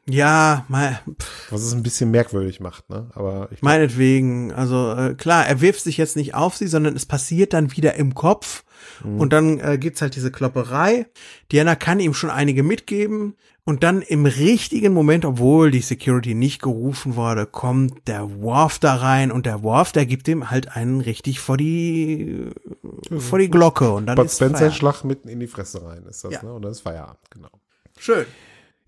ja, mal. Pff. Was es ein bisschen merkwürdig macht, ne? Aber ich meinetwegen, also äh, klar, er wirft sich jetzt nicht auf sie, sondern es passiert dann wieder im Kopf mhm. und dann äh, gibt's halt diese Klopperei. Diana kann ihm schon einige mitgeben und dann im richtigen Moment, obwohl die Security nicht gerufen wurde, kommt der Worf da rein und der Worf, der gibt ihm halt einen richtig vor die äh, mhm. vor die Glocke und dann Bud ist Spencer Feierabend. Schlag mitten in die Fresse rein, ist das, ja. ne? Und dann ist Feierabend, genau. Schön.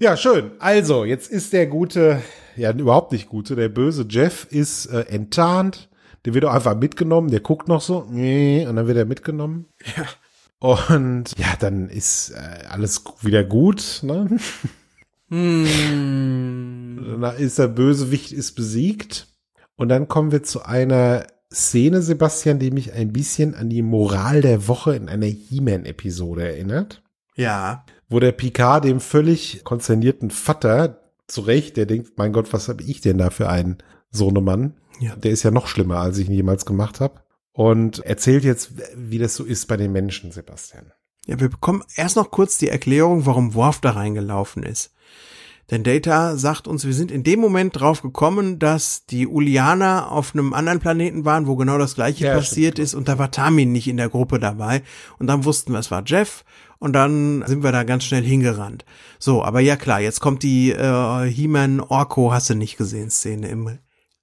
Ja, schön. Also, jetzt ist der gute, ja, überhaupt nicht gute, der böse Jeff ist äh, enttarnt. Der wird auch einfach mitgenommen. Der guckt noch so, nee, und dann wird er mitgenommen. Ja. Und ja, dann ist äh, alles wieder gut, ne? Mm. Hm. Dann ist der Bösewicht ist besiegt. Und dann kommen wir zu einer Szene, Sebastian, die mich ein bisschen an die Moral der Woche in einer He-Man-Episode erinnert. Ja wo der Picard dem völlig konzernierten Vater zurecht, der denkt, mein Gott, was habe ich denn da für einen Sohnemann? Ja. Der ist ja noch schlimmer, als ich ihn jemals gemacht habe. Und erzählt jetzt, wie das so ist bei den Menschen, Sebastian. Ja, wir bekommen erst noch kurz die Erklärung, warum Worf da reingelaufen ist. Denn Data sagt uns, wir sind in dem Moment drauf gekommen, dass die Ulianer auf einem anderen Planeten waren, wo genau das gleiche ja, passiert stimmt. Genau. ist und da war Tamin nicht in der Gruppe dabei. Und dann wussten wir, es war Jeff und dann sind wir da ganz schnell hingerannt. So, aber ja klar, jetzt kommt die äh, He-Man Orko, hast du nicht gesehen, Szene im,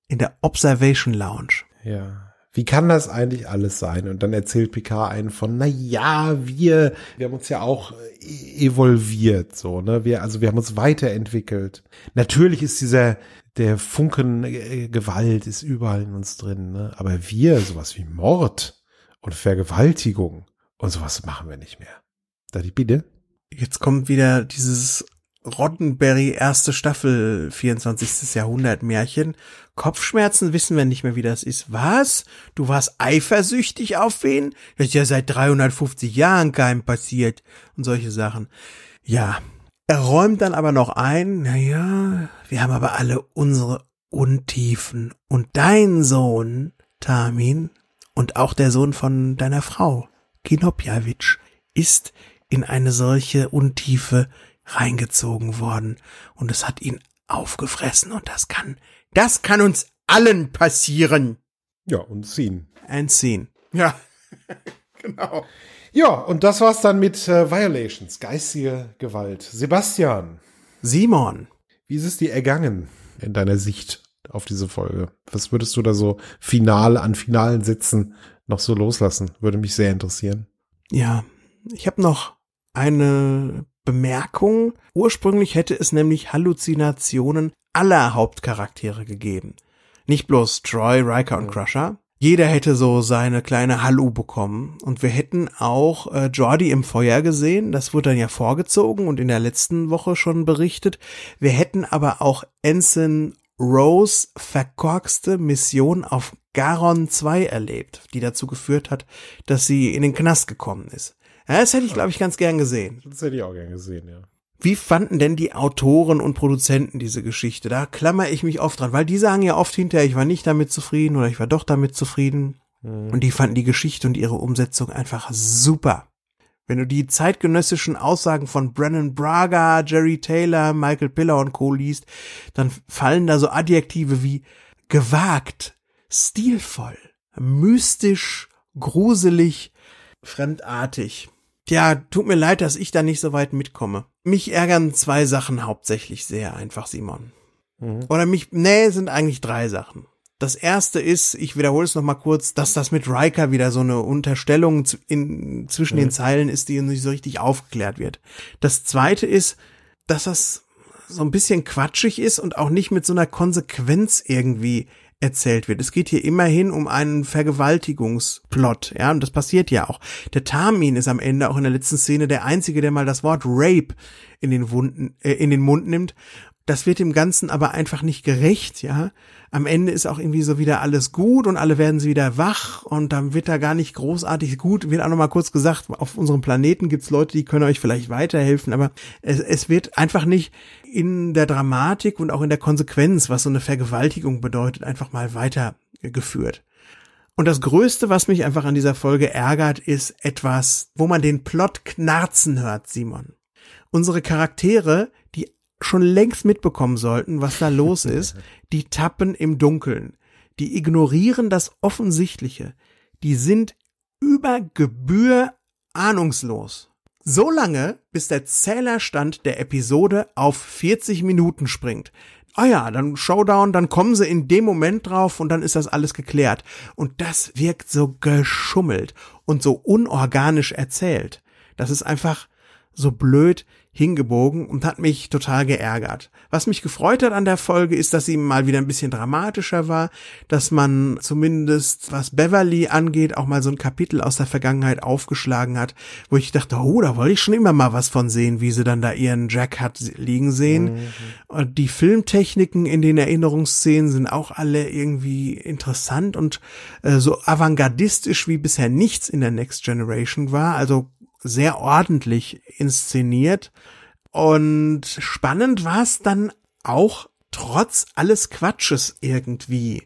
in der Observation Lounge. Ja. Wie kann das eigentlich alles sein? Und dann erzählt Picard einen von, na ja, wir, wir haben uns ja auch äh, evolviert, so, ne? Wir, also wir haben uns weiterentwickelt. Natürlich ist dieser, der Funken äh, Gewalt ist überall in uns drin, ne? Aber wir, sowas wie Mord und Vergewaltigung und sowas machen wir nicht mehr. Da die Bide. Jetzt kommt wieder dieses Roddenberry erste Staffel 24. Jahrhundert Märchen. Kopfschmerzen wissen wir nicht mehr, wie das ist. Was? Du warst eifersüchtig auf wen? Das ist ja seit 350 Jahren keinem passiert und solche Sachen. Ja. Er räumt dann aber noch ein, naja, wir haben aber alle unsere Untiefen und dein Sohn, Tamin, und auch der Sohn von deiner Frau, Kinopjavic, ist in eine solche Untiefe reingezogen worden und es hat ihn aufgefressen und das kann, das kann uns allen passieren. Ja, und ziehen. Ein ziehen. Ja, [laughs] genau. Ja, und das war's dann mit äh, Violations, geistige Gewalt. Sebastian. Simon. Wie ist es dir ergangen in deiner Sicht auf diese Folge? Was würdest du da so final an finalen Sätzen noch so loslassen? Würde mich sehr interessieren. Ja, ich habe noch eine Bemerkung. Ursprünglich hätte es nämlich Halluzinationen aller Hauptcharaktere gegeben. Nicht bloß Troy, Riker und Crusher. Jeder hätte so seine kleine Hallu bekommen. Und wir hätten auch äh, Jordi im Feuer gesehen. Das wurde dann ja vorgezogen und in der letzten Woche schon berichtet. Wir hätten aber auch Ensign Rose verkorkste Mission auf Garon 2 erlebt, die dazu geführt hat, dass sie in den Knast gekommen ist. Ja, das hätte ich, glaube ich, ganz gern gesehen. Das hätte ich auch gern gesehen, ja. Wie fanden denn die Autoren und Produzenten diese Geschichte? Da klammer ich mich oft dran, weil die sagen ja oft hinterher, ich war nicht damit zufrieden oder ich war doch damit zufrieden. Mhm. Und die fanden die Geschichte und ihre Umsetzung einfach super. Wenn du die zeitgenössischen Aussagen von Brennan Braga, Jerry Taylor, Michael Piller und Co. liest, dann fallen da so Adjektive wie gewagt, stilvoll, mystisch, gruselig, fremdartig. Tja, tut mir leid, dass ich da nicht so weit mitkomme. Mich ärgern zwei Sachen hauptsächlich sehr einfach, Simon. Mhm. Oder mich, nee, sind eigentlich drei Sachen. Das erste ist, ich wiederhole es nochmal kurz, dass das mit Riker wieder so eine Unterstellung in, zwischen mhm. den Zeilen ist, die nicht so richtig aufgeklärt wird. Das zweite ist, dass das so ein bisschen quatschig ist und auch nicht mit so einer Konsequenz irgendwie erzählt wird. Es geht hier immerhin um einen Vergewaltigungsplot, ja, und das passiert ja auch. Der Tamin ist am Ende auch in der letzten Szene der einzige, der mal das Wort Rape in den Wunden, äh, in den Mund nimmt das wird dem Ganzen aber einfach nicht gerecht, ja. Am Ende ist auch irgendwie so wieder alles gut und alle werden sie wieder wach und dann wird da gar nicht großartig gut. Wird auch nochmal kurz gesagt, auf unserem Planeten gibt's Leute, die können euch vielleicht weiterhelfen, aber es, es wird einfach nicht in der Dramatik und auch in der Konsequenz, was so eine Vergewaltigung bedeutet, einfach mal weitergeführt. Und das Größte, was mich einfach an dieser Folge ärgert, ist etwas, wo man den Plot knarzen hört, Simon. Unsere Charaktere schon längst mitbekommen sollten, was da los [laughs] ist, die tappen im Dunkeln. Die ignorieren das Offensichtliche. Die sind über Gebühr ahnungslos. So lange, bis der Zählerstand der Episode auf 40 Minuten springt. Ah ja, dann Showdown, dann kommen sie in dem Moment drauf und dann ist das alles geklärt. Und das wirkt so geschummelt und so unorganisch erzählt. Das ist einfach so blöd, hingebogen und hat mich total geärgert. Was mich gefreut hat an der Folge ist, dass sie mal wieder ein bisschen dramatischer war, dass man zumindest was Beverly angeht, auch mal so ein Kapitel aus der Vergangenheit aufgeschlagen hat, wo ich dachte, oh, da wollte ich schon immer mal was von sehen, wie sie dann da ihren Jack hat liegen sehen. Mhm. Und die Filmtechniken in den Erinnerungsszenen sind auch alle irgendwie interessant und äh, so avantgardistisch wie bisher nichts in der Next Generation war. Also sehr ordentlich inszeniert. Und spannend war es dann auch trotz alles Quatsches irgendwie.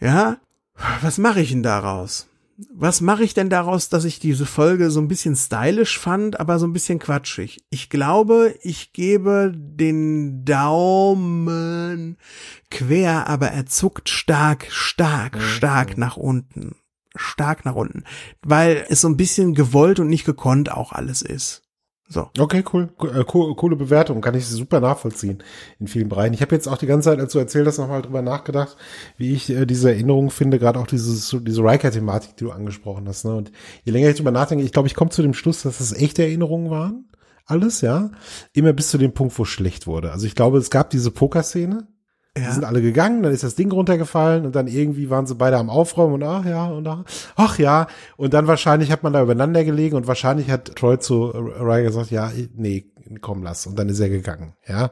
Ja, was mache ich denn daraus? Was mache ich denn daraus, dass ich diese Folge so ein bisschen stylisch fand, aber so ein bisschen quatschig? Ich glaube, ich gebe den Daumen quer, aber er zuckt stark, stark, mhm. stark nach unten stark nach unten, weil es so ein bisschen gewollt und nicht gekonnt auch alles ist. So. Okay, cool. Co äh, coole Bewertung. Kann ich super nachvollziehen in vielen Bereichen. Ich habe jetzt auch die ganze Zeit, als du erzählt hast, nochmal drüber nachgedacht, wie ich äh, diese Erinnerung finde, gerade auch dieses, diese Riker-Thematik, die du angesprochen hast. Ne? Und je länger ich drüber nachdenke, ich glaube, ich komme zu dem Schluss, dass das echte Erinnerungen waren. Alles, ja. Immer bis zu dem Punkt, wo es schlecht wurde. Also ich glaube, es gab diese Pokerszene, ja. Die sind alle gegangen, dann ist das Ding runtergefallen und dann irgendwie waren sie beide am Aufräumen und ach ja und ach, ja. Und dann wahrscheinlich hat man da übereinander gelegen und wahrscheinlich hat Troy zu Ryan gesagt, ja, nee, komm, lass. Und dann ist er gegangen, ja.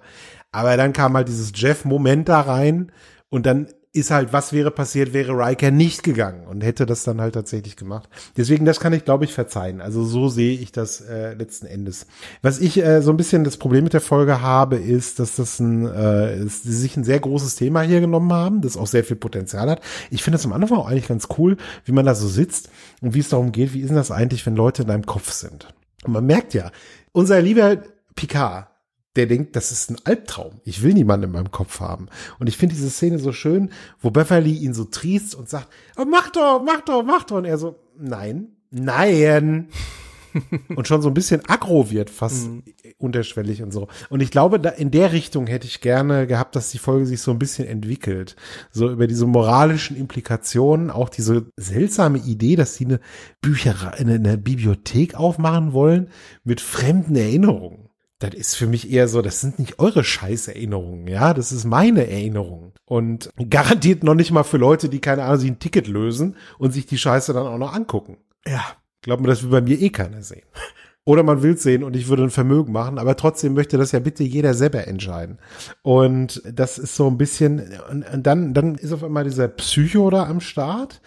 Aber dann kam halt dieses Jeff-Moment da rein und dann ist halt, was wäre passiert, wäre Riker nicht gegangen und hätte das dann halt tatsächlich gemacht. Deswegen, das kann ich, glaube ich, verzeihen. Also so sehe ich das äh, letzten Endes. Was ich äh, so ein bisschen das Problem mit der Folge habe, ist, dass das ein, äh, ist, sie sich ein sehr großes Thema hier genommen haben, das auch sehr viel Potenzial hat. Ich finde das am Anfang auch eigentlich ganz cool, wie man da so sitzt und wie es darum geht, wie ist denn das eigentlich, wenn Leute in deinem Kopf sind. Und man merkt ja, unser lieber Picard, der denkt, das ist ein Albtraum. Ich will niemanden in meinem Kopf haben. Und ich finde diese Szene so schön, wo Beverly ihn so triest und sagt, oh, mach doch, mach doch, mach doch. Und er so, nein, nein. [laughs] und schon so ein bisschen aggro wird, fast mm. unterschwellig und so. Und ich glaube, da in der Richtung hätte ich gerne gehabt, dass die Folge sich so ein bisschen entwickelt. So über diese moralischen Implikationen, auch diese seltsame Idee, dass sie eine Bücherei, eine, eine Bibliothek aufmachen wollen mit fremden Erinnerungen das ist für mich eher so, das sind nicht eure Scheißerinnerungen, ja, das ist meine Erinnerung. Und garantiert noch nicht mal für Leute, die keine Ahnung, sich ein Ticket lösen und sich die Scheiße dann auch noch angucken. Ja, Glaubt mir, das will bei mir eh keiner sehen. Oder man will sehen und ich würde ein Vermögen machen, aber trotzdem möchte das ja bitte jeder selber entscheiden. Und das ist so ein bisschen, und, und dann, dann ist auf einmal dieser Psycho da am Start,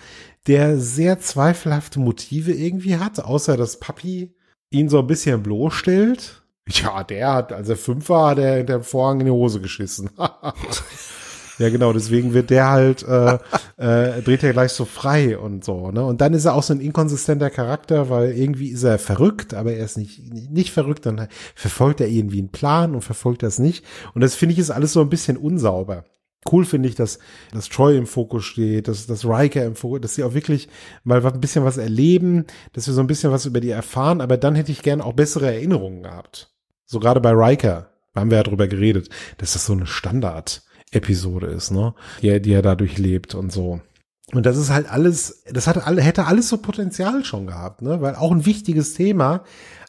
der sehr zweifelhafte Motive irgendwie hat, außer dass Papi ihn so ein bisschen bloßstellt ja, der hat, als er fünf war, hat er dem Vorhang in die Hose geschissen. [laughs] ja, genau, deswegen wird der halt, äh, äh, dreht er gleich so frei und so, ne? Und dann ist er auch so ein inkonsistenter Charakter, weil irgendwie ist er verrückt, aber er ist nicht, nicht verrückt, dann verfolgt er irgendwie einen Plan und verfolgt das nicht. Und das finde ich ist alles so ein bisschen unsauber cool finde ich, dass, dass Troy im Fokus steht, dass, dass Riker im Fokus, dass sie auch wirklich mal ein bisschen was erleben, dass wir so ein bisschen was über die erfahren, aber dann hätte ich gerne auch bessere Erinnerungen gehabt. So gerade bei Riker, haben wir ja drüber geredet, dass das so eine Standard-Episode ist, ne? Die, die er dadurch lebt und so. Und das ist halt alles, das hatte alle, hätte alles so Potenzial schon gehabt, ne? Weil auch ein wichtiges Thema,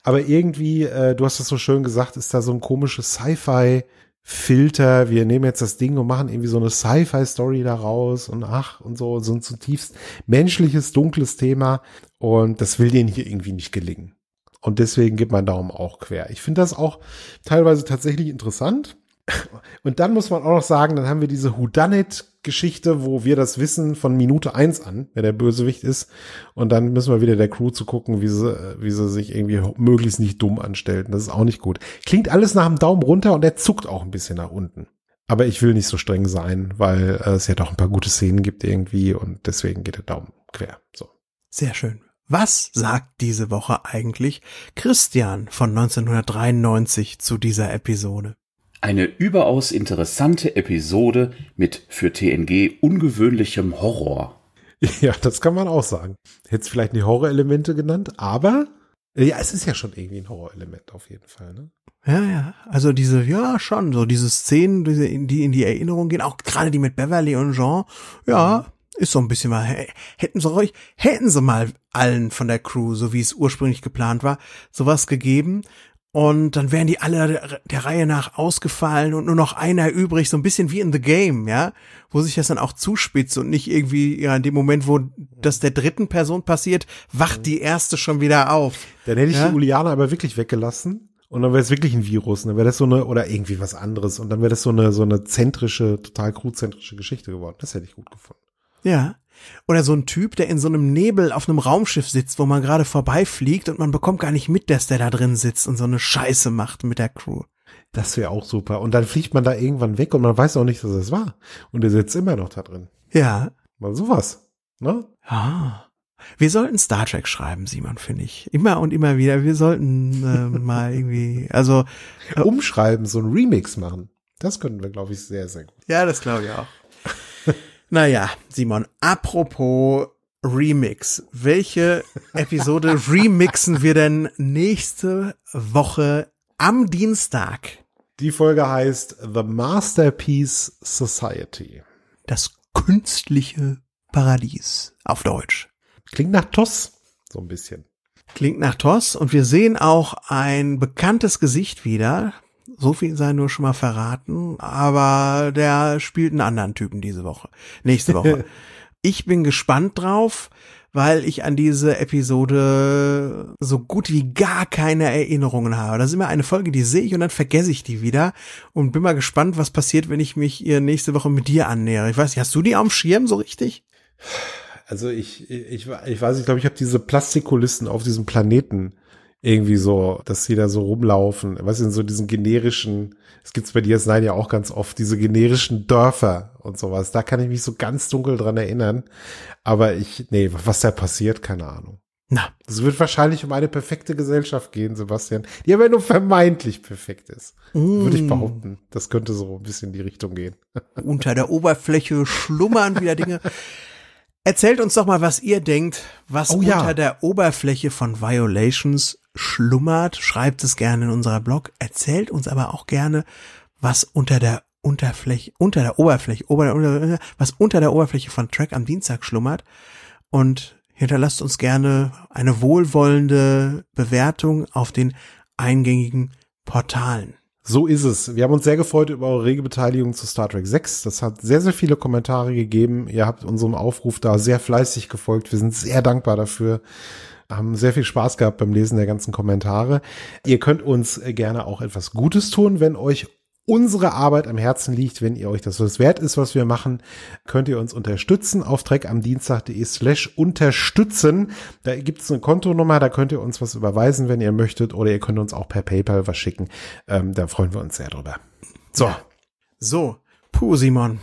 aber irgendwie, äh, du hast es so schön gesagt, ist da so ein komisches Sci-Fi, Filter, wir nehmen jetzt das Ding und machen irgendwie so eine Sci-Fi-Story daraus und ach und so, so ein zutiefst menschliches, dunkles Thema und das will denen hier irgendwie nicht gelingen. Und deswegen geht mein Daumen auch quer. Ich finde das auch teilweise tatsächlich interessant. Und dann muss man auch noch sagen, dann haben wir diese Houdanit-Geschichte, wo wir das wissen von Minute eins an, wer der Bösewicht ist. Und dann müssen wir wieder der Crew zu gucken, wie sie, wie sie sich irgendwie möglichst nicht dumm anstellten. Das ist auch nicht gut. Klingt alles nach dem Daumen runter und er zuckt auch ein bisschen nach unten. Aber ich will nicht so streng sein, weil äh, es ja doch ein paar gute Szenen gibt irgendwie und deswegen geht der Daumen quer. So. Sehr schön. Was sagt diese Woche eigentlich Christian von 1993 zu dieser Episode? Eine überaus interessante Episode mit für TNG ungewöhnlichem Horror. Ja, das kann man auch sagen. Hätte vielleicht nicht Horrorelemente genannt, aber ja, es ist ja schon irgendwie ein Horrorelement auf jeden Fall, ne? Ja, ja. Also diese, ja, schon, so diese Szenen, die in die Erinnerung gehen, auch gerade die mit Beverly und Jean, ja, ist so ein bisschen mal, hätten sie euch, hätten sie mal allen von der Crew, so wie es ursprünglich geplant war, sowas gegeben. Und dann wären die alle der Reihe nach ausgefallen und nur noch einer übrig, so ein bisschen wie in The Game, ja, wo sich das dann auch zuspitzt und nicht irgendwie, ja, in dem Moment, wo das der dritten Person passiert, wacht die erste schon wieder auf. Dann hätte ich ja? die Juliana aber wirklich weggelassen. Und dann wäre es wirklich ein Virus, dann wäre das so eine, oder irgendwie was anderes. Und dann wäre das so eine, so eine zentrische, total crew-zentrische Geschichte geworden. Das hätte ich gut gefunden. Ja. Oder so ein Typ, der in so einem Nebel auf einem Raumschiff sitzt, wo man gerade vorbeifliegt und man bekommt gar nicht mit, dass der da drin sitzt und so eine Scheiße macht mit der Crew. Das wäre auch super. Und dann fliegt man da irgendwann weg und man weiß auch nicht, dass es das war. Und der sitzt immer noch da drin. Ja. Mal sowas. Ne? Ah. Wir sollten Star Trek schreiben, Simon, finde ich. Immer und immer wieder. Wir sollten äh, [laughs] mal irgendwie, also äh, umschreiben, so ein Remix machen. Das könnten wir, glaube ich, sehr, sehr gut. Ja, das glaube ich auch. Naja, Simon, apropos Remix. Welche Episode [laughs] remixen wir denn nächste Woche am Dienstag? Die Folge heißt The Masterpiece Society. Das künstliche Paradies auf Deutsch. Klingt nach Toss, so ein bisschen. Klingt nach Toss und wir sehen auch ein bekanntes Gesicht wieder, so viel sei nur schon mal verraten, aber der spielt einen anderen Typen diese Woche, nächste Woche. [laughs] ich bin gespannt drauf, weil ich an diese Episode so gut wie gar keine Erinnerungen habe. Das ist immer eine Folge, die sehe ich und dann vergesse ich die wieder und bin mal gespannt, was passiert, wenn ich mich ihr nächste Woche mit dir annähere. Ich weiß nicht, hast du die am Schirm so richtig? Also ich, ich, ich weiß, ich glaube, ich habe diese Plastikkulissen auf diesem Planeten irgendwie so, dass sie da so rumlaufen. Was in so diesen generischen, es gibt's bei dir nein ja auch ganz oft, diese generischen Dörfer und sowas. Da kann ich mich so ganz dunkel dran erinnern. Aber ich, nee, was da passiert, keine Ahnung. Na. Es wird wahrscheinlich um eine perfekte Gesellschaft gehen, Sebastian, die aber nur vermeintlich perfekt ist. Mm. Würde ich mm. behaupten. Das könnte so ein bisschen in die Richtung gehen. [laughs] Unter der Oberfläche schlummern wieder Dinge. Erzählt uns doch mal, was ihr denkt, was oh, unter ja. der Oberfläche von Violations schlummert, schreibt es gerne in unserer Blog, erzählt uns aber auch gerne, was unter der Unterfläche, unter der Oberfläche, ober, unter, was unter der Oberfläche von Track am Dienstag schlummert und hinterlasst uns gerne eine wohlwollende Bewertung auf den eingängigen Portalen. So ist es. Wir haben uns sehr gefreut über eure rege Beteiligung zu Star Trek 6. Das hat sehr, sehr viele Kommentare gegeben. Ihr habt unserem Aufruf da sehr fleißig gefolgt. Wir sind sehr dankbar dafür. Haben sehr viel Spaß gehabt beim Lesen der ganzen Kommentare. Ihr könnt uns gerne auch etwas Gutes tun, wenn euch unsere Arbeit am Herzen liegt, wenn ihr euch das was wert ist, was wir machen, könnt ihr uns unterstützen auf treckamdienstag.de slash unterstützen. Da gibt's eine Kontonummer, da könnt ihr uns was überweisen, wenn ihr möchtet, oder ihr könnt uns auch per PayPal was schicken. Ähm, da freuen wir uns sehr drüber. So. So, puh, Simon.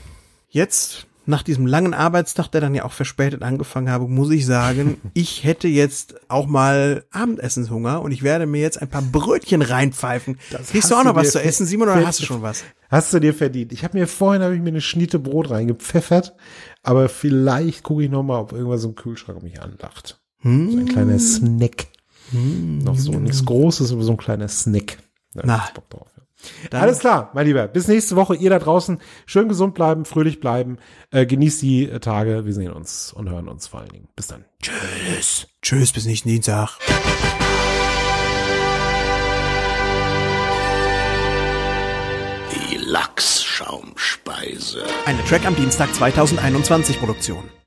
Jetzt nach diesem langen Arbeitstag, der dann ja auch verspätet angefangen habe, muss ich sagen, [laughs] ich hätte jetzt auch mal Abendessenshunger und ich werde mir jetzt ein paar Brötchen reinpfeifen. Das Kriegst du auch noch was zu essen, Simon, oder hast du schon was? Hast du dir verdient. Ich habe mir vorhin habe ich mir eine Schnitte Brot reingepfeffert, aber vielleicht gucke ich noch mal, ob irgendwas im Kühlschrank mich andacht. Hm. So ein kleiner hm. Snack. Hm. Noch so hm. nichts Großes, aber so ein kleiner Snack. Na, Bock drauf. Dann Alles klar, mein Lieber. Bis nächste Woche. Ihr da draußen schön gesund bleiben, fröhlich bleiben. Äh, genießt die äh, Tage. Wir sehen uns und hören uns vor allen Dingen. Bis dann. Tschüss. Tschüss, bis nächsten Dienstag. Die Lachsschaumspeise. Eine Track am Dienstag 2021 Produktion.